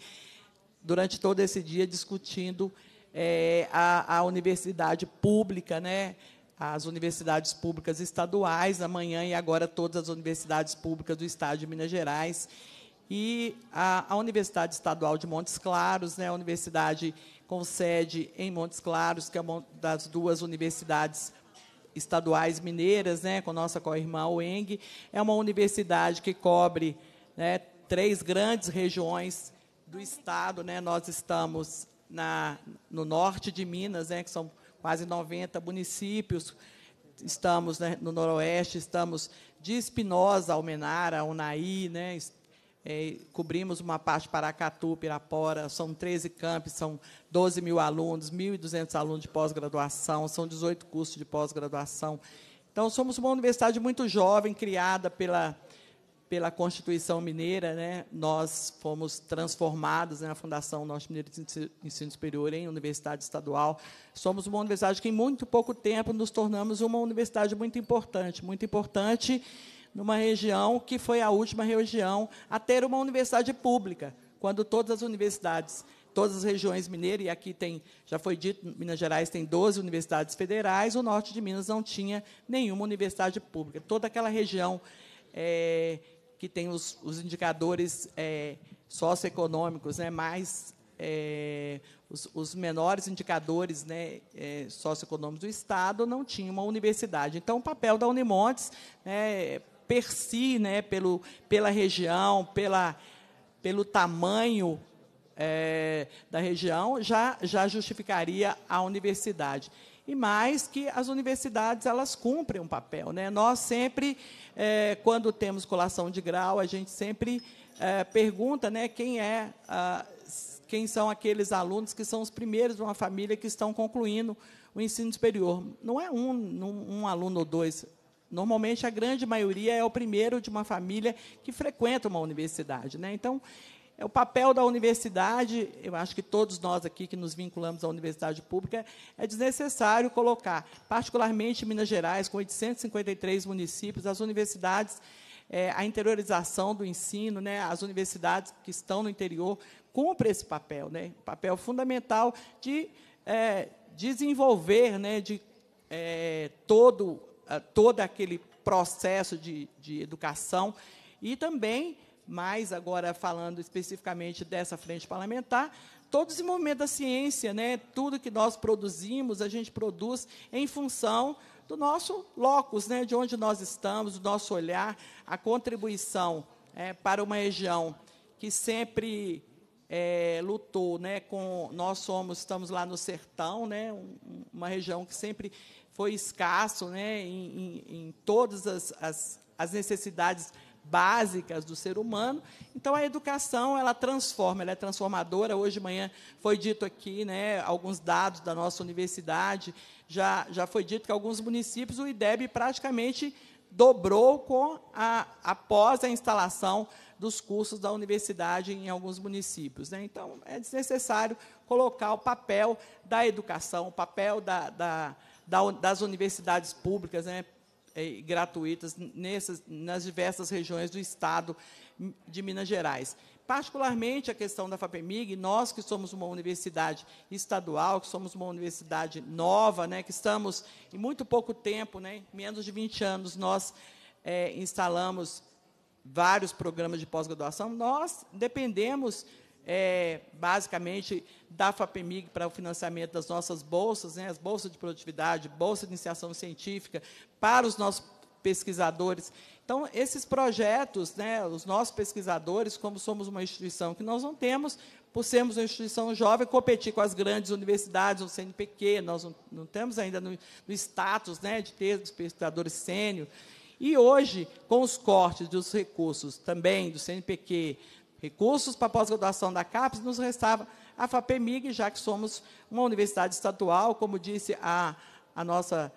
durante todo esse dia discutindo é, a, a universidade pública, né? as universidades públicas estaduais, amanhã e agora todas as universidades públicas do Estado de Minas Gerais, e a, a Universidade Estadual de Montes Claros, né, a universidade com sede em Montes Claros, que é uma das duas universidades estaduais mineiras, né, com nossa co-irmã UENG, é uma universidade que cobre né, três grandes regiões do Estado. Né, nós estamos na, no norte de Minas, né, que são quase 90 municípios. Estamos né, no noroeste, estamos de Espinosa, Almenara, Unaí, né, é, cobrimos uma parte Paracatu, Pirapora, são 13 campos, são 12 mil alunos, 1.200 alunos de pós-graduação, são 18 cursos de pós-graduação. Então, somos uma universidade muito jovem, criada pela pela Constituição Mineira, né, nós fomos transformados né, na Fundação Norte Mineiro de Ensino Superior em universidade estadual. Somos uma universidade que, em muito pouco tempo, nos tornamos uma universidade muito importante, muito importante numa região que foi a última região a ter uma universidade pública, quando todas as universidades todas as regiões mineiras, e aqui tem, já foi dito, Minas Gerais tem 12 universidades federais, o norte de Minas não tinha nenhuma universidade pública. Toda aquela região é, que tem os, os indicadores é, socioeconômicos né, mais é, os, os, menores indicadores né, é, socioeconômicos do Estado não tinha uma universidade. Então, o papel da Unimontes, né, per si, né, pelo, pela região, pela, pelo tamanho é, da região, já, já justificaria a universidade e mais que as universidades elas cumprem um papel. Né? Nós sempre, é, quando temos colação de grau, a gente sempre é, pergunta né, quem é a, ah, quem são aqueles alunos que são os primeiros de uma família que estão concluindo o ensino superior. Não é um, um, um aluno ou dois. Normalmente, a grande maioria é o primeiro de uma família que frequenta uma universidade. Né? Então, é o papel da universidade, eu acho que todos nós aqui que nos vinculamos à universidade pública, é desnecessário colocar, particularmente em Minas Gerais, com 853 municípios, as universidades, é, a interiorização do ensino, né, as universidades que estão no interior, cumpre esse papel, né, papel fundamental de é, desenvolver né, de, é, todo, é, todo aquele processo de, de educação e também mas agora falando especificamente dessa frente parlamentar, todos em movimento da ciência, né? Tudo que nós produzimos, a gente produz em função do nosso locus, né? De onde nós estamos, do nosso olhar, a contribuição é, para uma região que sempre é, lutou, né? Com nós somos, estamos lá no sertão, né? Uma região que sempre foi escasso, né? Em, em, em todas as, as, as necessidades básicas do ser humano. Então a educação, ela transforma, ela é transformadora. Hoje de manhã foi dito aqui, né, alguns dados da nossa universidade, já já foi dito que alguns municípios o IDEB praticamente dobrou com a, após a instalação dos cursos da universidade em alguns municípios. Né? Então, é desnecessário colocar o papel da educação, o papel da, da, da, das universidades públicas, né? É, gratuitas nessas, nas diversas regiões do Estado de Minas Gerais. Particularmente a questão da FAPEMIG, nós que somos uma universidade estadual, que somos uma universidade nova, né, que estamos em muito pouco tempo, né, menos de 20 anos, nós é, instalamos vários programas de pós-graduação, nós dependemos é, basicamente da FAPEMIG para o financiamento das nossas bolsas, né, as bolsas de produtividade, bolsa de iniciação científica, para os nossos pesquisadores. Então, esses projetos, né, os nossos pesquisadores, como somos uma instituição que nós não temos, por sermos uma instituição jovem, competir com as grandes universidades, o CNPq, nós não, não temos ainda no, no status né, de ter os pesquisadores sênior. E hoje, com os cortes dos recursos também do CNPq, recursos para a pós-graduação da CAPES, nos restava a FAPEMIG, já que somos uma universidade estadual, como disse a, a nossa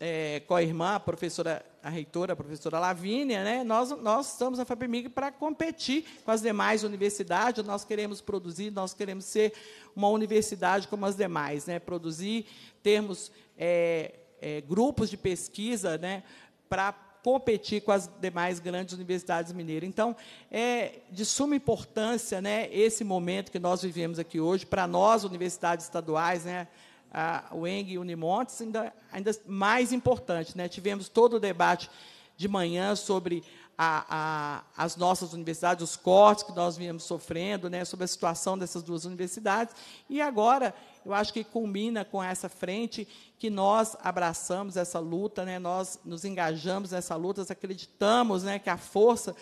é, co-irmã, a professora, a reitora, a professora Lavínia, né? nós, nós estamos na FAPEMIG para competir com as demais universidades, nós queremos produzir, nós queremos ser uma universidade como as demais, né? produzir, termos é, é, grupos de pesquisa né? para competir com as demais grandes universidades mineiras. Então, é de suma importância né, esse momento que nós vivemos aqui hoje, para nós, universidades estaduais, né, a UENG e Unimontes, ainda, ainda mais importante. Né? Tivemos todo o debate de manhã sobre a, a, as nossas universidades, os cortes que nós viemos sofrendo, né, sobre a situação dessas duas universidades, e agora eu acho que culmina com essa frente que nós abraçamos essa luta, né? nós nos engajamos nessa luta, nós acreditamos né, que a força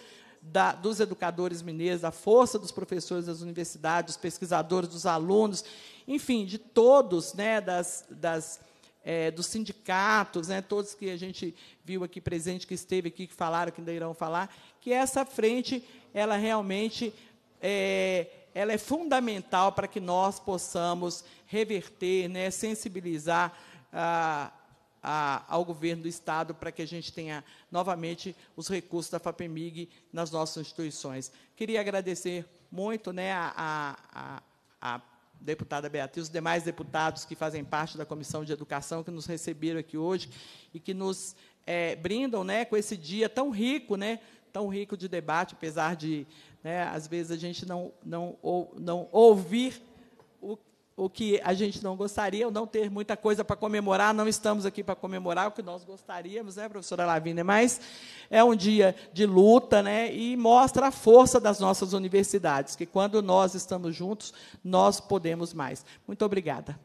da, dos educadores mineiros, a força dos professores das universidades, dos pesquisadores, dos alunos, enfim, de todos, né, das, das é, dos sindicatos, né, todos que a gente viu aqui presente, que esteve aqui, que falaram, que ainda irão falar, que essa frente, ela realmente é, ela é fundamental para que nós possamos reverter, né, sensibilizar ah, a, ao governo do Estado para que a gente tenha novamente os recursos da FAPEMIG nas nossas instituições. Queria agradecer muito né, a, a deputada Beatriz, os demais deputados que fazem parte da Comissão de Educação, que nos receberam aqui hoje e que nos é, brindam né, com esse dia tão rico, né, tão rico de debate, apesar de, né, às vezes, a gente não, não, ou, não ouvir o que a gente não gostaria, ou não ter muita coisa para comemorar, não estamos aqui para comemorar o que nós gostaríamos, né, professora Lavínia? Mas é um dia de luta, né, e mostra a força das nossas universidades, que quando nós estamos juntos, nós podemos mais. Muito obrigada.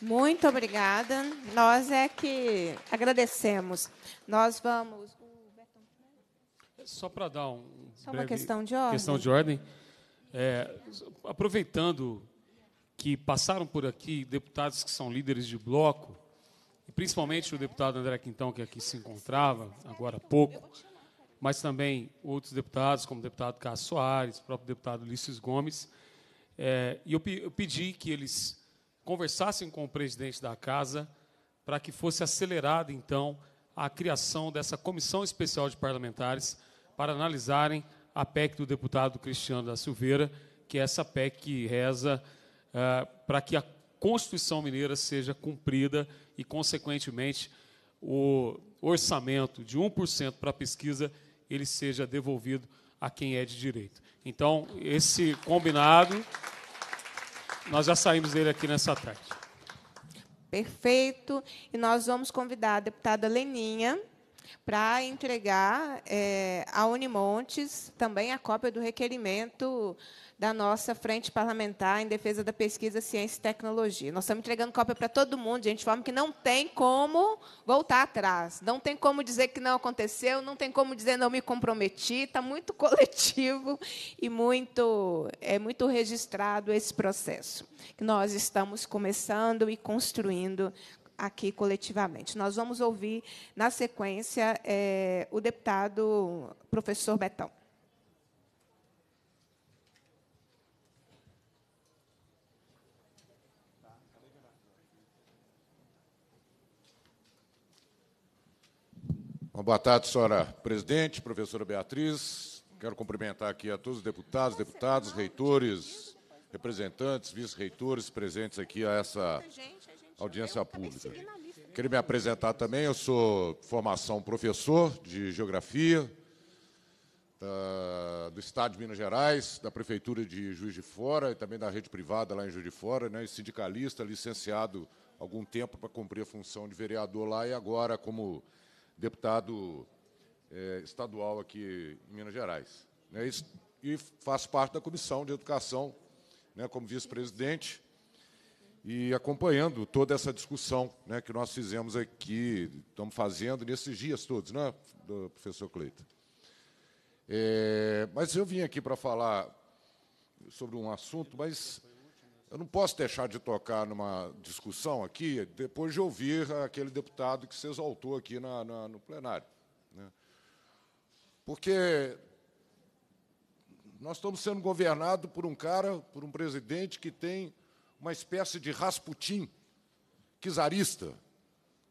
Muito obrigada. Nós é que agradecemos. Nós vamos. Só para dar um. Só uma questão de ordem. Questão de ordem. É, aproveitando que passaram por aqui, deputados que são líderes de bloco, e principalmente o deputado André Quintão, que aqui se encontrava agora há pouco, mas também outros deputados, como o deputado Cássio Soares, o próprio deputado Ulisses Gomes. É, e eu, eu pedi que eles conversassem com o presidente da casa para que fosse acelerada, então, a criação dessa comissão especial de parlamentares para analisarem a PEC do deputado Cristiano da Silveira, que é essa PEC que reza eh, para que a Constituição Mineira seja cumprida e, consequentemente, o orçamento de 1% para a pesquisa ele seja devolvido a quem é de direito. Então, esse combinado, nós já saímos dele aqui nessa tarde. Perfeito. E nós vamos convidar a deputada Leninha para entregar é, a Unimontes também a cópia do requerimento da nossa Frente Parlamentar em Defesa da Pesquisa, Ciência e Tecnologia. Nós estamos entregando cópia para todo mundo, gente, de forma que não tem como voltar atrás, não tem como dizer que não aconteceu, não tem como dizer não me comprometi, está muito *laughs* coletivo e muito é muito registrado esse processo que nós estamos começando e construindo aqui coletivamente. Nós vamos ouvir, na sequência, é, o deputado professor Betão. Uma boa tarde, senhora presidente, professora Beatriz. Quero cumprimentar aqui a todos os deputados, deputados, reitores, representantes, vice-reitores presentes aqui a essa audiência pública. Queria me apresentar também, eu sou formação professor de Geografia da, do Estado de Minas Gerais, da Prefeitura de Juiz de Fora e também da rede privada lá em Juiz de Fora, né, e sindicalista, licenciado algum tempo para cumprir a função de vereador lá e agora como deputado é, estadual aqui em Minas Gerais. Né, e faço parte da Comissão de Educação, né, como vice-presidente, e acompanhando toda essa discussão né, que nós fizemos aqui, estamos fazendo nesses dias todos, não né, é, professor Cleiton? É, mas eu vim aqui para falar sobre um assunto, mas eu não posso deixar de tocar numa discussão aqui, depois de ouvir aquele deputado que se exaltou aqui na, na, no plenário. Né? Porque nós estamos sendo governados por um cara, por um presidente que tem uma espécie de Rasputin, quizarista,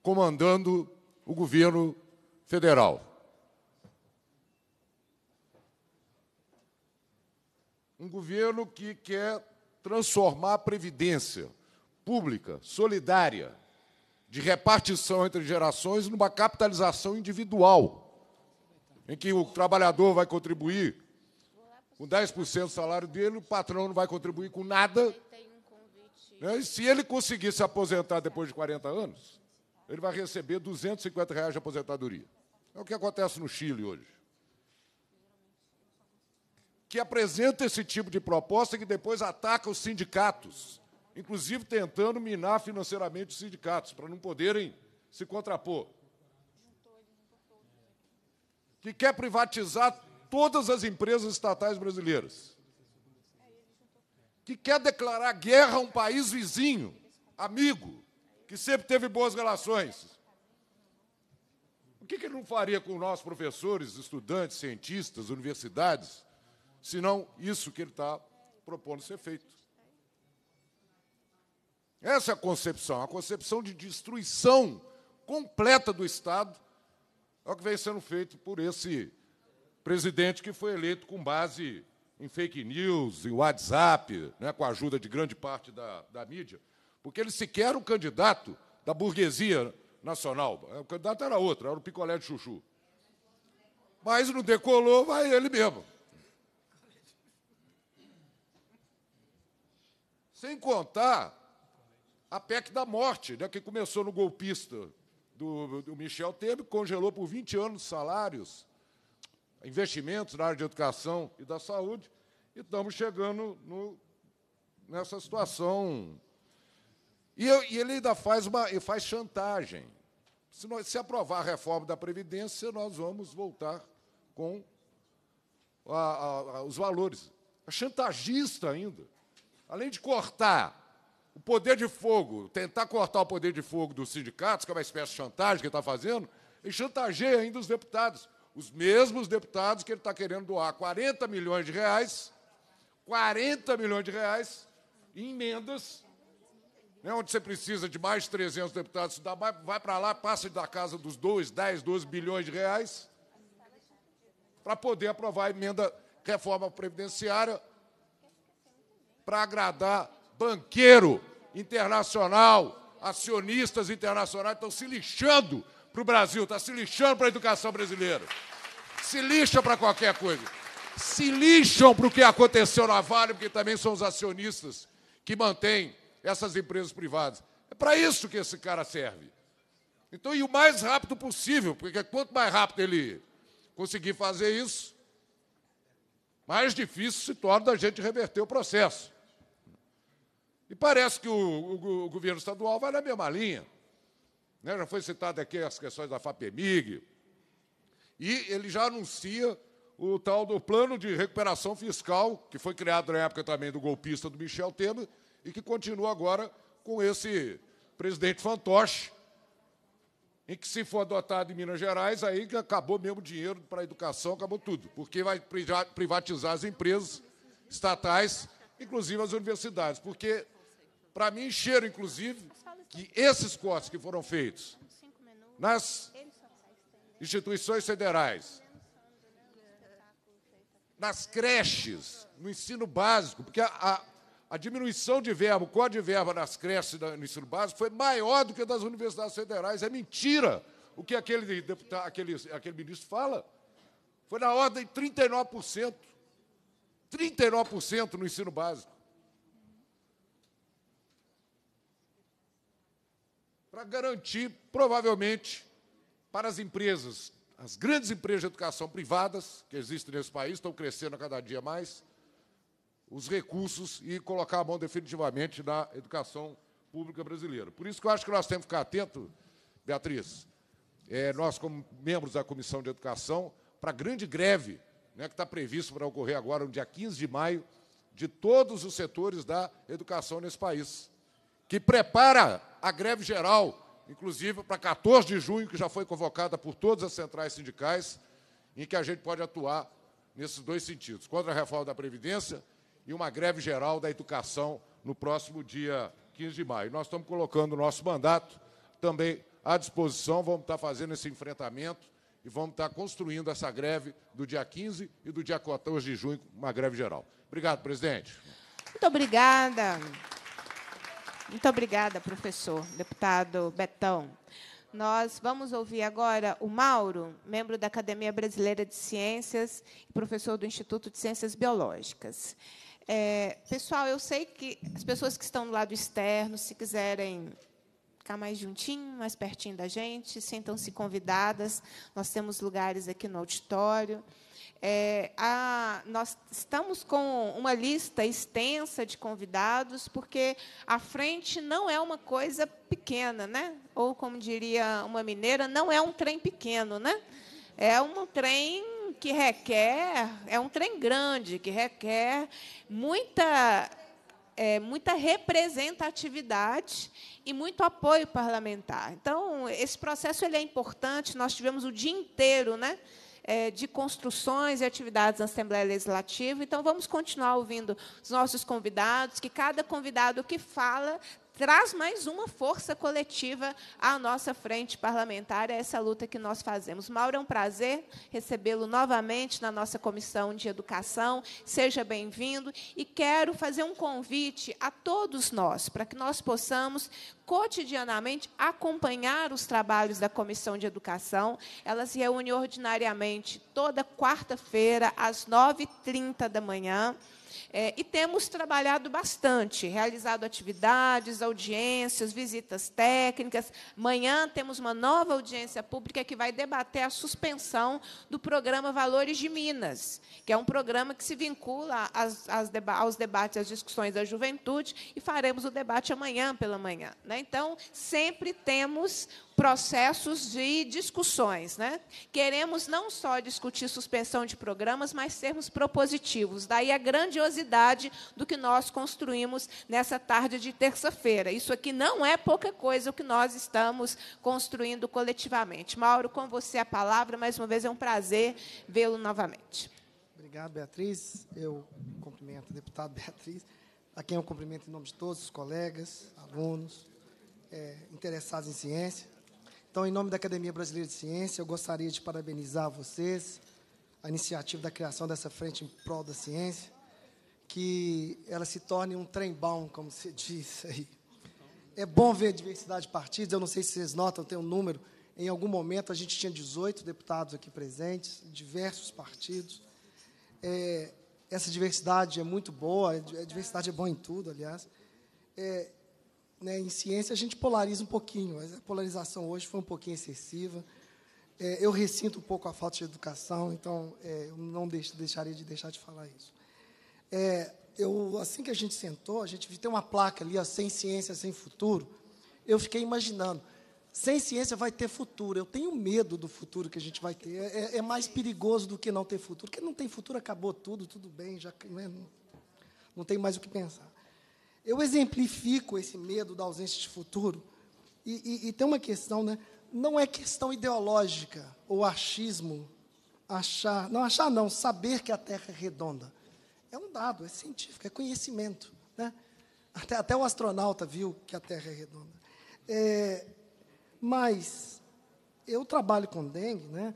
comandando o governo federal. Um governo que quer transformar a previdência pública, solidária, de repartição entre gerações, numa capitalização individual, em que o trabalhador vai contribuir com 10% do salário dele, o patrão não vai contribuir com nada. Né? E se ele conseguir se aposentar depois de 40 anos, ele vai receber 250 reais de aposentadoria. É o que acontece no Chile hoje que apresenta esse tipo de proposta que depois ataca os sindicatos, inclusive tentando minar financeiramente os sindicatos, para não poderem se contrapor. Que quer privatizar todas as empresas estatais brasileiras. Que quer declarar guerra a um país vizinho, amigo, que sempre teve boas relações. O que, que ele não faria com nós, professores, estudantes, cientistas, universidades, senão isso que ele está propondo ser feito. Essa é a concepção, a concepção de destruição completa do Estado, é o que vem sendo feito por esse presidente que foi eleito com base em fake news, em WhatsApp, né, com a ajuda de grande parte da, da mídia, porque ele sequer era o candidato da burguesia nacional. O candidato era outro, era o picolé de chuchu. Mas não decolou, vai ele mesmo. Sem contar a PEC da morte, né, que começou no golpista do, do Michel Temer, congelou por 20 anos salários, investimentos na área de educação e da saúde, e estamos chegando no, nessa situação. E, eu, e, ele ainda faz, uma, ele faz chantagem. Se, nós, se aprovar a reforma da Previdência, nós vamos voltar com a, a, a, os valores. É chantagista ainda. Além de cortar o poder de fogo, tentar cortar o poder de fogo dos sindicatos, que é uma espécie de chantagem que ele está fazendo, ele chantageia ainda os deputados, os mesmos deputados que ele está querendo doar 40 milhões de reais, 40 milhões de reais em emendas, né, onde você precisa de mais 300 deputados, vai para lá, passa da casa dos 2, 10, 12 bilhões de reais, para poder aprovar a emenda reforma previdenciária, para agradar banqueiro internacional, acionistas internacionais estão se lixando para o Brasil, está se lixando para a educação brasileira. Se lixa para qualquer coisa. Se lixam para o que aconteceu na Vale, porque também são os acionistas que mantêm essas empresas privadas. É para isso que esse cara serve. Então, e o mais rápido possível, porque quanto mais rápido ele conseguir fazer isso, mais difícil se torna a gente reverter o processo. E parece que o, o, o governo estadual vai na mesma linha. Né? Já foi citado aqui as questões da FAPEMIG. E ele já anuncia o tal do plano de recuperação fiscal, que foi criado na época também do golpista do Michel Temer, e que continua agora com esse presidente fantoche, em que se for adotado em Minas Gerais, aí acabou mesmo o dinheiro para a educação, acabou tudo, porque vai privatizar as empresas estatais, inclusive as universidades, porque para mim cheiro, inclusive, que esses cortes que foram feitos nas instituições federais, nas creches, no ensino básico, porque a, a, a diminuição de verba, o código de verba nas creches no ensino básico foi maior do que das universidades federais. É mentira o que aquele, deputado, aquele, aquele ministro fala. Foi na ordem de 39%. 39% no ensino básico. para garantir, provavelmente, para as empresas, as grandes empresas de educação privadas que existem nesse país, estão crescendo a cada dia mais, os recursos e colocar a mão definitivamente na educação pública brasileira. Por isso que eu acho que nós temos que ficar atentos, Beatriz, é, nós, como membros da Comissão de Educação, para a grande greve né, que está prevista para ocorrer agora, no dia 15 de maio, de todos os setores da educação nesse país, que prepara a greve geral, inclusive para 14 de junho, que já foi convocada por todas as centrais sindicais, em que a gente pode atuar nesses dois sentidos, contra a reforma da Previdência e uma greve geral da educação no próximo dia 15 de maio. Nós estamos colocando o nosso mandato também à disposição, vamos estar fazendo esse enfrentamento e vamos estar construindo essa greve do dia 15 e do dia 14 de junho, uma greve geral. Obrigado, presidente. Muito obrigada. Muito obrigada, professor, deputado Betão. Nós vamos ouvir agora o Mauro, membro da Academia Brasileira de Ciências e professor do Instituto de Ciências Biológicas. É, pessoal, eu sei que as pessoas que estão do lado externo, se quiserem ficar mais juntinho, mais pertinho da gente, sintam-se convidadas. Nós temos lugares aqui no auditório. É, a, nós estamos com uma lista extensa de convidados, porque a frente não é uma coisa pequena, né? ou, como diria uma mineira, não é um trem pequeno. Né? É um trem que requer, é um trem grande, que requer muita, é, muita representatividade e muito apoio parlamentar. Então, esse processo ele é importante, nós tivemos o dia inteiro, né? é, de construções e atividades na Assembleia Legislativa. Então, vamos continuar ouvindo os nossos convidados, que cada convidado que fala traz mais uma força coletiva à nossa frente parlamentar, a é essa luta que nós fazemos. Mauro, é um prazer recebê-lo novamente na nossa comissão de educação. Seja bem-vindo e quero fazer um convite a todos nós para que nós possamos cotidianamente acompanhar os trabalhos da Comissão de Educação. Ela se reúne ordinariamente toda quarta-feira às 9h30 da manhã. É, e temos trabalhado bastante, realizado atividades, audiências, visitas técnicas. Amanhã temos uma nova audiência pública que vai debater a suspensão do programa Valores de Minas, que é um programa que se vincula às, às deba aos debates, às discussões da juventude, e faremos o debate amanhã pela manhã. Né? Então, sempre temos processos de discussões. Né? Queremos não só discutir suspensão de programas, mas sermos propositivos. Daí a grandiosidade do que nós construímos nessa tarde de terça-feira. Isso aqui não é pouca coisa o que nós estamos construindo coletivamente. Mauro, com você a palavra. Mais uma vez, é um prazer vê-lo novamente. Obrigado, Beatriz. Eu cumprimento a deputada Beatriz, a quem eu cumprimento em nome de todos os colegas, alunos, é, interessados em ciência. Então, em nome da Academia Brasileira de Ciência, eu gostaria de parabenizar vocês, a iniciativa da criação dessa frente em prol da ciência, que ela se torne um trem-bom, como se diz aí. É bom ver a diversidade de partidos, eu não sei se vocês notam, tem um número, em algum momento a gente tinha 18 deputados aqui presentes, diversos partidos. É, essa diversidade é muito boa, a diversidade é boa em tudo, aliás. É, né, em ciência, a gente polariza um pouquinho. A polarização hoje foi um pouquinho excessiva. É, eu ressinto um pouco a falta de educação, então é, eu não deixo, deixaria de deixar de falar isso. É, eu, assim que a gente sentou, a gente viu, tem uma placa ali, ó, sem ciência, sem futuro. Eu fiquei imaginando, sem ciência vai ter futuro. Eu tenho medo do futuro que a gente vai ter. É, é, é mais perigoso do que não ter futuro. Porque não tem futuro, acabou tudo, tudo bem, já né, não, não tem mais o que pensar. Eu exemplifico esse medo da ausência de futuro, e, e, e tem uma questão, né? Não é questão ideológica ou achismo, achar, não achar não, saber que a Terra é redonda. É um dado, é científico, é conhecimento, né? Até, até o astronauta viu que a Terra é redonda. É, mas eu trabalho com dengue, né?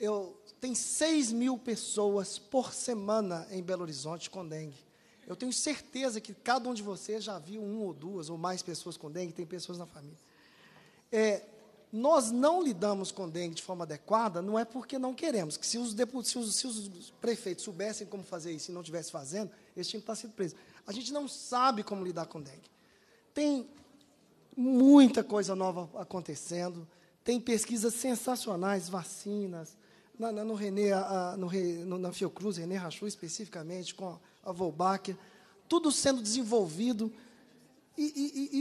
Eu tem 6 mil pessoas por semana em Belo Horizonte com dengue. Eu tenho certeza que cada um de vocês já viu um ou duas ou mais pessoas com dengue, tem pessoas na família. É, nós não lidamos com dengue de forma adequada, não é porque não queremos. Que se os, se os, se os prefeitos soubessem como fazer isso e não estivessem fazendo, eles tinham que estar sendo presos. A gente não sabe como lidar com dengue. Tem muita coisa nova acontecendo, tem pesquisas sensacionais, vacinas. Na, na no René, a, no, no, na Fiocruz, René Rachou especificamente, com a Volbáquia, tudo sendo desenvolvido e,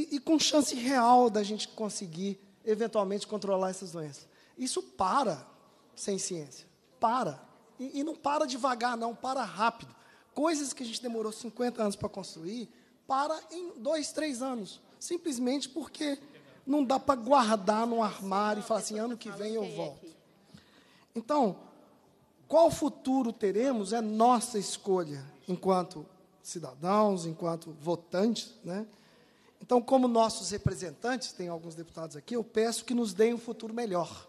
e, e, e com chance real da gente conseguir eventualmente controlar essas doenças. Isso para sem ciência. Para. E, e, não para devagar, não, para rápido. Coisas que a gente demorou 50 anos para construir, para em dois, três anos. Simplesmente porque não dá para guardar num armário e falar assim, ano que vem eu volto. É então, qual futuro teremos é nossa escolha enquanto cidadãos, enquanto votantes, né? Então, como nossos representantes, tem alguns deputados aqui, eu peço que nos deem um futuro melhor,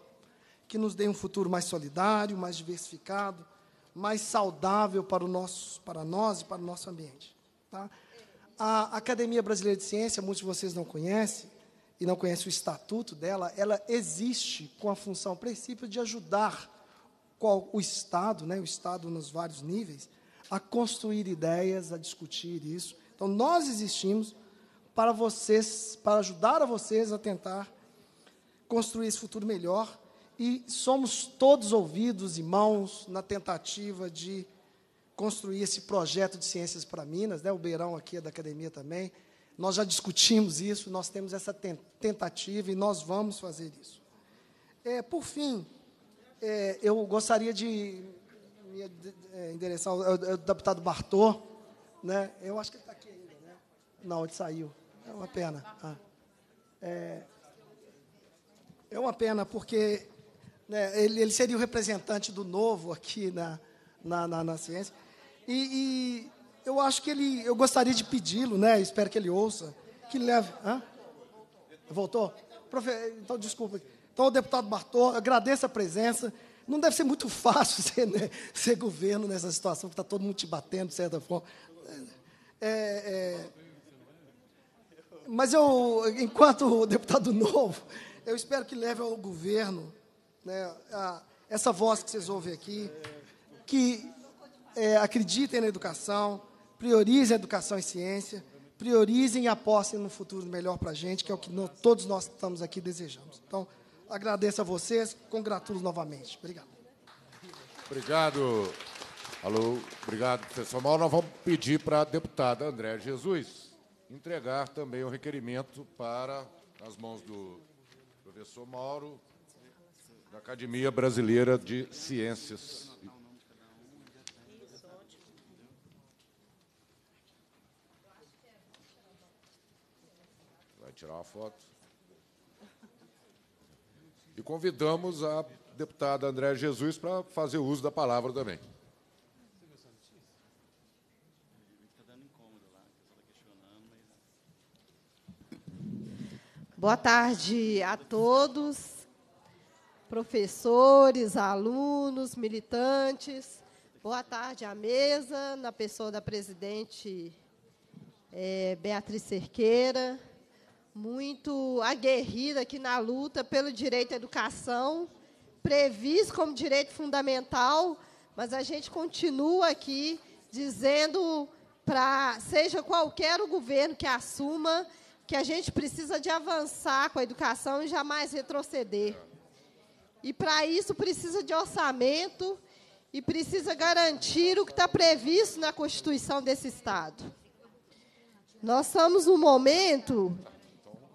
que nos deem um futuro mais solidário, mais diversificado, mais saudável para, o nosso, para nós e para o nosso ambiente. Tá? A Academia Brasileira de Ciência, muitos de vocês não conhecem, e não conhecem o estatuto dela, ela existe com a função, a princípio, de ajudar qual, o Estado, né, o Estado nos vários níveis, a construir ideias, a discutir isso. Então, nós existimos para vocês, para ajudar a vocês a tentar construir esse futuro melhor e somos todos ouvidos e mãos na tentativa de construir esse projeto de ciências para Minas, né? O Beirão aqui é da academia também. Nós já discutimos isso, nós temos essa tentativa e nós vamos fazer isso. É, por fim, é, eu gostaria de queria é, endereçar ao, é é deputado Bartô, né? Eu acho que ele está aqui ainda, né? Não, ele saiu. É uma pena. Ah. É, é uma pena porque né, ele, ele, seria o representante do novo aqui na, na, na, na ciência. E, e, eu acho que ele, eu gostaria de pedi-lo, né? Espero que ele ouça, que leve. Hã? Voltou? Profe, então desculpa. Então, o deputado Bartô, agradeço a presença. Não deve ser muito *laughs* fácil ser, né, ser governo nessa situação, que está todo mundo te batendo, de certa forma. É, é, mas eu, enquanto *laughs* deputado novo, eu espero que leve ao governo né, a, essa voz que vocês ouvem aqui, que é, acreditem na educação, priorizem a educação e ciência, priorizem e apostem no futuro melhor para a gente, que é o que todos nós estamos aqui desejamos. Então, agradeço a vocês, congratulo novamente. Obrigado. Obrigado. Alô, obrigado, professor Mauro. Nós vamos pedir para a deputada Andréa Jesus entregar também o requerimento para as mãos do professor Mauro, da Academia Brasileira de Ciências. Vai tirar uma foto. E convidamos a deputada André Jesus para fazer uso da palavra também. Boa tarde a todos, professores, alunos, militantes. Boa tarde à mesa, na pessoa da presidente é, Beatriz Cerqueira, muito aguerrida aqui na luta pelo direito à educação, previsto como direito fundamental, mas a gente continua aqui dizendo para seja qualquer o governo que assuma que a gente precisa de avançar com a educação e jamais retroceder. E para isso precisa de orçamento e precisa garantir o que está previsto na Constituição desse Estado. Nós estamos no momento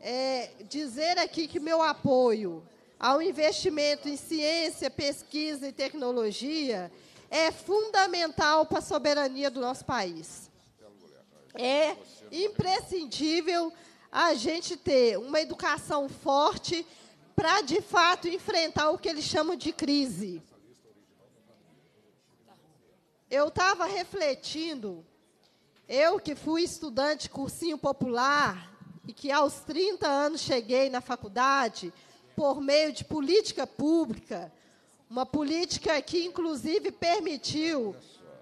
é, dizer aqui que meu apoio ao investimento em ciência, pesquisa e tecnologia é fundamental para a soberania do nosso país. É imprescindível a gente ter uma educação forte para, de fato, enfrentar o que eles chamam de crise. Eu estava refletindo, eu que fui estudante de cursinho popular, e que aos 30 anos cheguei na faculdade por meio de política pública, uma política que inclusive permitiu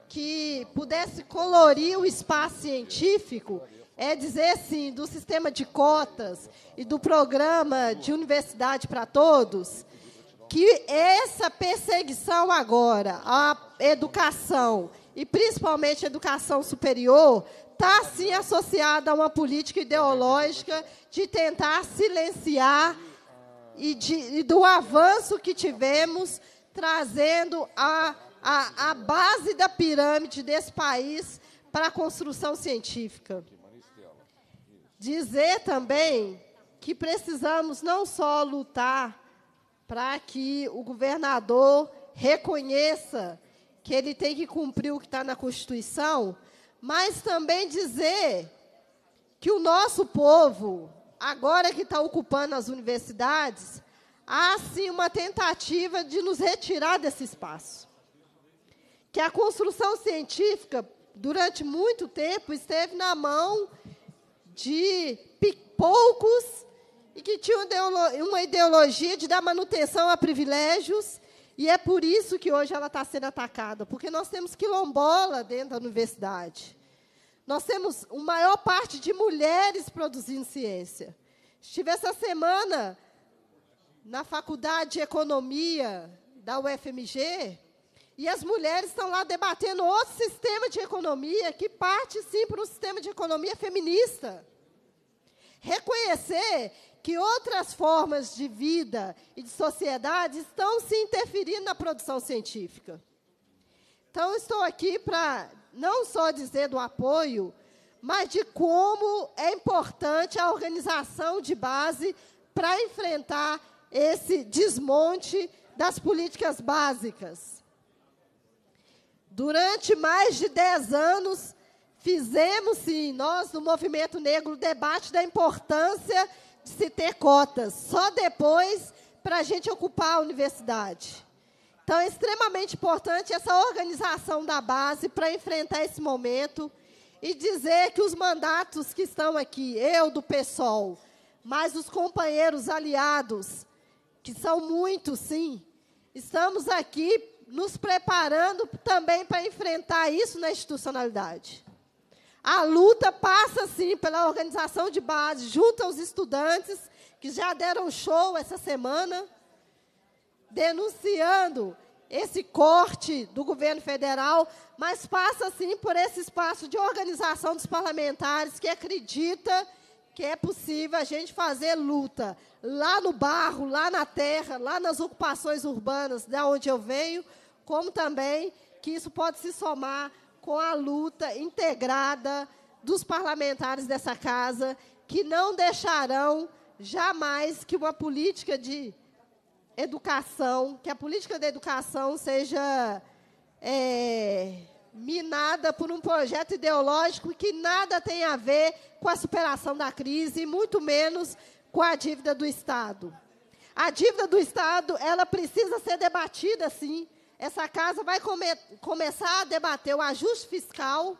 que pudesse colorir o espaço científico, é dizer assim, do sistema de cotas e do programa de universidade para todos, que essa perseguição agora à educação e principalmente educação superior, está sim associada a uma política ideológica de tentar silenciar e, de, e do avanço que tivemos, trazendo a, a, a base da pirâmide desse país para a construção científica. Dizer também que precisamos não só lutar para que o governador reconheça que ele tem que cumprir o que está na Constituição, mas também dizer que o nosso povo, agora que está ocupando as universidades, há sim uma tentativa de nos retirar desse espaço. Que a construção científica, durante muito tempo, esteve na mão de poucos e que tinha uma ideologia de dar manutenção a privilégios e é por isso que hoje ela está sendo atacada, porque nós temos quilombola dentro da universidade. Nós temos a maior parte de mulheres produzindo ciência. Estive essa semana na Faculdade de Economia da UFMG, e as mulheres estão lá debatendo outro sistema de economia que parte sim para um sistema de economia feminista. Reconhecer que outras formas de vida e de sociedade estão se interferindo na produção científica. Então, estou aqui para não só dizer do apoio, mas de como é importante a organização de base para enfrentar esse desmonte das políticas básicas. Durante mais de 10 anos, fizemos, sim, nós, do Movimento Negro, o debate da importância de se ter cotas, só depois para a gente ocupar a universidade. Então, é extremamente importante essa organização da base para enfrentar esse momento e dizer que os mandatos que estão aqui, eu do PSOL, mas os companheiros aliados, que são muitos, sim, estamos aqui nos preparando também para enfrentar isso na institucionalidade. A luta passa, sim, pela organização de base, junto aos estudantes que já deram show essa semana, denunciando esse corte do governo federal, mas passa, sim, por esse espaço de organização dos parlamentares que acredita que é possível a gente fazer luta lá no barro, lá na terra, lá nas ocupações urbanas, da onde eu venho, como também que isso pode se somar com a luta integrada dos parlamentares dessa casa, que não deixarão jamais que uma política de educação, que a política da educação seja é, minada por um projeto ideológico que nada tem a ver com a superação da crise, e muito menos com a dívida do Estado. A dívida do Estado, ela precisa ser debatida, sim, essa casa vai come, começar a debater o ajuste fiscal.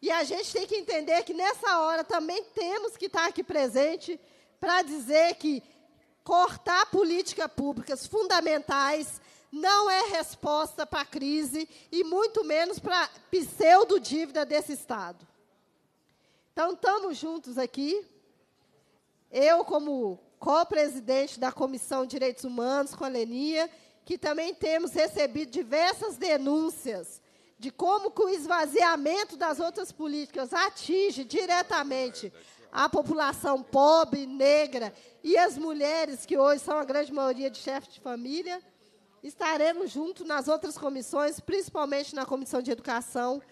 E a gente tem que entender que nessa hora também temos que estar aqui presente para dizer que cortar políticas públicas fundamentais não é resposta para a crise e muito menos para a pseudo-dívida desse Estado. Então, estamos juntos aqui. Eu, como co-presidente da Comissão de Direitos Humanos, com a Lenia, que também temos recebido diversas denúncias de como que o esvaziamento das outras políticas atinge diretamente a população pobre, negra e as mulheres, que hoje são a grande maioria de chefes de família, estaremos juntos nas outras comissões, principalmente na Comissão de Educação,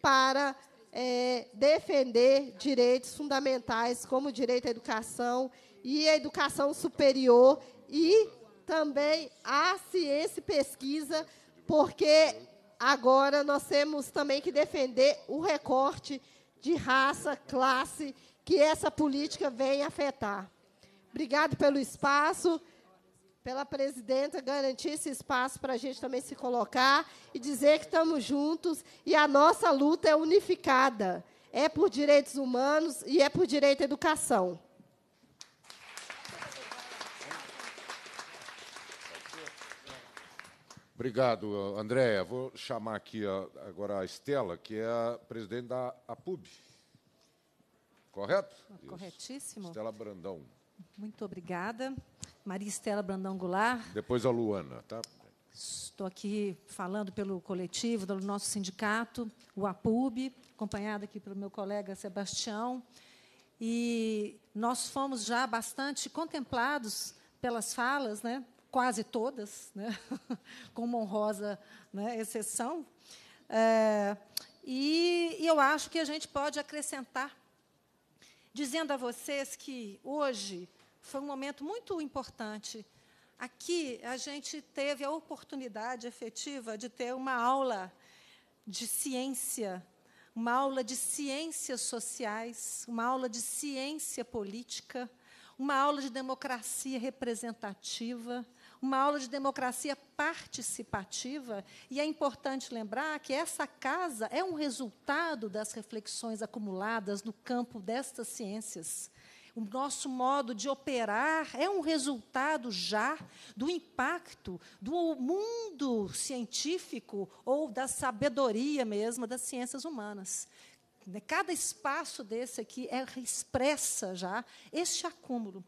para é, defender direitos fundamentais, como o direito à educação e à educação superior e também à ciência e pesquisa, porque agora nós temos também que defender o recorte de raça, classe, que essa política vem afetar. Obrigado pelo espaço, pela presidenta garantir esse espaço para a gente também se colocar e dizer que estamos juntos e a nossa luta é unificada. É por direitos humanos e é por direito à educação. Obrigado, Andréia. Vou chamar aqui agora a Estela, que é a presidente da APUB. Correto? Corretíssimo. Isso. Estela Brandão. Muito obrigada. Maria Estela Brandão Goulart. Depois a Luana, tá? Estou aqui falando pelo coletivo, do nosso sindicato, o APUB, acompanhada aqui pelo meu colega Sebastião. E nós fomos já bastante contemplados pelas falas, né? quase todas, né? *laughs* com uma honrosa né, exceção. É, e, e eu acho que a gente pode acrescentar, dizendo a vocês que hoje foi um momento muito importante. Aqui a gente teve a oportunidade efetiva de ter uma aula de ciência, uma aula de ciências sociais, uma aula de ciência política, uma aula de democracia representativa, uma aula de democracia participativa, e é importante lembrar que essa casa é um resultado das reflexões acumuladas no campo destas ciências. O nosso modo de operar é um resultado já do impacto do mundo científico ou da sabedoria mesma das ciências humanas. Cada espaço desse aqui é, expressa já este acúmulo.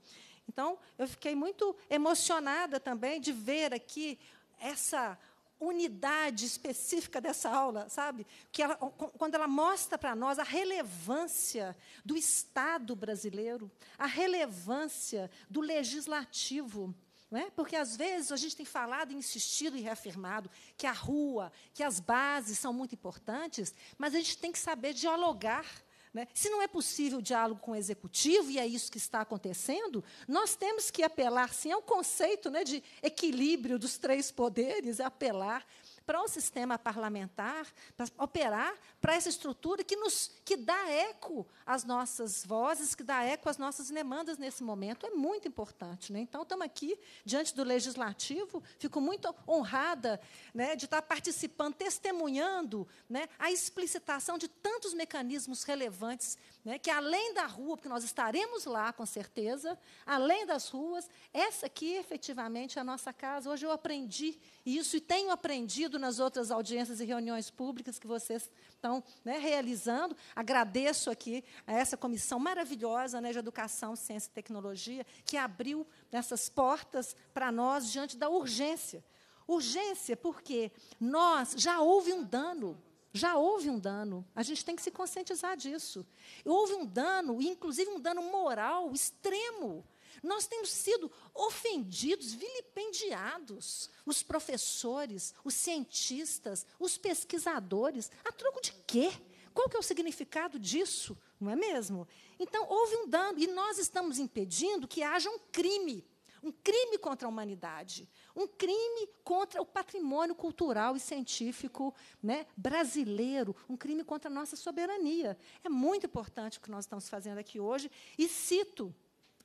Então, eu fiquei muito emocionada também de ver aqui essa unidade específica dessa aula, sabe? Que ela, quando ela mostra para nós a relevância do Estado brasileiro, a relevância do legislativo. É? Porque, às vezes, a gente tem falado, insistido e reafirmado que a rua, que as bases são muito importantes, mas a gente tem que saber dialogar né? Se não é possível o diálogo com o executivo, e é isso que está acontecendo, nós temos que apelar, sim, ao conceito né, de equilíbrio dos três poderes, apelar para o sistema parlamentar, para operar para essa estrutura que, nos, que dá eco às nossas vozes, que dá eco às nossas demandas nesse momento. É muito importante. Né? Então, estamos aqui diante do legislativo, fico muito honrada né, de estar participando, testemunhando né, a explicitação de tantos mecanismos relevantes né, que além da rua, porque nós estaremos lá com certeza, além das ruas, essa aqui efetivamente é a nossa casa. Hoje eu aprendi isso e tenho aprendido nas outras audiências e reuniões públicas que vocês estão né, realizando. Agradeço aqui a essa comissão maravilhosa né, de Educação, Ciência e Tecnologia, que abriu essas portas para nós diante da urgência. Urgência porque nós já houve um dano. Já houve um dano, a gente tem que se conscientizar disso. Houve um dano, inclusive um dano moral extremo. Nós temos sido ofendidos, vilipendiados, os professores, os cientistas, os pesquisadores, a troco de quê? Qual que é o significado disso? Não é mesmo? Então, houve um dano e nós estamos impedindo que haja um crime um crime contra a humanidade, um crime contra o patrimônio cultural e científico né, brasileiro, um crime contra a nossa soberania. É muito importante o que nós estamos fazendo aqui hoje, e cito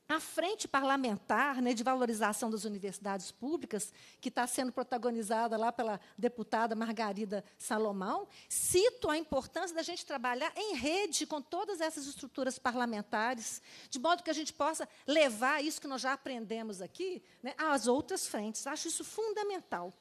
a frente parlamentar né, de valorização das universidades públicas, que está sendo protagonizada lá pela deputada Margarida Salomão, cito a importância da gente trabalhar em rede com todas essas estruturas parlamentares, de modo que a gente possa levar isso que nós já aprendemos aqui né, às outras frentes. Acho isso fundamental.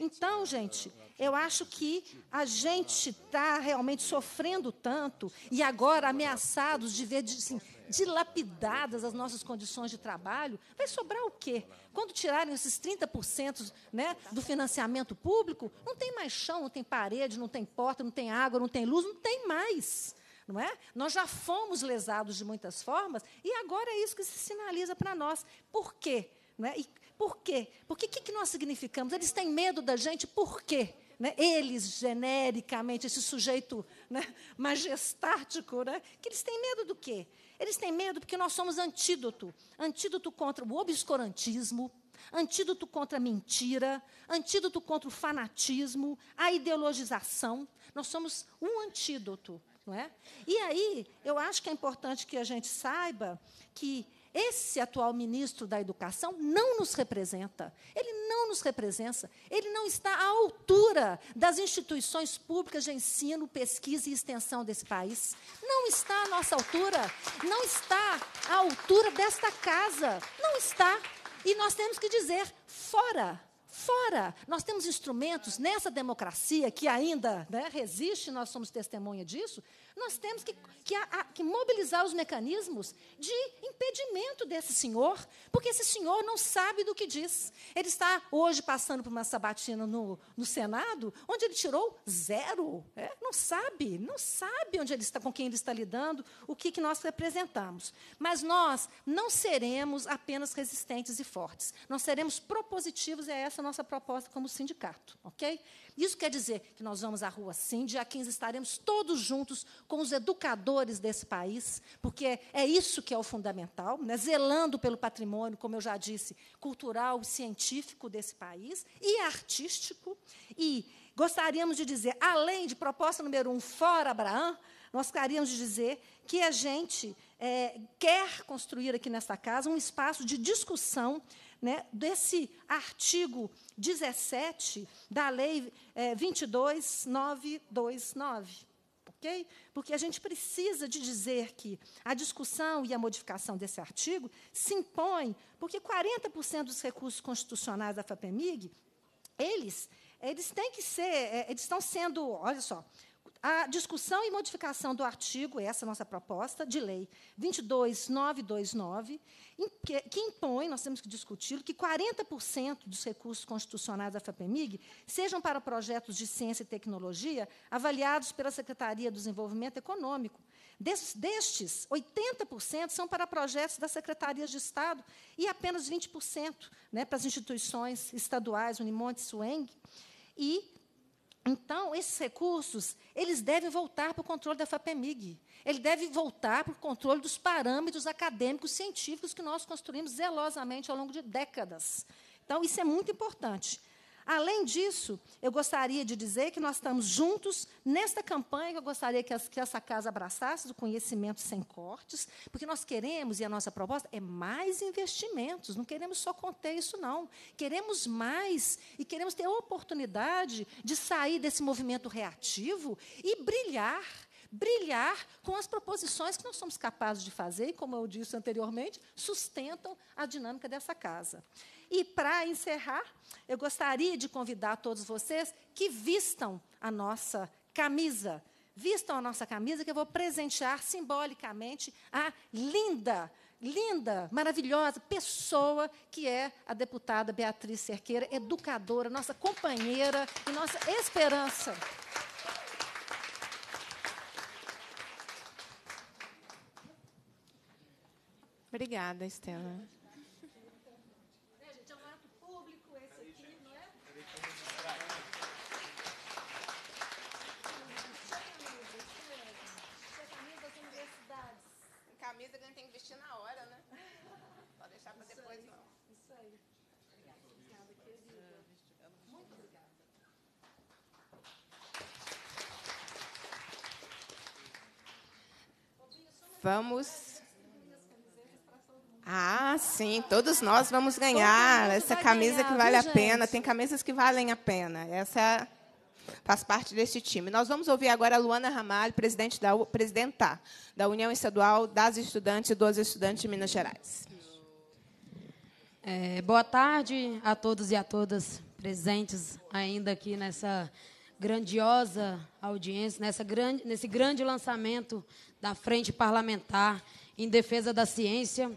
Então, gente, eu acho que a gente está realmente sofrendo tanto e agora ameaçados de ver assim, dilapidadas as nossas condições de trabalho, vai sobrar o quê? Quando tirarem esses 30% né, do financiamento público, não tem mais chão, não tem parede, não tem porta, não tem água, não tem luz, não tem mais. Não é? Nós já fomos lesados de muitas formas e agora é isso que se sinaliza para nós. Por quê? Não é? E por quê? Porque o que, que nós significamos? Eles têm medo da gente, por quê? Né? eles genericamente, esse sujeito né, *laughs* majestático, né, que eles têm medo do quê? Eles têm medo porque nós somos antídoto antídoto contra o obscurantismo, antídoto contra a mentira, antídoto contra o fanatismo, a ideologização. Nós somos um antídoto, não é? E aí, eu acho que é importante que a gente saiba que esse atual ministro da Educação não nos representa. Ele não nos representa. Ele não está à altura das instituições públicas de ensino, pesquisa e extensão desse país. Não está à nossa altura. Não está à altura desta casa. Não está. E nós temos que dizer: fora! Fora! Nós temos instrumentos nessa democracia que ainda né, resiste, nós somos testemunha disso, nós temos que, que, a, que mobilizar os mecanismos de impedimento desse senhor, porque esse senhor não sabe do que diz. Ele está hoje passando por uma sabatina no, no Senado, onde ele tirou zero. É? Não sabe, não sabe onde ele está, com quem ele está lidando, o que, que nós representamos. Mas nós não seremos apenas resistentes e fortes. Nós seremos propositivos, é essa a nossa proposta como sindicato, ok? Isso quer dizer que nós vamos à rua sim, dia 15 estaremos todos juntos com os educadores desse país, porque é, isso que é o fundamental, né? zelando pelo patrimônio, como eu já disse, cultural e científico desse país, e artístico. E gostaríamos de dizer, além de proposta número um, fora Abraão, nós gostaríamos de dizer que a gente é, quer construir aqui nesta casa um espaço de discussão né, desse artigo 17 da Lei é, eh, 22929. Okay? Porque a gente precisa de dizer que a discussão e a modificação desse artigo se impõe, porque 40% dos recursos constitucionais da FAPEMIG, eles, eles têm que ser, eh, eles estão sendo, olha só, a discussão e modificação do artigo, essa é a nossa proposta de lei 22929, que impõe, nós temos que discutir, que 40% dos recursos constitucionais da FAPEMIG sejam para projetos de ciência e tecnologia avaliados pela Secretaria do Desenvolvimento Econômico. Destes, 80% são para projetos das secretarias de Estado e apenas 20% né, para as instituições estaduais, Unimonte, Sueng, e então, esses recursos, eles devem voltar para o controle da FAPEMIG. Ele deve voltar para o controle dos parâmetros acadêmicos científicos que nós construímos zelosamente ao longo de décadas. Então, isso é muito importante. Além disso, eu gostaria de dizer que nós estamos juntos nesta campanha que eu gostaria que, as, que, essa casa abraçasse, do conhecimento sem cortes, porque nós queremos, e a nossa proposta é mais investimentos, não queremos só conter isso, não. Queremos mais e queremos ter a oportunidade de sair desse movimento reativo e brilhar brilhar com as proposições que nós somos capazes de fazer e, como eu disse anteriormente, sustentam a dinâmica dessa casa. E para encerrar, eu gostaria de convidar todos vocês que vistam a nossa camisa. Vistam a nossa camisa que eu vou presentear simbolicamente a linda, linda, maravilhosa pessoa que é a deputada Beatriz Cerqueira, educadora, nossa companheira e nossa esperança. Obrigada, Estela. assistir na hora, né? Pode deixar para depois, aí. não. Isso aí. Obrigada. querida. Muito obrigada. Vamos. Ah, sim, todos nós vamos ganhar essa camisa que vale a pena. Tem camisas que valem a pena. Essa é faz parte desse time. Nós vamos ouvir agora a Luana Ramalho, presidente da, presidenta da União Estadual das Estudantes e dos Estudantes de Minas Gerais. É, boa tarde a todos e a todas presentes ainda aqui nessa grandiosa audiência, nessa grande, nesse grande lançamento da Frente Parlamentar em Defesa da Ciência.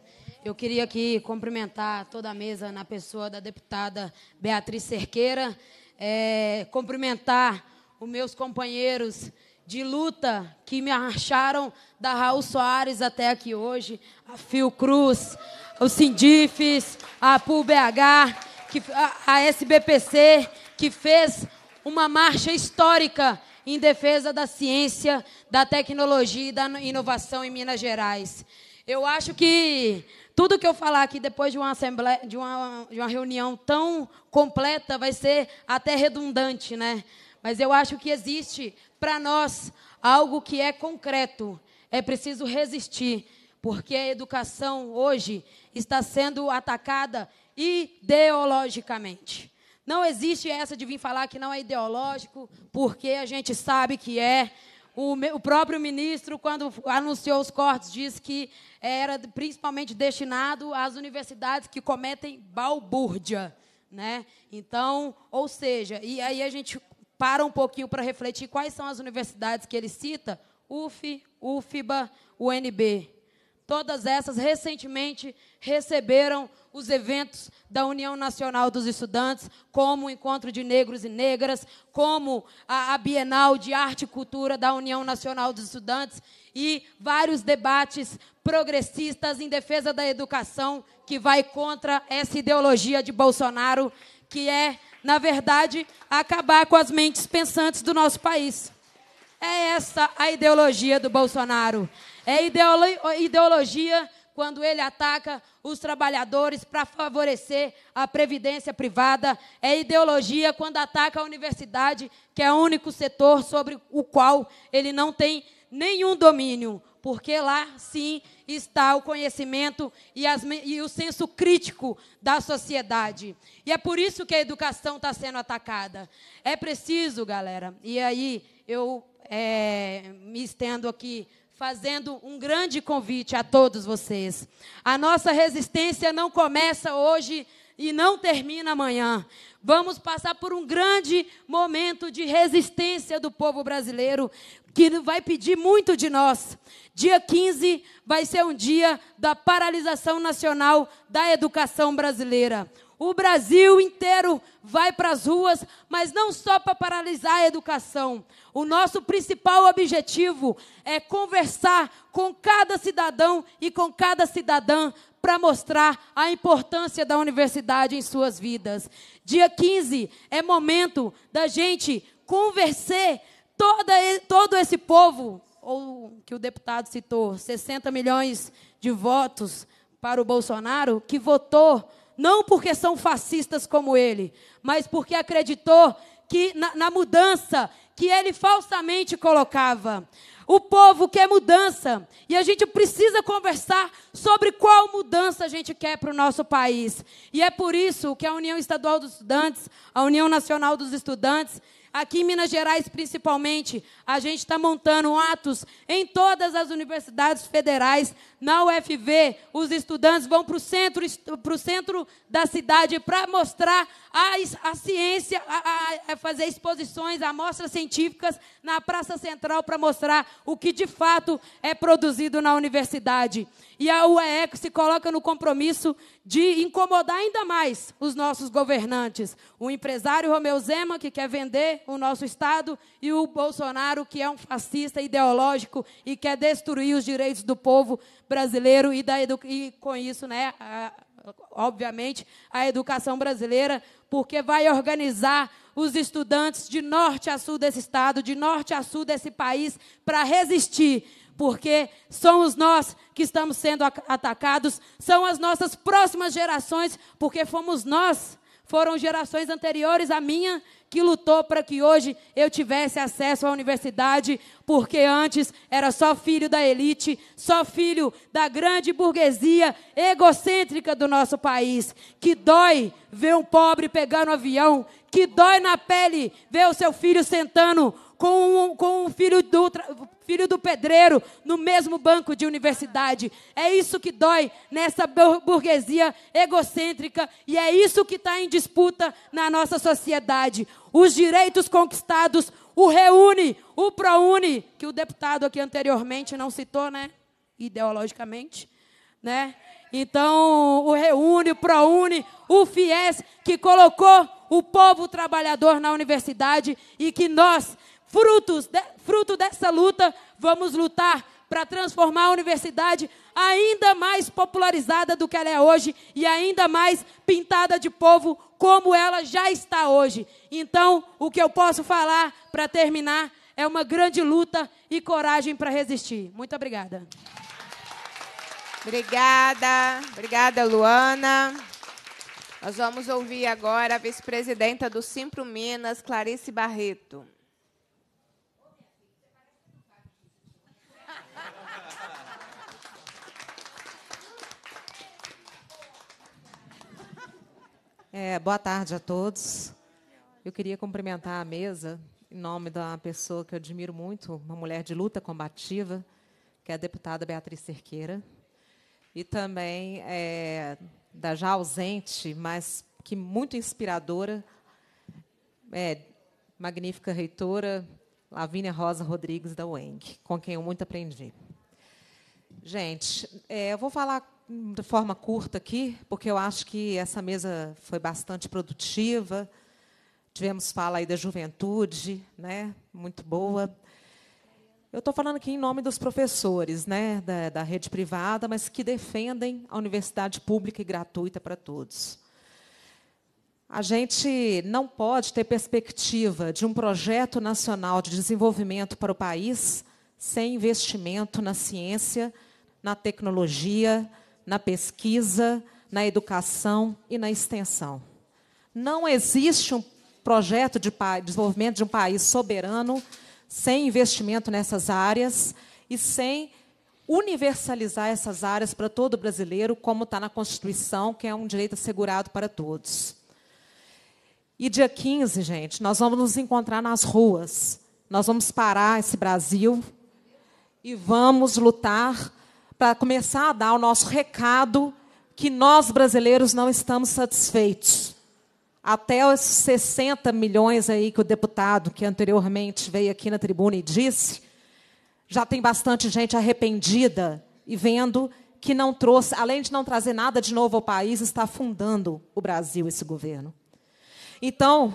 Eu queria aqui cumprimentar toda a mesa na pessoa da deputada Beatriz Cerqueira, é, cumprimentar os meus companheiros de luta que me acharam da Raul Soares até aqui hoje, a Fio Cruz, os Sindifes, a PUBH, que, a, a SBPC, que fez uma marcha histórica em defesa da ciência, da tecnologia e da inovação em Minas Gerais. Eu acho que tudo que eu falar aqui depois de uma, assembleia, de uma, de uma reunião tão completa vai ser até redundante, né? Mas eu acho que existe para nós algo que é concreto. É preciso resistir, porque a educação hoje está sendo atacada ideologicamente. Não existe essa de vir falar que não é ideológico, porque a gente sabe que é, o, o próprio ministro, quando anunciou os cortes, disse que eh, era principalmente destinado às universidades que cometem balbúrdia. Né? Então, ou seja, e aí a gente para um pouquinho para refletir quais são as universidades que ele cita: UF, UFBA, UNB. Todas essas recentemente receberam os eventos da União Nacional dos Estudantes, como o Encontro de Negros e Negras, como a, Bienal de Arte e Cultura da União Nacional dos Estudantes e vários debates progressistas em defesa da educação que vai contra essa ideologia de Bolsonaro, que é, na verdade, acabar com as mentes pensantes do nosso país. É essa a ideologia do Bolsonaro. É ideolo ideologia quando ele ataca os trabalhadores para favorecer a previdência privada, é ideologia quando ataca a universidade, que é o único setor sobre o qual ele não tem nenhum domínio, porque lá sim está o conhecimento e, as, e, o senso crítico da sociedade. E é por isso que a educação está sendo atacada. É preciso, galera, e aí eu é, me estendo aqui fazendo um grande convite a todos vocês. A nossa resistência não começa hoje e não termina amanhã. Vamos passar por um grande momento de resistência do povo brasileiro, que vai pedir muito de nós. Dia 15 vai ser um dia da paralisação nacional da educação brasileira. O Brasil inteiro vai para as ruas, mas não só para paralisar a educação. O nosso principal objetivo é conversar com cada cidadão e com cada cidadã para mostrar a importância da universidade em suas vidas. Dia 15 é momento da gente conversar toda, todo esse povo, ou que o deputado citou, 60 milhões de votos para o Bolsonaro, que votou não porque são fascistas como ele, mas porque acreditou que na, na mudança que ele falsamente colocava. O povo quer mudança e a gente precisa conversar sobre qual mudança a gente quer para o nosso país. E é por isso que a União Estadual dos Estudantes, a União Nacional dos Estudantes, aqui em Minas Gerais principalmente, a gente está montando atos em todas as universidades federais na UFV, os estudantes vão para o centro, centro da cidade para mostrar a, a ciência, a, a, fazer exposições, amostras científicas na Praça Central para mostrar o que de fato é produzido na universidade. E a UEEC se coloca no compromisso de incomodar ainda mais os nossos governantes. O empresário Romeu Zema, que quer vender o nosso Estado, e o Bolsonaro, que é um fascista ideológico e quer destruir os direitos do povo brasileiro brasileiro e, da edu e com isso, né, a, obviamente, a educação brasileira, porque vai organizar os estudantes de norte a sul desse estado, de norte a sul desse país, para resistir. Porque somos nós que estamos sendo atacados, são as nossas próximas gerações, porque fomos nós foram gerações anteriores à minha que lutou para que hoje eu tivesse acesso à universidade, porque antes era só filho da elite, só filho da grande burguesia egocêntrica do nosso país. Que dói ver um pobre pegando avião, que dói na pele ver o seu filho sentando com, com filho do, filho do pedreiro no mesmo banco de universidade. É isso que dói nessa burguesia egocêntrica e é isso que está em disputa na nossa sociedade. Os direitos conquistados, o reúne, o proune, que o deputado aqui anteriormente não citou, né? Ideologicamente, né? Então, o reúne, o proune, o FIES, que colocou o povo trabalhador na universidade e que nós frutos, de, fruto dessa luta, vamos lutar para transformar a universidade ainda mais popularizada do que ela é hoje e ainda mais pintada de povo como ela já está hoje. Então, o que eu posso falar para terminar é uma grande luta e coragem para resistir. Muito obrigada. Obrigada, obrigada Luana. Nós vamos ouvir agora a vice-presidenta do Simpro Minas, Clarice Barreto. É, boa tarde a todos. Eu queria cumprimentar a mesa em nome da pessoa que eu admiro muito, uma mulher de luta combativa, que é a deputada Beatriz Cerqueira, e também é, da já ausente, mas que muito inspiradora, é, magnífica reitora, Lavínia Rosa Rodrigues da UENG, com quem eu muito aprendi. Gente, é, eu vou falar de forma curta aqui, porque eu acho que essa mesa foi bastante produtiva. Tivemos fala aí da juventude, né? Muito boa. Eu estou falando aqui em nome dos professores né, da, da, rede privada, mas que defendem a universidade pública e gratuita para todos. A gente não pode ter perspectiva de um projeto nacional de desenvolvimento para o país sem investimento na ciência, na tecnologia, na pesquisa, na educação e na extensão. Não existe um projeto de desenvolvimento de um país soberano sem investimento nessas áreas e sem universalizar essas áreas para todo brasileiro, como está na Constituição, que é um direito assegurado para todos. E dia 15, gente, nós vamos nos encontrar nas ruas. Nós vamos parar esse Brasil e vamos lutar para começar a dar o nosso recado que nós brasileiros não estamos satisfeitos. Até os 60 milhões aí que o deputado que anteriormente veio aqui na tribuna e disse, já tem bastante gente arrependida e vendo que não trouxe, além de não trazer nada de novo ao país, está afundando o Brasil esse governo. Então,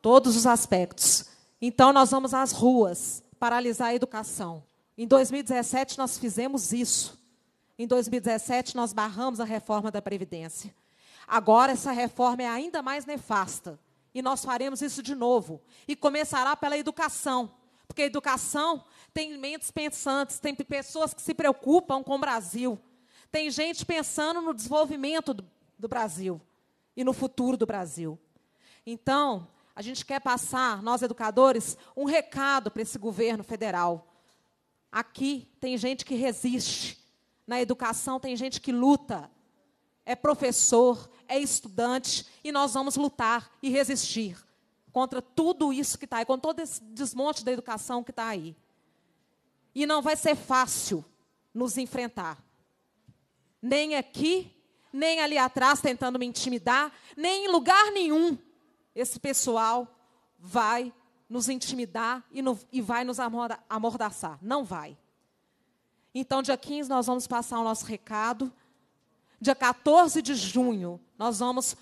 todos os aspectos. Então nós vamos às ruas paralisar a educação. Em 2017 nós fizemos isso. Em 2017 nós barramos a reforma da previdência. Agora essa reforma é ainda mais nefasta e nós faremos isso de novo e começará pela educação, porque a educação tem mentes pensantes, tem pessoas que se preocupam com o Brasil. Tem gente pensando no desenvolvimento do, do Brasil e no futuro do Brasil. Então, a gente quer passar, nós educadores, um recado para esse governo federal. Aqui tem gente que resiste. Na educação tem gente que luta. É professor, é estudante. E nós vamos lutar e resistir contra tudo isso que está aí, contra todo esse desmonte da educação que está aí. E não vai ser fácil nos enfrentar. Nem aqui, nem ali atrás tentando me intimidar, nem em lugar nenhum. Esse pessoal vai nos intimidar e, no, e vai nos amordaçar. Não vai. Então, dia 15, nós vamos passar o nosso recado. Dia 14 de junho, nós vamos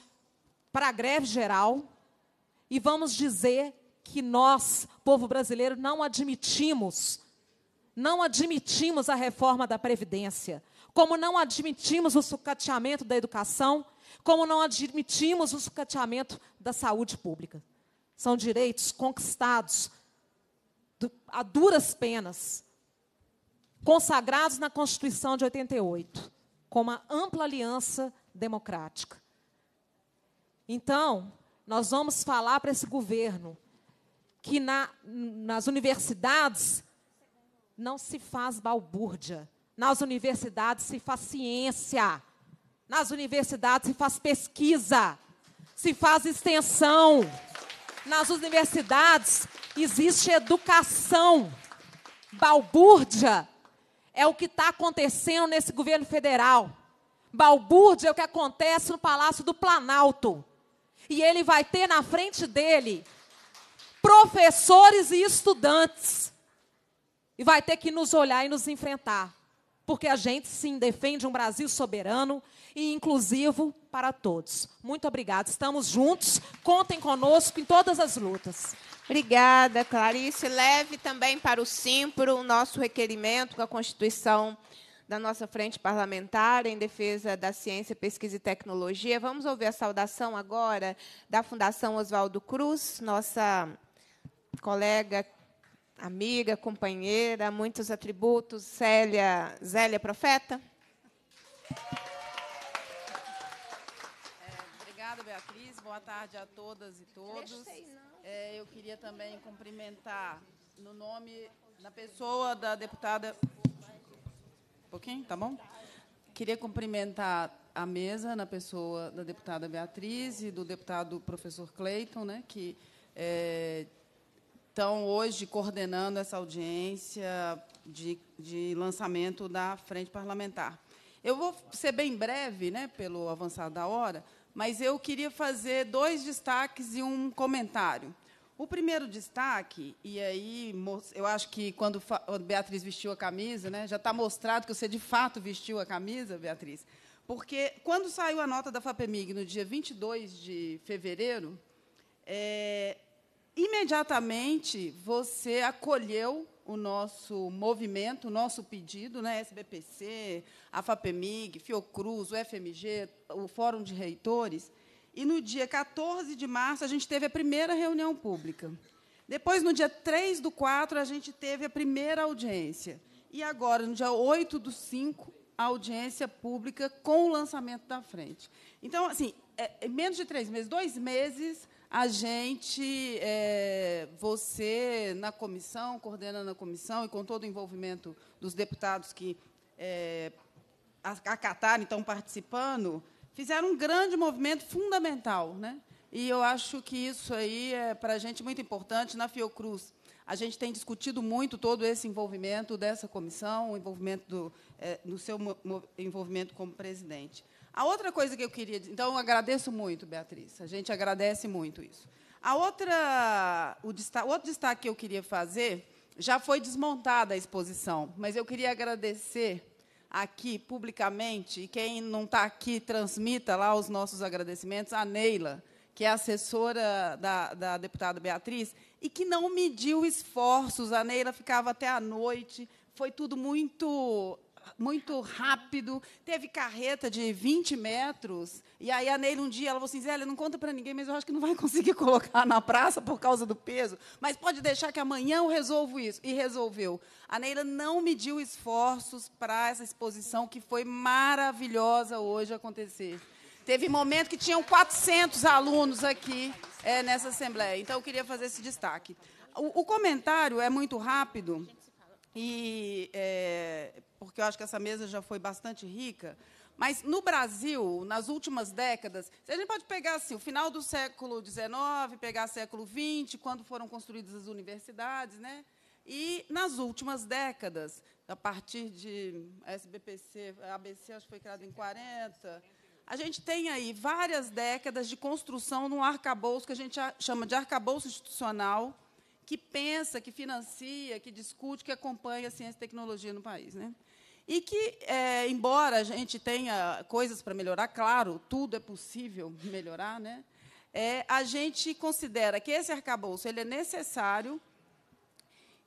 para a greve geral e vamos dizer que nós, povo brasileiro, não admitimos, não admitimos a reforma da Previdência, como não admitimos o sucateamento da educação, como não admitimos o sucateamento da saúde pública. São direitos conquistados do, a duras penas, consagrados na Constituição de 88, com uma ampla aliança democrática. Então, nós vamos falar para esse governo que na, nas universidades não se faz balbúrdia, nas universidades se faz ciência, nas universidades se faz pesquisa, se faz extensão nas universidades existe educação. Balbúrdia é o que está acontecendo nesse governo federal. Balbúrdia é o que acontece no Palácio do Planalto. E ele vai ter na frente dele professores e estudantes. E vai ter que nos olhar e nos enfrentar porque a gente sim defende um Brasil soberano e inclusivo para todos. Muito obrigada. Estamos juntos. Contem conosco em todas as lutas. Obrigada, Clarice. Leve também para o Simpro o nosso requerimento com a Constituição da nossa frente parlamentar em defesa da ciência, pesquisa e tecnologia. Vamos ouvir a saudação agora da Fundação Oswaldo Cruz, nossa colega amiga, companheira, muitos atributos, Célia, Zélia Profeta. É, obrigada, Beatriz. Boa tarde a todas e todos. É, eu queria também cumprimentar no nome, na pessoa da deputada. Um pouquinho, tá bom? Queria cumprimentar a mesa na pessoa da deputada Beatriz e do deputado professor Clayton, né, que é, estão hoje coordenando essa audiência de, de lançamento da frente parlamentar. Eu vou ser bem breve, né, pelo avançar da hora, mas eu queria fazer dois destaques e um comentário. O primeiro destaque, e aí eu acho que quando Beatriz vestiu a camisa, né, já está mostrado que você de fato vestiu a camisa, Beatriz, porque quando saiu a nota da FAPEMIG no dia 22 de fevereiro, é, imediatamente você acolheu o nosso movimento, o nosso pedido, né, SBPC, a FAPEMIG, Fiocruz, o FMG, o Fórum de Reitores, e no dia 14 de março a gente teve a primeira reunião pública. Depois, no dia 3 do 4, a gente teve a primeira audiência. E agora, no dia 8 do 5, a audiência pública com o lançamento da frente. Então, assim, é, é menos de três meses, dois meses, a gente, é, você na comissão, coordenando a comissão e com todo o envolvimento dos deputados que é, acataram, estão participando, fizeram um grande movimento fundamental. Né? E eu acho que isso aí é, para a gente, muito importante. Na Fiocruz, a gente tem discutido muito todo esse envolvimento dessa comissão, o envolvimento do, é, no seu envolvimento como presidente. A outra coisa que eu queria. Então, eu agradeço muito, Beatriz. A gente agradece muito isso. A outra, o, destaque, o outro destaque que eu queria fazer já foi desmontada a exposição, mas eu queria agradecer aqui publicamente, e quem não está aqui, transmita lá os nossos agradecimentos, a Neila, que é assessora da, da deputada Beatriz, e que não mediu esforços. A Neila ficava até a noite, foi tudo muito muito rápido, teve carreta de 20 metros. E aí a Neila um dia ela falou assim, Zé, não conta para ninguém, mas eu acho que não vai conseguir *laughs* colocar na praça por causa do peso, mas pode deixar que amanhã eu resolvo isso. E resolveu. A Neila não mediu esforços para essa exposição que foi maravilhosa hoje acontecer. Teve momento que tinham 400 alunos aqui é, nessa assembleia. Então eu queria fazer esse destaque. O, o comentário é muito rápido e é, porque eu acho que essa mesa já foi bastante rica. Mas no Brasil, nas últimas décadas, a gente pode pegar assim, o final do século XIX, pegar século XX, quando foram construídas as universidades, né? E nas últimas décadas, a partir de SBPC, ABC, acho que foi criado em 40, a gente tem aí várias décadas de construção num arcabouço que a gente chama de arcabouço institucional, que pensa, que financia, que discute, que acompanha a ciência e tecnologia no país. Né? E que, é, embora a gente tenha coisas para melhorar, claro, tudo é possível *laughs* melhorar, né? É, a gente considera que esse arcabouço ele é necessário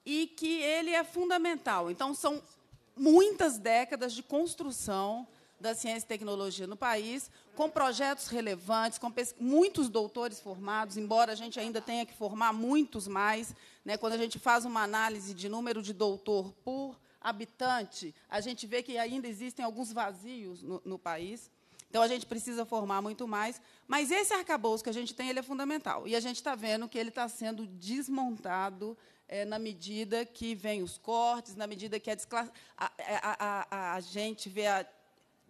e que ele é fundamental. Então, são muitas décadas de construção da ciência e tecnologia no país, com projetos relevantes, com muitos doutores formados, embora a gente ainda tenha que formar muitos mais. Né? Quando a gente faz uma análise de número de doutor por habitante, a gente vê que ainda existem alguns vazios no, no país. Então, a gente precisa formar muito mais. Mas esse arcabouço que a gente tem ele é fundamental. E a gente está vendo que ele está sendo desmontado é, na medida que vem os cortes, na medida que a, a, a, a gente vê a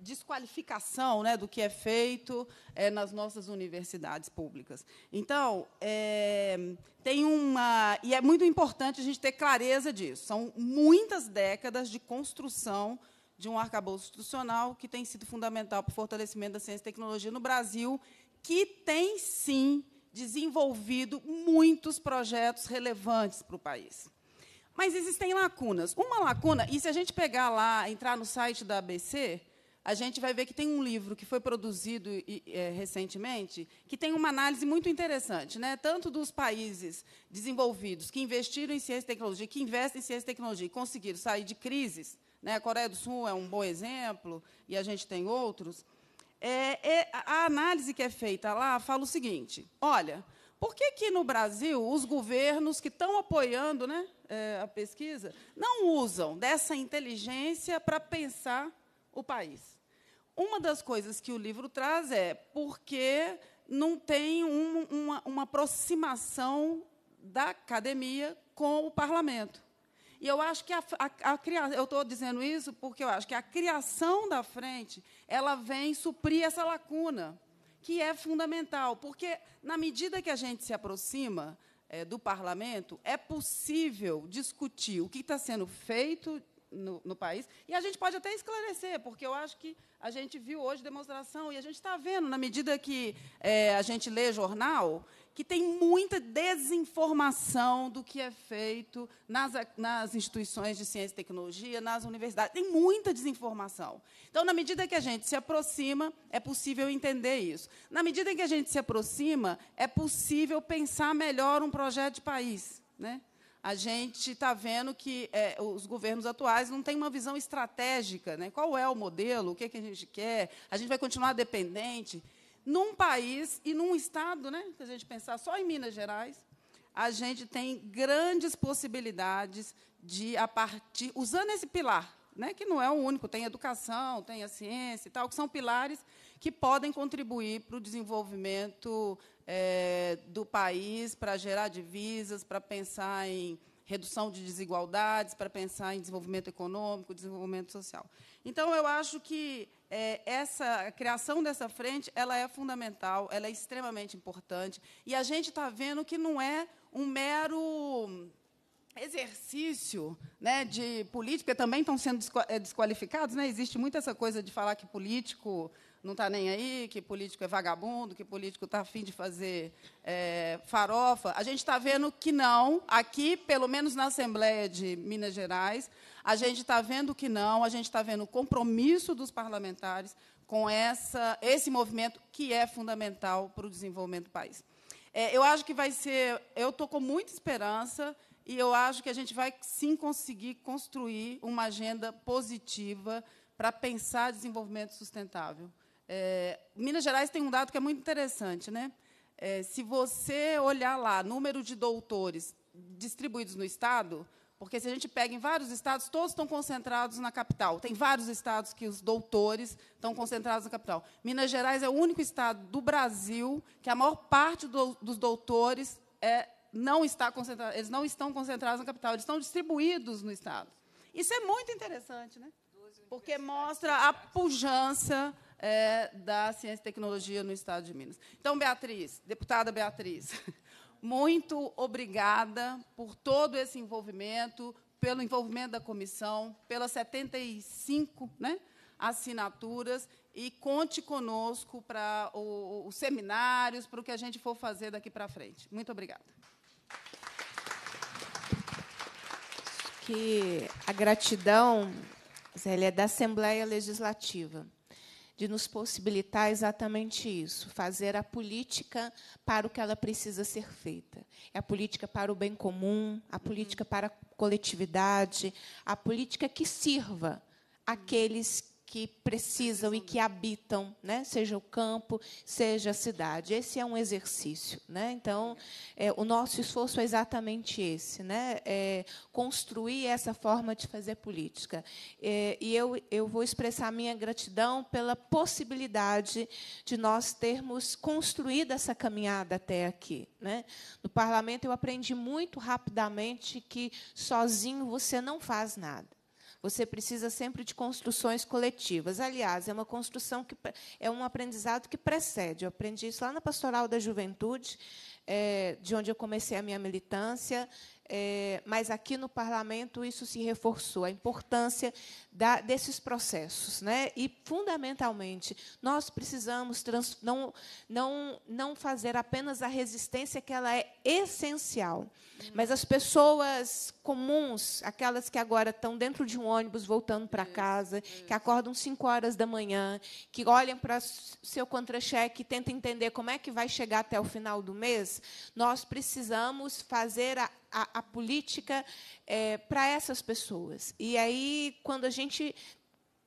desqualificação né, do que é feito é, nas nossas universidades públicas. Então, é, tem uma. E é muito importante a gente ter clareza disso. São muitas décadas de construção de um arcabouço institucional que tem sido fundamental para o fortalecimento da ciência e tecnologia no Brasil, que tem, sim, desenvolvido muitos projetos relevantes para o país. Mas existem lacunas. Uma lacuna, e se a gente pegar lá, entrar no site da ABC, a gente vai ver que tem um livro que foi produzido é, recentemente que tem uma análise muito interessante, né? tanto dos países desenvolvidos que investiram em ciência e tecnologia, que investem em ciência e tecnologia e conseguiram sair de crises, né? a Coreia do Sul é um bom exemplo, e a gente tem outros, é, é, a análise que é feita lá fala o seguinte, olha, por que, que no Brasil os governos que estão apoiando né, é, a pesquisa não usam dessa inteligência para pensar o país? Uma das coisas que o livro traz é porque não tem um, uma, uma aproximação da academia com o parlamento. E eu acho que a, a, a eu estou dizendo isso porque eu acho que a criação da frente ela vem suprir essa lacuna que é fundamental, porque na medida que a gente se aproxima é, do parlamento é possível discutir o que está sendo feito no, no, país. E a gente pode até esclarecer, porque eu acho que a gente viu hoje demonstração, e a gente está vendo, na medida que é, a gente lê jornal, que tem muita desinformação do que é feito nas, nas instituições de ciência e tecnologia, nas universidades. Tem muita desinformação. Então, na medida que a gente se aproxima, é possível entender isso. Na medida em que a gente se aproxima, é possível pensar melhor um projeto de país. Né? a gente está vendo que é, os governos atuais não têm uma visão estratégica. Né? Qual é o modelo? O que, é que a gente quer? A gente vai continuar dependente? Num país e num Estado, né? se a gente pensar só em Minas Gerais, a gente tem grandes possibilidades de, a partir, usando esse pilar, né, que não é o único, tem a educação, tem a ciência e tal, que são pilares que podem contribuir para o desenvolvimento é, do país para gerar divisas, para pensar em redução de desigualdades, para pensar em desenvolvimento econômico, desenvolvimento social. Então, eu acho que é, essa a criação dessa frente ela é fundamental, ela é extremamente importante, e a gente está vendo que não é um mero exercício né, de política, também estão sendo é, desqualificados. Né? Existe muito essa coisa de falar que político não está nem aí, que político é vagabundo, que político está afim de fazer é, farofa. A gente está vendo que não. Aqui, pelo menos na Assembleia de Minas Gerais, a gente está vendo que não, a gente está vendo o compromisso dos parlamentares com essa, esse movimento que é fundamental para o desenvolvimento do país. É, eu acho que vai ser. Eu estou com muita esperança e eu acho que a gente vai sim conseguir construir uma agenda positiva para pensar desenvolvimento sustentável. É, Minas Gerais tem um dado que é muito interessante. Né? É, se você olhar lá, número de doutores distribuídos no Estado, porque se a gente pega em vários estados, todos estão concentrados na capital. Tem vários estados que os doutores estão concentrados na capital. Minas Gerais é o único estado do Brasil que a maior parte do, dos doutores é, não está concentrado, eles não estão concentrados na capital, eles estão distribuídos no estado. Isso é muito interessante, né? Porque mostra a pujança é, da Ciência e Tecnologia no Estado de Minas. Então, Beatriz, deputada Beatriz, *laughs* muito obrigada por todo esse envolvimento, pelo envolvimento da comissão, pelas 75 né, assinaturas, e conte conosco para os seminários, para o que a gente for fazer daqui para frente. Muito obrigada. Que a gratidão, Zélia, é da Assembleia Legislativa de nos possibilitar exatamente isso, fazer a política para o que ela precisa ser feita. É a política para o bem comum, a uhum. política para a coletividade, a política que sirva aqueles uhum que precisam e que habitam, né? seja o campo, seja a cidade. Esse é um exercício. Né? Então, é, o nosso esforço é exatamente esse, né? É construir essa forma de fazer política. É, e eu, eu vou expressar minha gratidão pela possibilidade de nós termos construído essa caminhada até aqui. Né? No parlamento, eu aprendi muito rapidamente que sozinho você não faz nada. Você precisa sempre de construções coletivas. Aliás, é uma construção que é um aprendizado que precede. Eu aprendi isso lá na Pastoral da Juventude, é, de onde eu comecei a minha militância é, mas aqui no parlamento isso se reforçou, a importância da, desses processos. Né? E, fundamentalmente, nós precisamos trans, não, não, não fazer apenas a resistência, que ela é essencial, uhum. mas as pessoas comuns, aquelas que agora estão dentro de um ônibus voltando para casa, que acordam 5 horas da manhã, que olham para seu contra-cheque e tentam entender como é que vai chegar até o final do mês, nós precisamos fazer a a, a política é, eh, para essas pessoas. E aí, quando a gente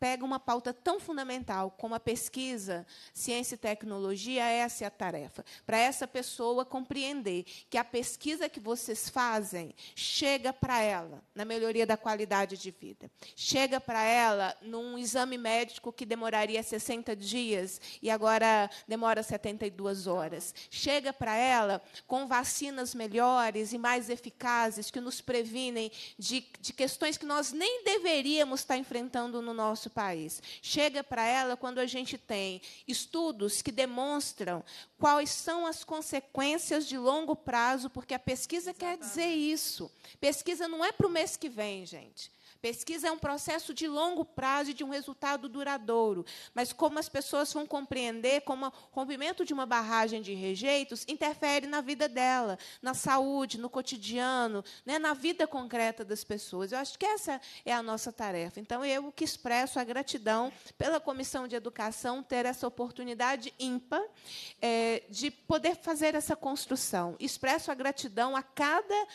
pega uma pauta tão fundamental como a pesquisa, ciência e tecnologia, essa é a tarefa. Para essa pessoa compreender que a pesquisa que vocês fazem chega para ela na melhoria da qualidade de vida. Chega para ela num exame médico que demoraria 60 dias e agora demora 72 horas. Chega para ela com vacinas melhores e mais eficazes que nos previnem de, de questões que nós nem deveríamos estar enfrentando no nosso país. Chega para ela quando a gente tem estudos que demonstram quais são as consequências de longo prazo, porque a pesquisa Exatamente. quer dizer isso. Pesquisa não é para o mês que vem, gente. Pesquisa é um processo de longo prazo e de um resultado duradouro. Mas como as pessoas vão compreender como o rompimento de uma barragem de rejeitos interfere na vida dela, na saúde, no cotidiano, né, na vida concreta das pessoas. Eu acho que essa é a nossa tarefa. Então, eu que expresso a gratidão pela Comissão de Educação ter essa oportunidade ímpar é, de poder fazer essa construção. Expresso a gratidão a cada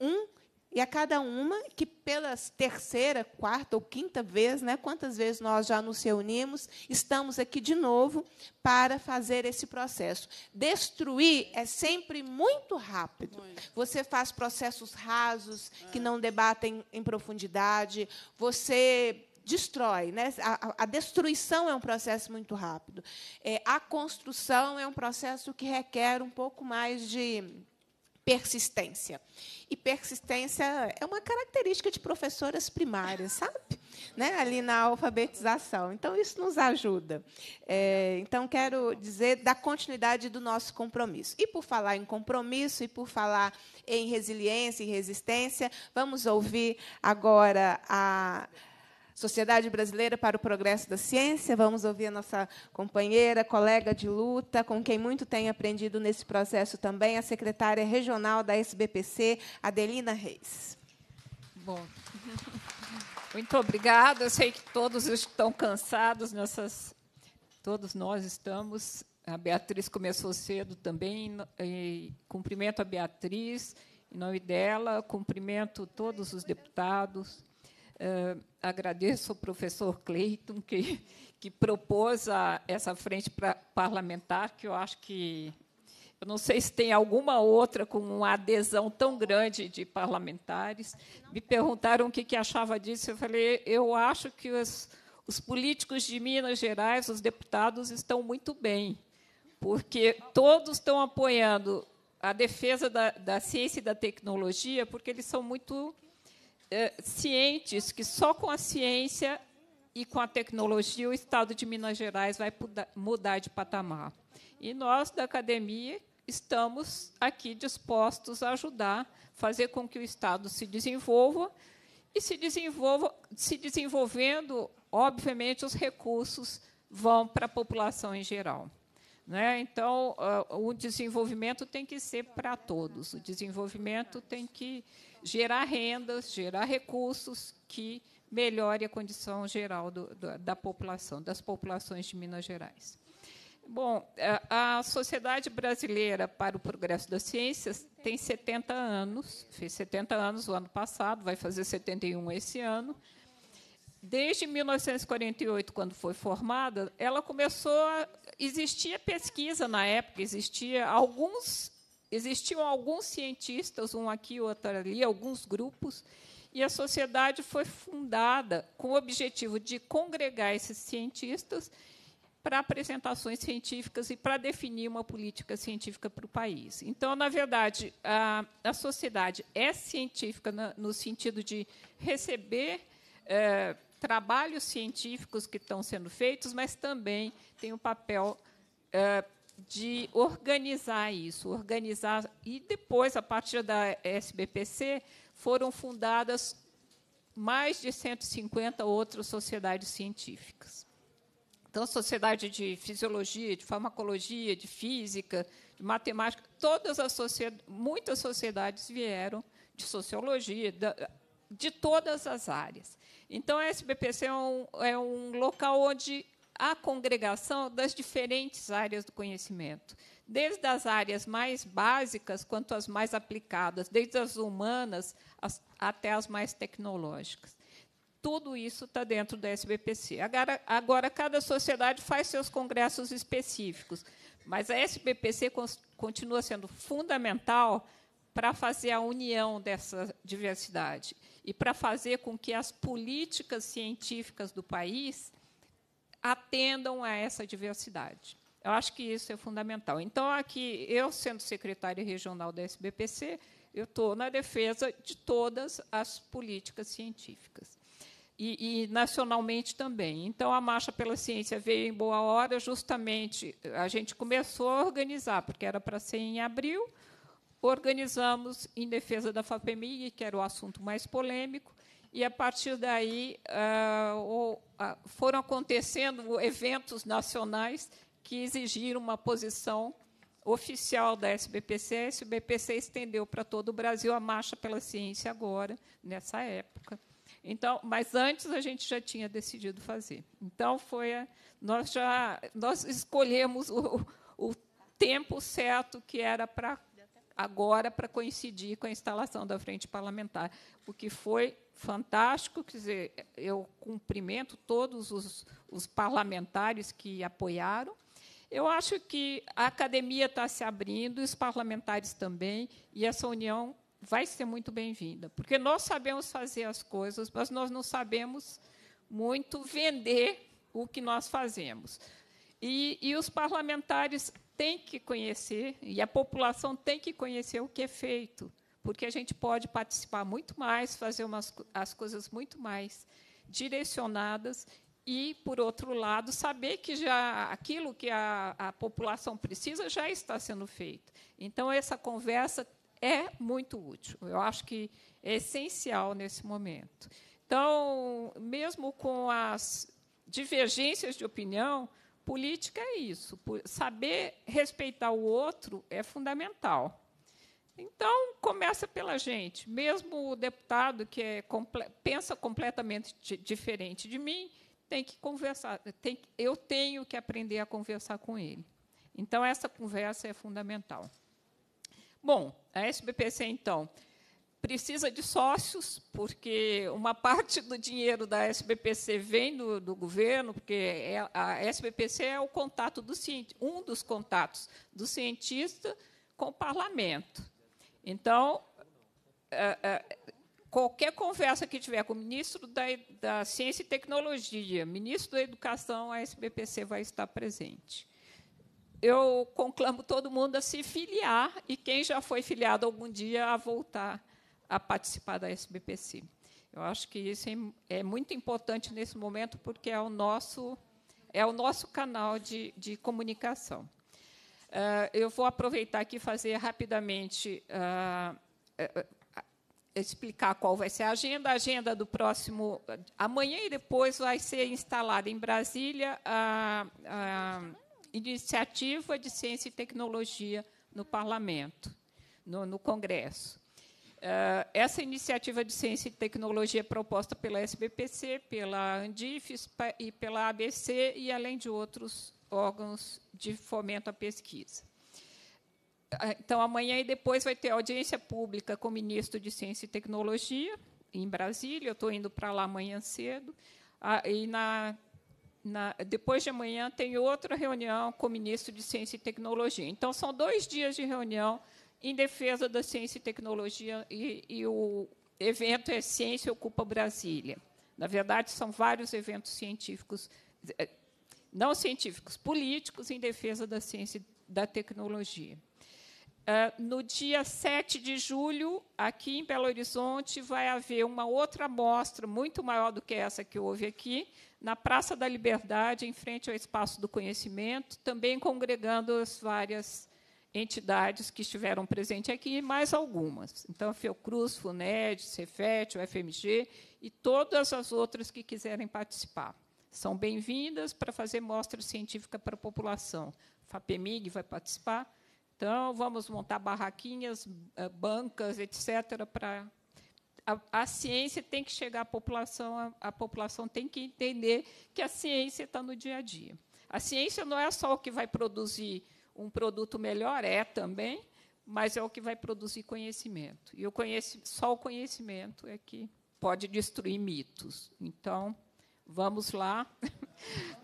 um e a cada uma, que pela terceira, quarta ou quinta vez, né, quantas vezes nós já nos reunimos, estamos aqui de novo para fazer esse processo. Destruir é sempre muito rápido. Muito. Você faz processos rasos, é. que não debatem em profundidade, você destrói. Né? A, a, destruição é um processo muito rápido. É, a construção é um processo que requer um pouco mais de persistência. E persistência é uma característica de professoras primárias, sabe? Né? Ali na alfabetização. Então, isso nos ajuda. É, então, quero dizer da continuidade do nosso compromisso. E por falar em compromisso e por falar em resiliência e resistência, vamos ouvir agora a Sociedade Brasileira para o Progresso da Ciência. Vamos ouvir a nossa companheira, colega de luta, com quem muito tenho aprendido nesse processo também, a secretária regional da SBPC, Adelina Reis. Bom, *laughs* muito obrigada. Eu sei que todos estão cansados nessas. Todos nós estamos. A Beatriz começou cedo também. E cumprimento a Beatriz, em nome dela, cumprimento todos os deputados Uh, agradeço ao professor Cleiton, que, que propôs a, essa frente pra, parlamentar, que eu acho que. Eu não sei se tem alguma outra com uma adesão tão grande de parlamentares. Me perguntaram o que, que achava disso. Eu falei: eu acho que os, os políticos de Minas Gerais, os deputados, estão muito bem, porque todos estão apoiando a defesa da, da ciência e da tecnologia, porque eles são muito é, cientes que só com a ciência e com a tecnologia o Estado de Minas Gerais vai mudar de patamar. E nós, da academia, estamos aqui dispostos a ajudar, fazer com que o Estado se desenvolva e se desenvolva, se desenvolvendo, obviamente, os recursos vão para a população em geral. Né? Então, ah, o desenvolvimento tem que ser para todos. O desenvolvimento tem que gerar rendas, gerar recursos que melhore a condição geral do, da, da população, das populações de Minas Gerais. Bom, a Sociedade Brasileira para o Progresso das Ciências tem 70 anos, fez 70 anos o ano passado, vai fazer 71 esse ano. Desde 1948, quando foi formada, ela começou a, existia pesquisa na época, existia alguns Existiam alguns cientistas, um aqui, outro ali, alguns grupos, e a sociedade foi fundada com o objetivo de congregar esses cientistas para apresentações científicas e para definir uma política científica para o país. Então, na verdade, a, a sociedade é científica na, no sentido de receber é, trabalhos científicos que estão sendo feitos, mas também tem um papel é, de organizar isso, organizar e depois a partir da SBPC foram fundadas mais de 150 outras sociedades científicas. Então, sociedade de fisiologia, de farmacologia, de física, de matemática, todas as sociedades, muitas sociedades vieram de sociologia, de todas as áreas. Então, a SBPC é um, é um local onde a congregação das diferentes áreas do conhecimento, desde as áreas mais básicas quanto às mais aplicadas, desde as humanas as, até as mais tecnológicas. Tudo isso está dentro da SBPC. Agora, agora, cada sociedade faz seus congressos específicos, mas a SBPC continua sendo fundamental para fazer a união dessa diversidade e para fazer com que as políticas científicas do país atendam a essa diversidade. Eu acho que isso é fundamental. Então, aqui, eu sendo secretária regional da SBPC, eu estou na defesa de todas as políticas científicas. E, e, nacionalmente também. Então, a Marcha pela Ciência veio em boa hora, justamente a gente começou a organizar, porque era para ser em abril, organizamos em defesa da FAPEMIG, que era o assunto mais polêmico, e a partir daí ah, ah, foram acontecendo eventos nacionais que exigiram uma posição oficial da E a SBPC estendeu para todo o Brasil a marcha pela ciência agora, nessa época. Então, mas antes a gente já tinha decidido fazer. Então foi a, nós já nós escolhemos o, o tempo certo que era para agora para coincidir com a instalação da frente parlamentar, o que foi fantástico. Quer dizer, eu cumprimento todos os, os parlamentares que apoiaram. Eu acho que a academia está se abrindo, os parlamentares também, e essa união vai ser muito bem-vinda, porque nós sabemos fazer as coisas, mas nós não sabemos muito vender o que nós fazemos. E, e, os parlamentares têm que conhecer, e a população tem que conhecer o que é feito porque a gente pode participar muito mais, fazer umas, as coisas muito mais direcionadas e, por outro lado, saber que já aquilo que a, a população precisa já está sendo feito. Então, essa conversa é muito útil. Eu acho que é essencial nesse momento. Então, mesmo com as divergências de opinião, política é isso. Saber respeitar o outro é fundamental. Então, começa pela gente. Mesmo o deputado que é pensa completamente diferente de mim, tem que conversar. Tem, eu tenho que aprender a conversar com ele. Então, essa conversa é fundamental. Bom, a SBPC, então, precisa de sócios, porque uma *laughs* parte do dinheiro da SBPC vem do, do governo, porque é, a SBPC é o contato do um dos contatos do cientista com o parlamento. Então, é, é, qualquer conversa que tiver com o ministro da, da Ciência e Tecnologia, ministro da Educação, a SBPC vai estar presente. Eu conclamo todo mundo a se filiar e quem já foi filiado algum dia a voltar a participar da SBPC. Eu acho que isso é, é muito importante nesse momento, porque é o nosso, é o nosso canal de, de comunicação. Ah, eu vou aproveitar aqui e fazer rapidamente ah, eh, eh, explicar qual vai ser a agenda. A agenda do próximo. Amanhã e depois vai ser instalada em Brasília a, a iniciativa de ciência e tecnologia no parlamento, no, no Congresso. Ah, essa iniciativa de ciência e tecnologia é proposta pela SBPC, pela Andifes e pela ABC, e além de outros órgãos de fomento à pesquisa. Ah, então, amanhã e depois vai ter audiência pública com o ministro de Ciência e Tecnologia, em Brasília. Eu estou indo para lá amanhã cedo. Ah, e na, na, depois de amanhã tem outra reunião com o ministro de Ciência e Tecnologia. Então, são dois dias de reunião em defesa da ciência e tecnologia, e, e o evento é Ciência Ocupa Brasília. Na verdade, são vários eventos científicos eh, não científicos, políticos em defesa da ciência e da tecnologia. Ah, no dia 7 de julho, aqui em Belo Horizonte, vai haver uma outra mostra, muito maior do que essa que houve aqui, na Praça da Liberdade, em frente ao Espaço do Conhecimento, também congregando as várias entidades que estiveram presentes aqui, e mais algumas. Então, a Fiocruz, FUNED, Cefet, UFMG e todas as outras que quiserem participar são bem-vindas para fazer mostra científica para a população. FAPEMIG vai participar. Então, vamos montar barraquinhas, eh, bancas, etc., para. A, a ciência tem que chegar à população, a, a população tem que entender que a ciência está no dia a dia. A ciência não é só o que vai produzir um produto melhor, é também, mas é o que vai produzir conhecimento. E o conheci, só o conhecimento é que pode destruir mitos. Então, Vamos lá. *laughs*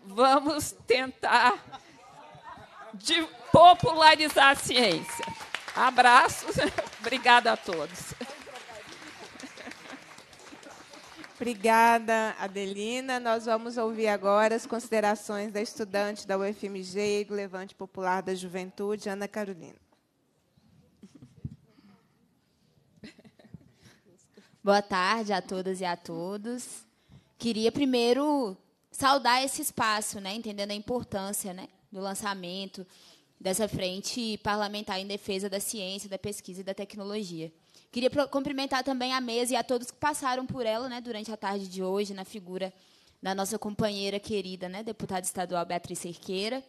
Vamos tentar de popularizar a ciência. Abraços. *laughs* Obrigada a todos. Obrigada, Adelina. Nós vamos ouvir agora as considerações da estudante da UFMG e do Levante Popular da Juventude, Ana Carolina. Boa tarde a todas e a todos queria primeiro saudar esse espaço, né, entendendo a importância né, do lançamento dessa frente parlamentar em defesa da ciência, da pesquisa e da tecnologia. Queria cumprimentar também a mesa e a todos que passaram por ela né, durante a tarde de hoje, na figura da nossa companheira querida, né, deputada estadual Beatriz Cerqueira,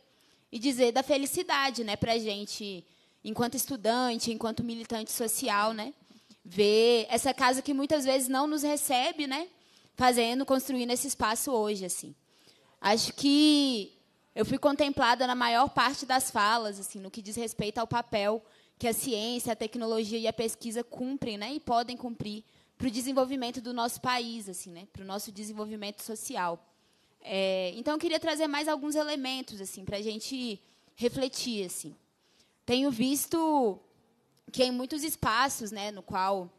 e dizer da felicidade né, para a gente, enquanto estudante, enquanto militante social, né, ver essa casa que muitas vezes não nos recebe, né, fazendo, construindo esse espaço hoje, assim. Acho que eu fui contemplada na maior parte das falas, assim, no que diz respeito ao papel que a ciência, a tecnologia e a pesquisa cumprem, né, e podem cumprir para o desenvolvimento do nosso país, assim, né, para o nosso desenvolvimento social. É, então, eu queria trazer mais alguns elementos, assim, para a gente refletir, assim. Tenho visto que em muitos espaços, né, no qual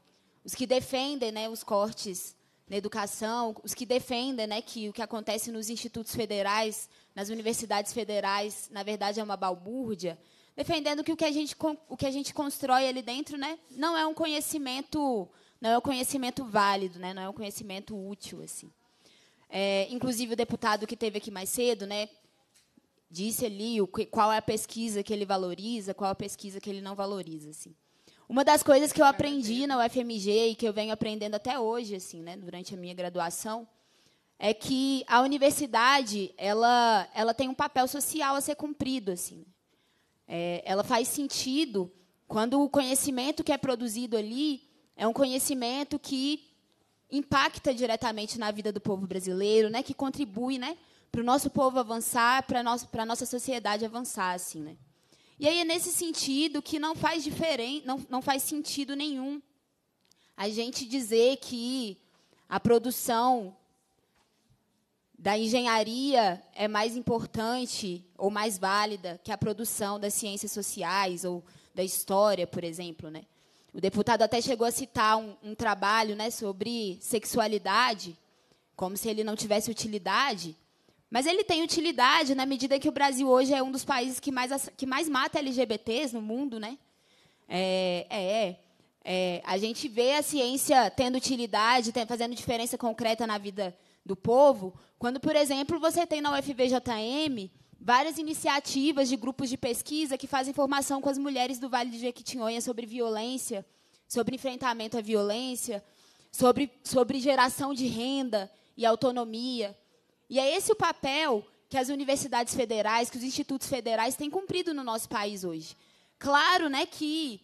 os que defendem, né, os cortes na educação, os que defendem né, que o que acontece nos institutos federais, nas universidades federais, na verdade é uma balbúrdia, defendendo que o que a gente, o que a gente constrói ali dentro né, não é um conhecimento não é um conhecimento válido, né, não é um conhecimento útil. assim. É, inclusive, o deputado que teve aqui mais cedo né, disse ali o, qual é a pesquisa que ele valoriza, qual é a pesquisa que ele não valoriza. Assim. Uma das coisas que eu aprendi na UFMG e que eu venho aprendendo até hoje, assim, né, durante a minha graduação, é que a universidade ela, ela tem um papel social a ser cumprido, assim. É, ela faz sentido quando o conhecimento que é produzido ali é um conhecimento que impacta diretamente na vida do povo brasileiro, né, que contribui, né, para o nosso povo avançar, para a nossa sociedade avançar, assim, né. E aí é nesse sentido que não faz diferente, não, não faz sentido nenhum a gente dizer que a produção da engenharia é mais importante ou mais válida que a produção das ciências sociais ou da história, por exemplo, né? O deputado até chegou a citar um, um trabalho né, sobre sexualidade, como se ele não tivesse utilidade. Mas ele tem utilidade na medida que o Brasil hoje é um dos países que mais, que mais mata LGBTs no mundo, né? É, é, é, a gente vê a ciência tendo utilidade, fazendo diferença concreta na vida do povo, quando, por exemplo, você tem na UFVJM várias iniciativas de grupos de pesquisa que fazem formação com as mulheres do Vale de Jequitinhonha sobre violência, sobre enfrentamento à violência, sobre, sobre geração de renda e autonomia. E é esse o papel que as universidades federais, que os institutos federais têm cumprido no nosso país hoje. Claro, né, que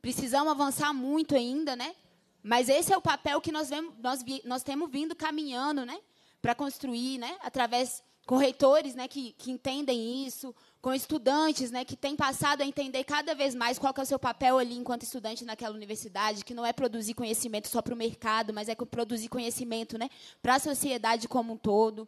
precisamos avançar muito ainda, né? Mas esse é o papel que nós, vemos, nós, nós temos vindo caminhando, né, para construir, né, através com reitores, né, que, que entendem isso, com estudantes, né, que têm passado a entender cada vez mais qual é o seu papel ali enquanto estudante naquela universidade, que não é produzir conhecimento só para o mercado, mas é produzir conhecimento, né, para a sociedade como um todo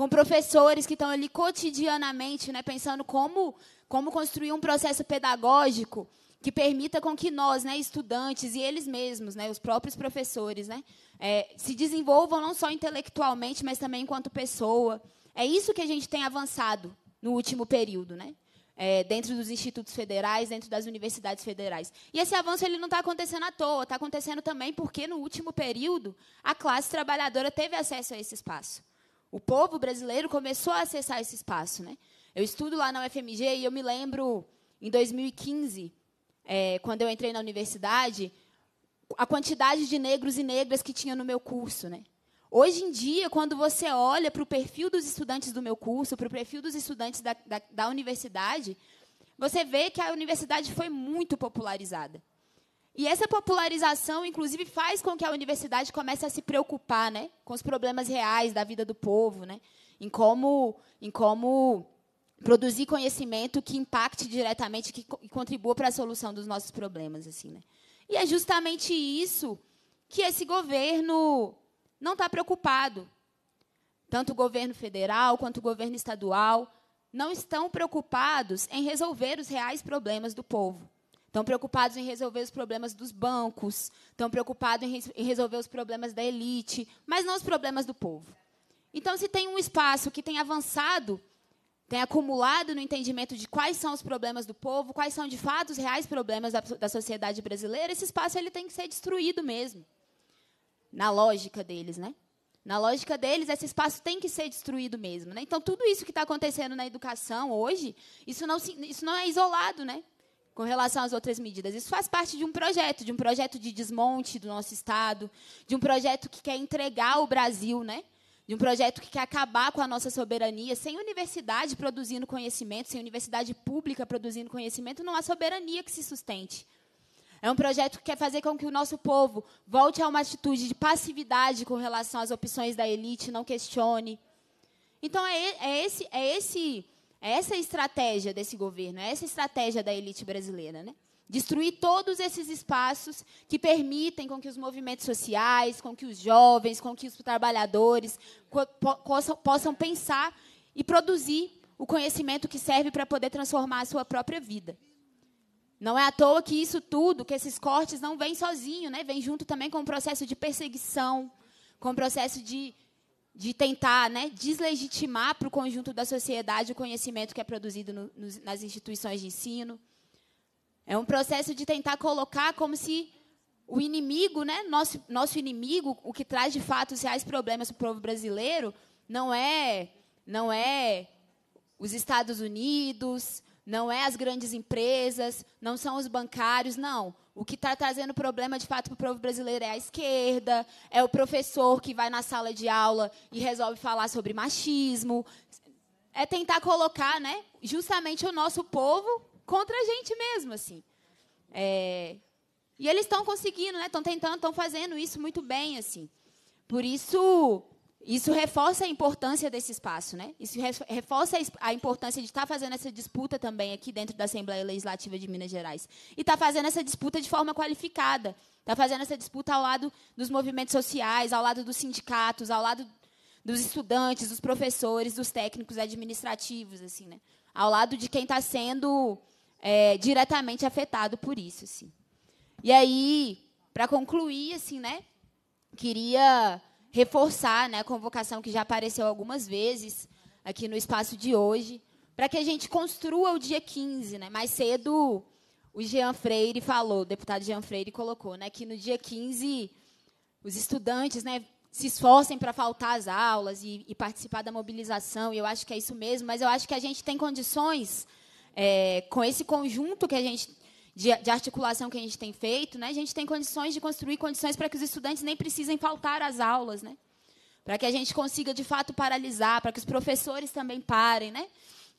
com professores que estão ali cotidianamente, né, pensando como, como construir um processo pedagógico que permita com que nós, né, estudantes e eles mesmos, né, os próprios professores, né, é, se desenvolvam não só intelectualmente, mas também enquanto pessoa. É isso que a gente tem avançado no último período, né? É, dentro dos institutos federais, dentro das universidades federais. E esse avanço ele não está acontecendo à toa, está acontecendo também porque no último período a classe trabalhadora teve acesso a esse espaço. O povo brasileiro começou a acessar esse espaço. Né? Eu estudo lá na UFMG e eu me lembro, em 2015, é, quando eu entrei na universidade, a quantidade de negros e negras que tinha no meu curso. Né? Hoje em dia, quando você olha para o perfil dos estudantes do meu curso, para o perfil dos estudantes da, da, da universidade, você vê que a universidade foi muito popularizada. E essa popularização, inclusive, faz com que a universidade comece a se preocupar né, com os problemas reais da vida do povo, né, em, como, em como produzir conhecimento que impacte diretamente, que contribua para a solução dos nossos problemas. assim. Né. E é justamente isso que esse governo não está preocupado. Tanto o governo federal quanto o governo estadual não estão preocupados em resolver os reais problemas do povo. Estão preocupados em resolver os problemas dos bancos, estão preocupados em, re em resolver os problemas da elite, mas não os problemas do povo. Então, se tem um espaço que tem avançado, tem acumulado no entendimento de quais são os problemas do povo, quais são de fato os reais problemas da, da sociedade brasileira, esse espaço ele tem que ser destruído mesmo. Na lógica deles, né? Na lógica deles, esse espaço tem que ser destruído mesmo. Né? Então, tudo isso que está acontecendo na educação hoje, isso não, isso não é isolado, né? com relação às outras medidas. Isso faz parte de um projeto, de um projeto de desmonte do nosso Estado, de um projeto que quer entregar o Brasil, né? de um projeto que quer acabar com a nossa soberania. Sem universidade produzindo conhecimento, sem universidade pública produzindo conhecimento, não há soberania que se sustente. É um projeto que quer fazer com que o nosso povo volte a uma atitude de passividade com relação às opções da elite, não questione. Então, é, é esse, é esse essa é a estratégia desse governo, essa é a estratégia da elite brasileira, né? Destruir todos esses espaços que permitem com que os movimentos sociais, com que os jovens, com que os trabalhadores possam, pensar e produzir o conhecimento que serve para poder transformar a sua própria vida. Não é à toa que isso tudo, que esses cortes não vêm sozinho, né? Vem junto também com o processo de perseguição, com o processo de de tentar né, deslegitimar para o conjunto da sociedade o conhecimento que é produzido no, no, nas instituições de ensino. É um processo de tentar colocar como se o inimigo, né, nosso, nosso inimigo, o que traz de fato os reais problemas para o povo brasileiro, não é, não é os Estados Unidos, não é as grandes empresas, não são os bancários, não. O que está trazendo problema de fato para o povo brasileiro é a esquerda, é o professor que vai na sala de aula e resolve falar sobre machismo. É tentar colocar, né, justamente o nosso povo contra a gente mesmo, assim. É... E eles estão conseguindo, né? Estão tentando, estão fazendo isso muito bem, assim. Por isso, isso reforça a importância desse espaço, né? Isso reforça a importância de estar tá fazendo essa disputa também aqui dentro da Assembleia Legislativa de Minas Gerais. E estar tá fazendo essa disputa de forma qualificada. Estar tá fazendo essa disputa ao lado dos movimentos sociais, ao lado dos sindicatos, ao lado dos estudantes, dos professores, dos técnicos administrativos, assim, né? Ao lado de quem está sendo é, diretamente afetado por isso, assim. E aí, para concluir, assim, né? Queria reforçar né, a convocação que já apareceu algumas vezes aqui no espaço de hoje, para que a gente construa o dia 15. Né? Mais cedo, o Jean Freire falou, o deputado Jean Freire colocou, né, que no dia 15 os estudantes né, se esforcem para faltar às aulas e, e, participar da mobilização, e eu acho que é isso mesmo, mas eu acho que a gente tem condições, é, com esse conjunto que a gente de, de, articulação que a gente tem feito, né, a gente tem condições de construir condições para que os estudantes nem precisem faltar às aulas, né? para que a gente consiga, de fato, paralisar, para que os professores também parem, né?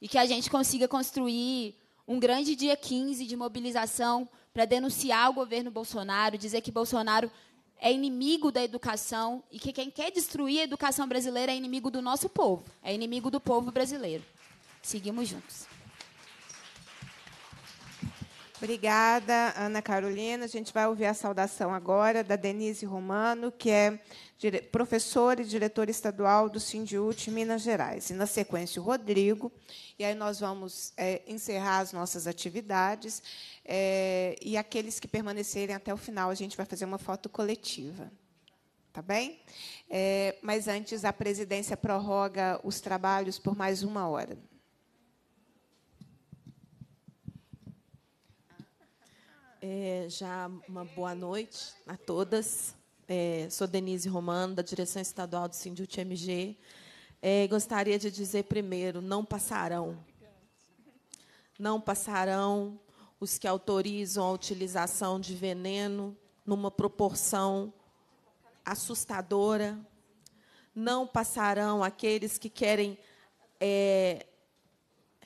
e que a gente consiga construir um grande dia 15 de mobilização para denunciar o governo Bolsonaro, dizer que Bolsonaro é inimigo da educação e que quem quer destruir a educação brasileira é inimigo do nosso povo, é inimigo do povo brasileiro. Seguimos juntos. Obrigada, Ana Carolina. A gente vai ouvir a saudação agora da Denise Romano, que é professora e diretora estadual do Sindiúte Minas Gerais. E, na sequência, o Rodrigo. E aí nós vamos é, encerrar as nossas atividades. É, e aqueles que permanecerem até o final, a gente vai fazer uma foto coletiva. Tá bem? É, mas antes, a presidência prorroga os trabalhos por mais uma hora. É, já uma boa noite a todas. É, sou Denise Romano, da Direção Estadual do Sindut MG. É, gostaria de dizer primeiro, não passarão. Não passarão os que autorizam a utilização de veneno numa proporção assustadora. Não passarão aqueles que querem é,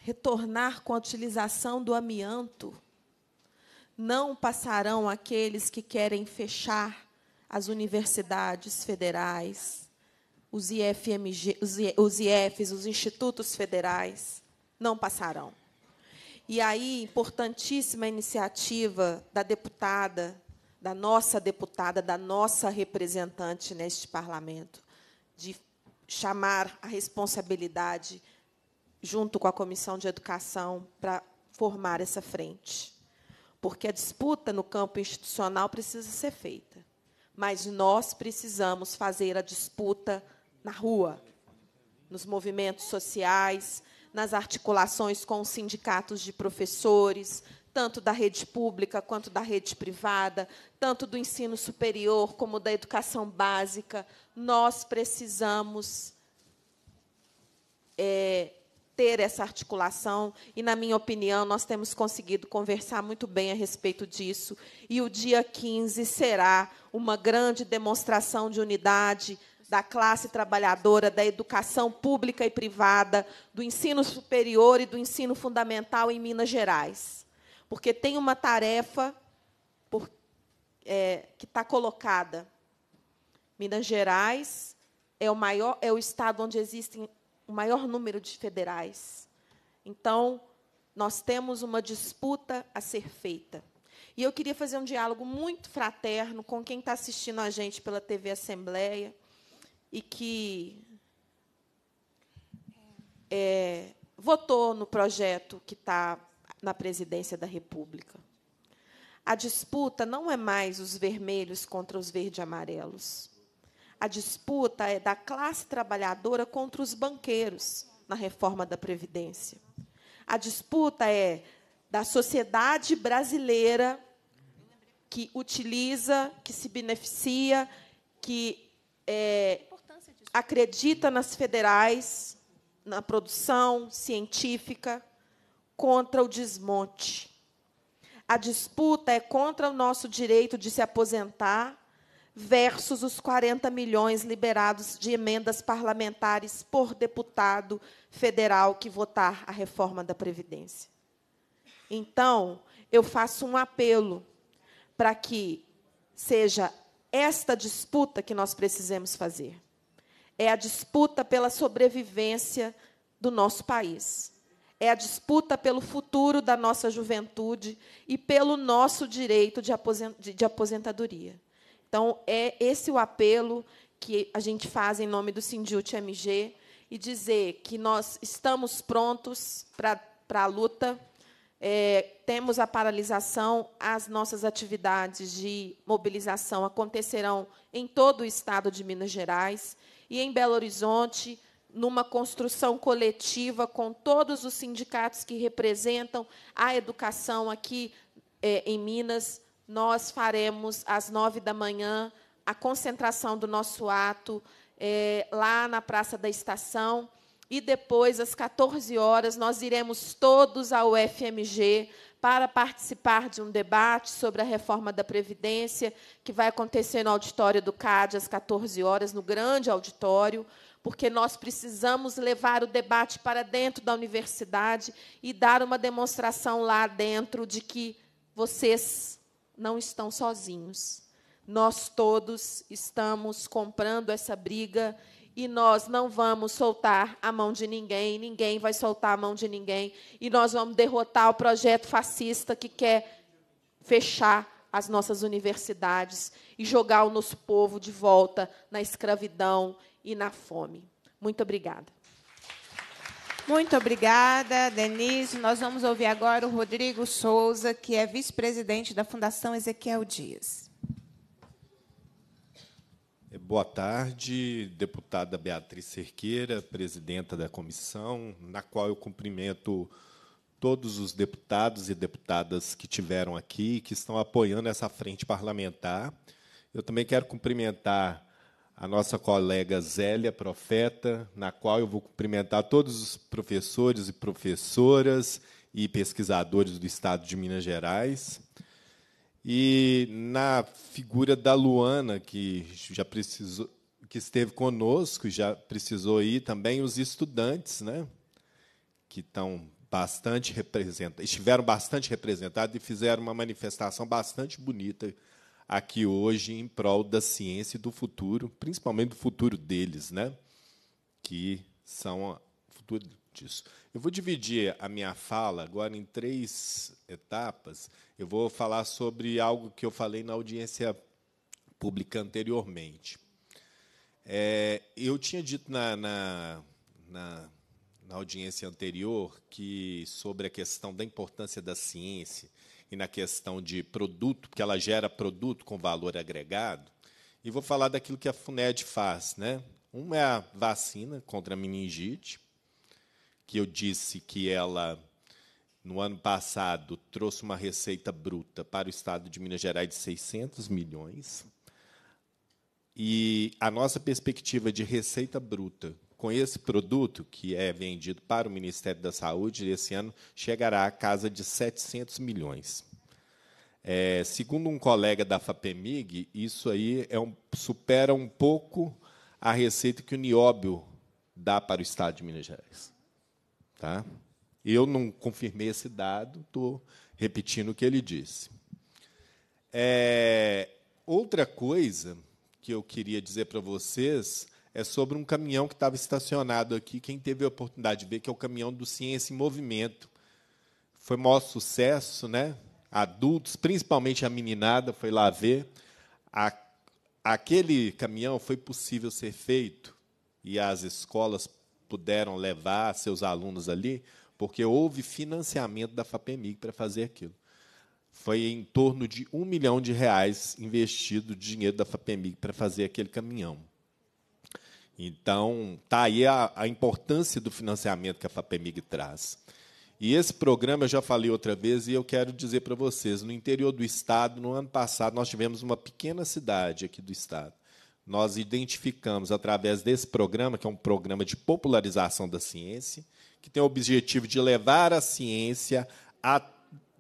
retornar com a utilização do amianto não passarão aqueles que querem fechar as universidades federais, os, IFMG, os, IFs, os institutos federais. Não passarão. E aí, importantíssima iniciativa da deputada, da nossa deputada, da nossa representante neste parlamento, de chamar a responsabilidade junto com a Comissão de Educação para formar essa frente porque a disputa no campo institucional precisa ser feita. Mas nós precisamos fazer a disputa na rua, nos movimentos sociais, nas articulações com os sindicatos de professores, tanto da rede pública quanto da rede privada, tanto do ensino superior como da educação básica. Nós precisamos é, ter essa articulação e, na minha opinião, nós temos conseguido conversar muito bem a respeito disso. E o dia 15 será uma grande demonstração de unidade da classe trabalhadora, da educação pública e privada, do ensino superior e do ensino fundamental em Minas Gerais. Porque tem uma tarefa por, é, que está colocada. Minas Gerais é o maior, é o estado onde existem o maior número de federais. Então, nós temos uma disputa a ser feita. E eu queria fazer um diálogo muito fraterno com quem está assistindo a gente pela TV Assembleia e que é, votou no projeto que está na presidência da República. A disputa não é mais os vermelhos contra os verde-amarelos. A disputa é da classe trabalhadora contra os banqueiros na reforma da Previdência. A disputa é da sociedade brasileira que utiliza, que se beneficia, que é, acredita nas federais, na produção científica, contra o desmonte. A disputa é contra o nosso direito de se aposentar versus os 40 milhões liberados de emendas parlamentares por deputado federal que votar a reforma da Previdência. Então, eu faço um apelo para que seja esta disputa que nós precisamos fazer. É a disputa pela sobrevivência do nosso país. É a disputa pelo futuro da nossa juventude e pelo nosso direito de aposentadoria. Então, é esse o apelo que a gente faz em nome do Sindiut MG e dizer que nós estamos prontos para, para a luta, é, temos a paralisação, as nossas atividades de mobilização acontecerão em todo o estado de Minas Gerais e em Belo Horizonte, numa construção coletiva com todos os sindicatos que representam a educação aqui é, em Minas, nós faremos às nove da manhã a concentração do nosso ato é, lá na Praça da Estação. E depois, às 14 horas, nós iremos todos ao FMG para participar de um debate sobre a reforma da Previdência, que vai acontecer no auditório do CAD às 14 horas, no grande auditório, porque nós precisamos levar o debate para dentro da universidade e dar uma demonstração lá dentro de que vocês não estão sozinhos. Nós todos estamos comprando essa briga e nós não vamos soltar a mão de ninguém, ninguém vai soltar a mão de ninguém, e nós vamos derrotar o projeto fascista que quer fechar as nossas universidades e jogar o nosso povo de volta na escravidão e na fome. Muito obrigada. Muito obrigada, Denise. Nós vamos ouvir agora o Rodrigo Souza, que é vice-presidente da Fundação Ezequiel Dias. É, boa tarde, deputada Beatriz Cerqueira, presidenta da comissão, na qual eu cumprimento todos os deputados e deputadas que tiveram aqui, que estão apoiando essa frente parlamentar. Eu também quero cumprimentar a nossa colega Zélia Profeta, na qual eu vou cumprimentar todos os professores e professoras e pesquisadores do estado de Minas Gerais. E na figura da Luana, que já precisou, que esteve conosco, já precisou ir também os estudantes, né? Que estão bastante representados, estiveram bastante representados e fizeram uma manifestação bastante bonita aqui hoje em prol da ciência e do futuro, principalmente do futuro deles, né? que são o futuro disso. Eu vou dividir a minha fala agora em três etapas. Eu vou falar sobre algo que eu falei na audiência pública anteriormente. É, eu tinha dito na, na, na, na audiência anterior que sobre a questão da importância da ciência e na questão de produto, porque ela gera produto com valor agregado, e vou falar daquilo que a FUNED faz. Né? Uma é a vacina contra a meningite, que eu disse que ela, no ano passado, trouxe uma receita bruta para o estado de Minas Gerais de 600 milhões. E a nossa perspectiva de receita bruta com esse produto que é vendido para o Ministério da Saúde, esse ano chegará à casa de 700 milhões. É, segundo um colega da FAPEMIG, isso aí é um, supera um pouco a receita que o Nióbio dá para o Estado de Minas Gerais. Tá? Eu não confirmei esse dado, estou repetindo o que ele disse. É, outra coisa que eu queria dizer para vocês é sobre um caminhão que estava estacionado aqui. Quem teve a oportunidade de ver, que é o caminhão do Ciência em Movimento. Foi maior sucesso, né? Adultos, principalmente a meninada, foi lá ver. A, aquele caminhão foi possível ser feito e as escolas puderam levar seus alunos ali, porque houve financiamento da FAPEMIG para fazer aquilo. Foi em torno de um milhão de reais investido de dinheiro da FAPEMIG para fazer aquele caminhão. Então, está aí a, a, importância do financiamento que a FAPEMIG traz. E esse programa, eu já falei outra vez, e eu quero dizer para vocês: no interior do Estado, no ano passado, nós tivemos uma pequena cidade aqui do Estado. Nós identificamos, através desse programa, que é um programa de popularização da ciência, que tem o objetivo de levar a ciência a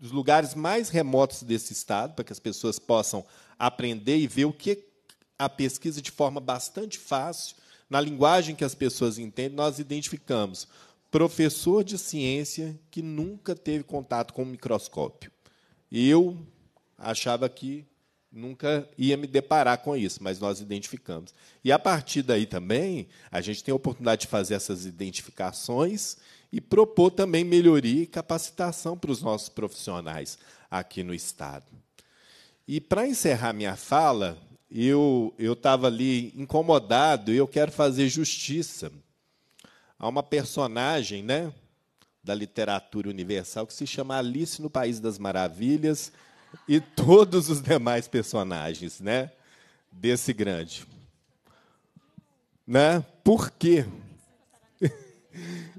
os lugares mais remotos desse estado, para que as pessoas possam aprender e ver o que a pesquisa de forma bastante fácil na linguagem que as pessoas entendem, nós identificamos professor de ciência que nunca teve contato com o microscópio. Eu achava que nunca ia me deparar com isso, mas nós identificamos. E a partir daí também, a gente tem a oportunidade de fazer essas identificações e propor também melhoria e capacitação para os nossos profissionais aqui no Estado. E para encerrar minha fala, eu estava ali incomodado e eu quero fazer justiça a uma personagem né, da literatura universal que se chama Alice no País das Maravilhas e todos os demais personagens né, desse grande. Né? Por quê? *laughs*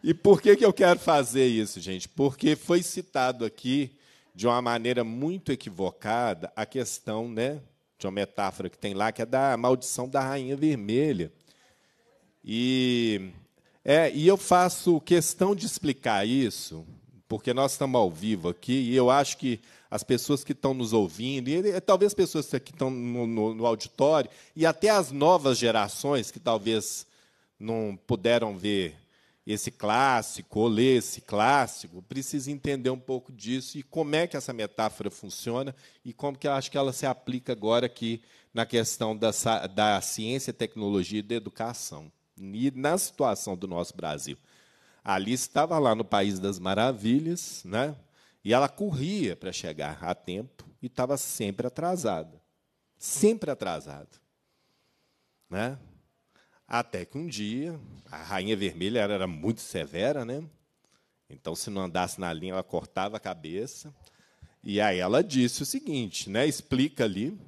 e por que, que eu quero fazer isso, gente? Porque foi citado aqui, de uma maneira muito equivocada, a questão né, de uma metáfora que tem lá, que é da maldição da rainha vermelha. E, é, e eu faço questão de explicar isso, porque nós estamos ao vivo aqui, e eu acho que as pessoas que estão nos ouvindo, e talvez pessoas que estão no, no, no auditório, e até as novas gerações que talvez não puderam ver esse clássico, ou ler esse clássico, precisa entender um pouco disso e como é que essa metáfora funciona e como que eu acho que ela se aplica agora aqui na questão da, da ciência, tecnologia e da educação. E na situação do nosso Brasil. A Alice estava lá no País das Maravilhas, né? e ela corria para chegar a tempo e estava sempre atrasada. Sempre atrasada. Né? Até que um dia, a rainha vermelha era muito severa, né? Então, se não andasse na linha, ela cortava a cabeça. E aí ela disse o seguinte, né? Explica ali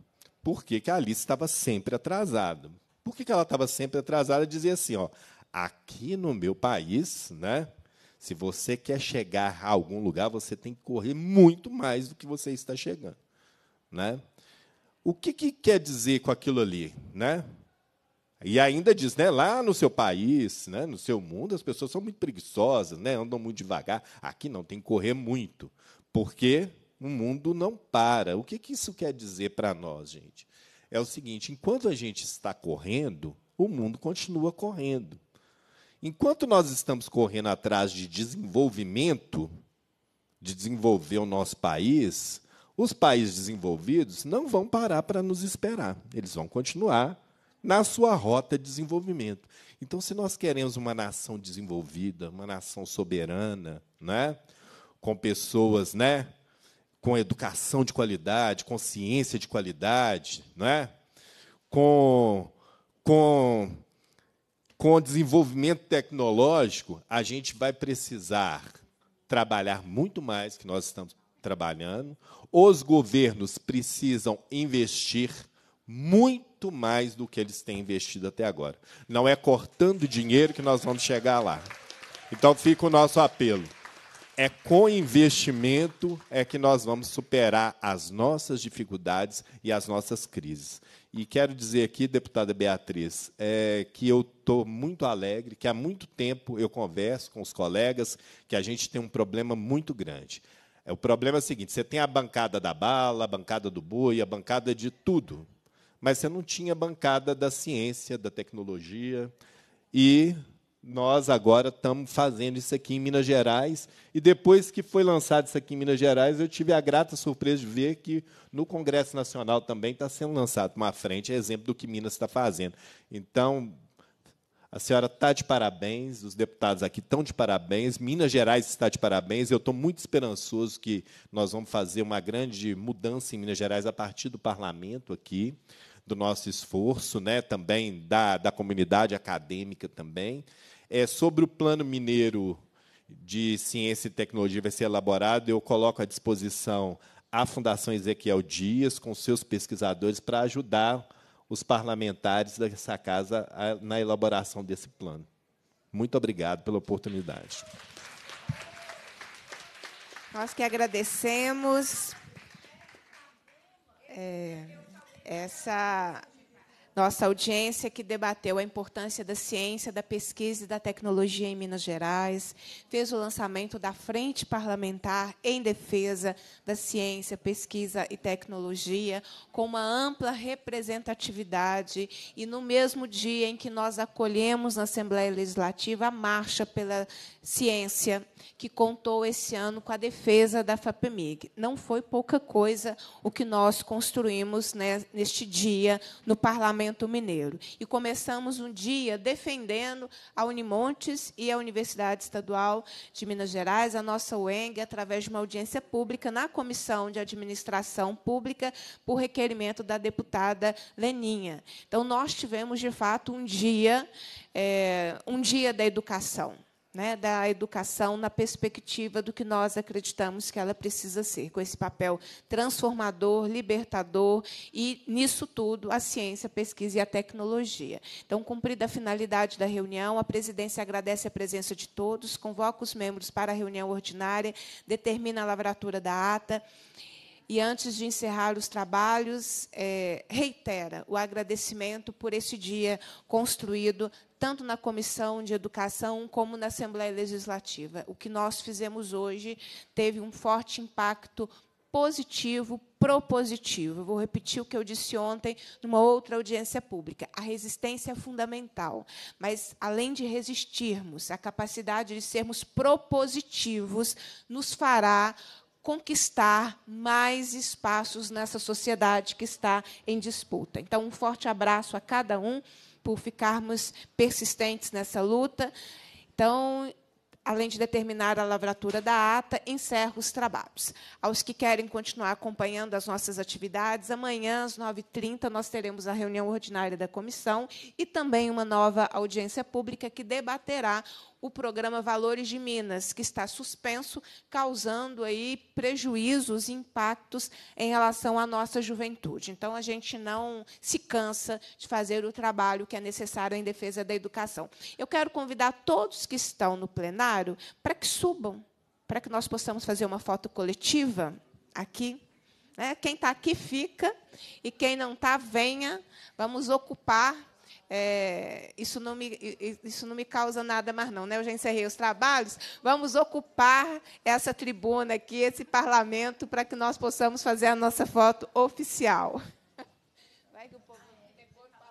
por que, que a Alice estava sempre atrasada. Por que, que ela estava sempre atrasada? Dizia assim, ó, aqui no meu país, né? Se você quer chegar a algum lugar, você tem que correr muito mais do que você está chegando, né? O que, que quer dizer com aquilo ali, né? E ainda diz, né, lá no seu país, né, no seu mundo, as pessoas são muito preguiçosas, né, andam muito devagar. Aqui não, tem que correr muito, porque o mundo não para. O que, que isso quer dizer para nós, gente? É o seguinte: enquanto a gente está correndo, o mundo continua correndo. Enquanto nós estamos correndo atrás de desenvolvimento, de desenvolver o nosso país, os países desenvolvidos não vão parar para nos esperar. Eles vão continuar na sua rota de desenvolvimento. Então, se nós queremos uma nação desenvolvida, uma nação soberana, né? com pessoas né? com educação de qualidade, com ciência de qualidade, né? com, com, com desenvolvimento tecnológico, a gente vai precisar trabalhar muito mais que nós estamos trabalhando. Os governos precisam investir muito mais do que eles têm investido até agora. Não é cortando dinheiro que nós vamos chegar lá. Então fica o nosso apelo. É com investimento é que nós vamos superar as nossas dificuldades e as nossas crises. E quero dizer aqui, deputada Beatriz, é, que eu estou muito alegre, que há muito tempo eu converso com os colegas que a gente tem um problema muito grande. É, o problema é o seguinte: você tem a bancada da bala, a bancada do boi, a bancada de tudo mas você não tinha bancada da ciência, da tecnologia. E nós agora estamos fazendo isso aqui em Minas Gerais. E depois que foi lançado isso aqui em Minas Gerais, eu tive a grata surpresa de ver que no Congresso Nacional também está sendo lançado uma frente, é exemplo do que Minas está fazendo. Então, a senhora está de parabéns, os deputados aqui estão de parabéns, Minas Gerais está de parabéns. Eu estou muito esperançoso que nós vamos fazer uma grande mudança em Minas Gerais a partir do parlamento aqui do nosso esforço, né, também da, da comunidade acadêmica também. É, sobre o plano mineiro de ciência e tecnologia vai ser elaborado, eu coloco à disposição a Fundação Ezequiel Dias com seus pesquisadores para ajudar os parlamentares dessa casa na elaboração desse plano. Muito obrigado pela oportunidade. Nós que agradecemos. É essa nossa audiência que debateu a importância da ciência, da pesquisa e da tecnologia em Minas Gerais, fez o lançamento da Frente Parlamentar em Defesa da Ciência, Pesquisa e Tecnologia, com uma ampla representatividade, e no mesmo dia em que nós acolhemos na Assembleia Legislativa a Marcha pela Ciência, que contou esse ano com a defesa da FAPEMIG. Não foi pouca coisa o que nós construímos né, neste dia no Parlamento Parlamento Mineiro. E começamos um dia defendendo a Unimontes e a Universidade Estadual de Minas Gerais, a nossa UENG, através de uma audiência pública na Comissão de Administração Pública, por requerimento da deputada Leninha. Então, nós tivemos, de fato, um dia, é, um dia da educação né, da educação na perspectiva do que nós acreditamos que ela precisa ser, com esse papel transformador, libertador e, nisso tudo, a ciência, a pesquisa e a tecnologia. Então, cumprida a finalidade da reunião, a presidência agradece a presença de todos, convoca os membros para a reunião ordinária, determina a lavratura da ata. E antes de encerrar os trabalhos, é, reitera o agradecimento por esse dia construído tanto na Comissão de Educação como na Assembleia Legislativa. O que nós fizemos hoje teve um forte impacto positivo, propositivo. vou repetir o que eu disse ontem numa outra audiência pública. A resistência é fundamental, mas além de resistirmos, a capacidade de sermos propositivos nos fará conquistar mais espaços nessa sociedade que está em disputa. Então, um forte abraço a cada um por ficarmos persistentes nessa luta. Então, além de determinar a lavratura da ata, encerro os trabalhos. Aos que querem continuar acompanhando as nossas atividades, amanhã, às 9h30, nós teremos a reunião ordinária da comissão e também uma nova audiência pública que debaterá o programa Valores de Minas, que está suspenso, causando aí prejuízos e impactos em relação à nossa juventude. Então, a gente não se cansa de fazer o trabalho que é necessário em defesa da educação. Eu quero convidar todos que estão no plenário para que subam, para que nós possamos fazer uma foto coletiva aqui. Né? Quem está aqui fica e quem não está, venha. Vamos ocupar é, isso, não me, isso não me causa nada mais, não. Né? Eu já encerrei os trabalhos. Vamos ocupar essa tribuna aqui, esse parlamento, para que nós possamos fazer a nossa foto oficial.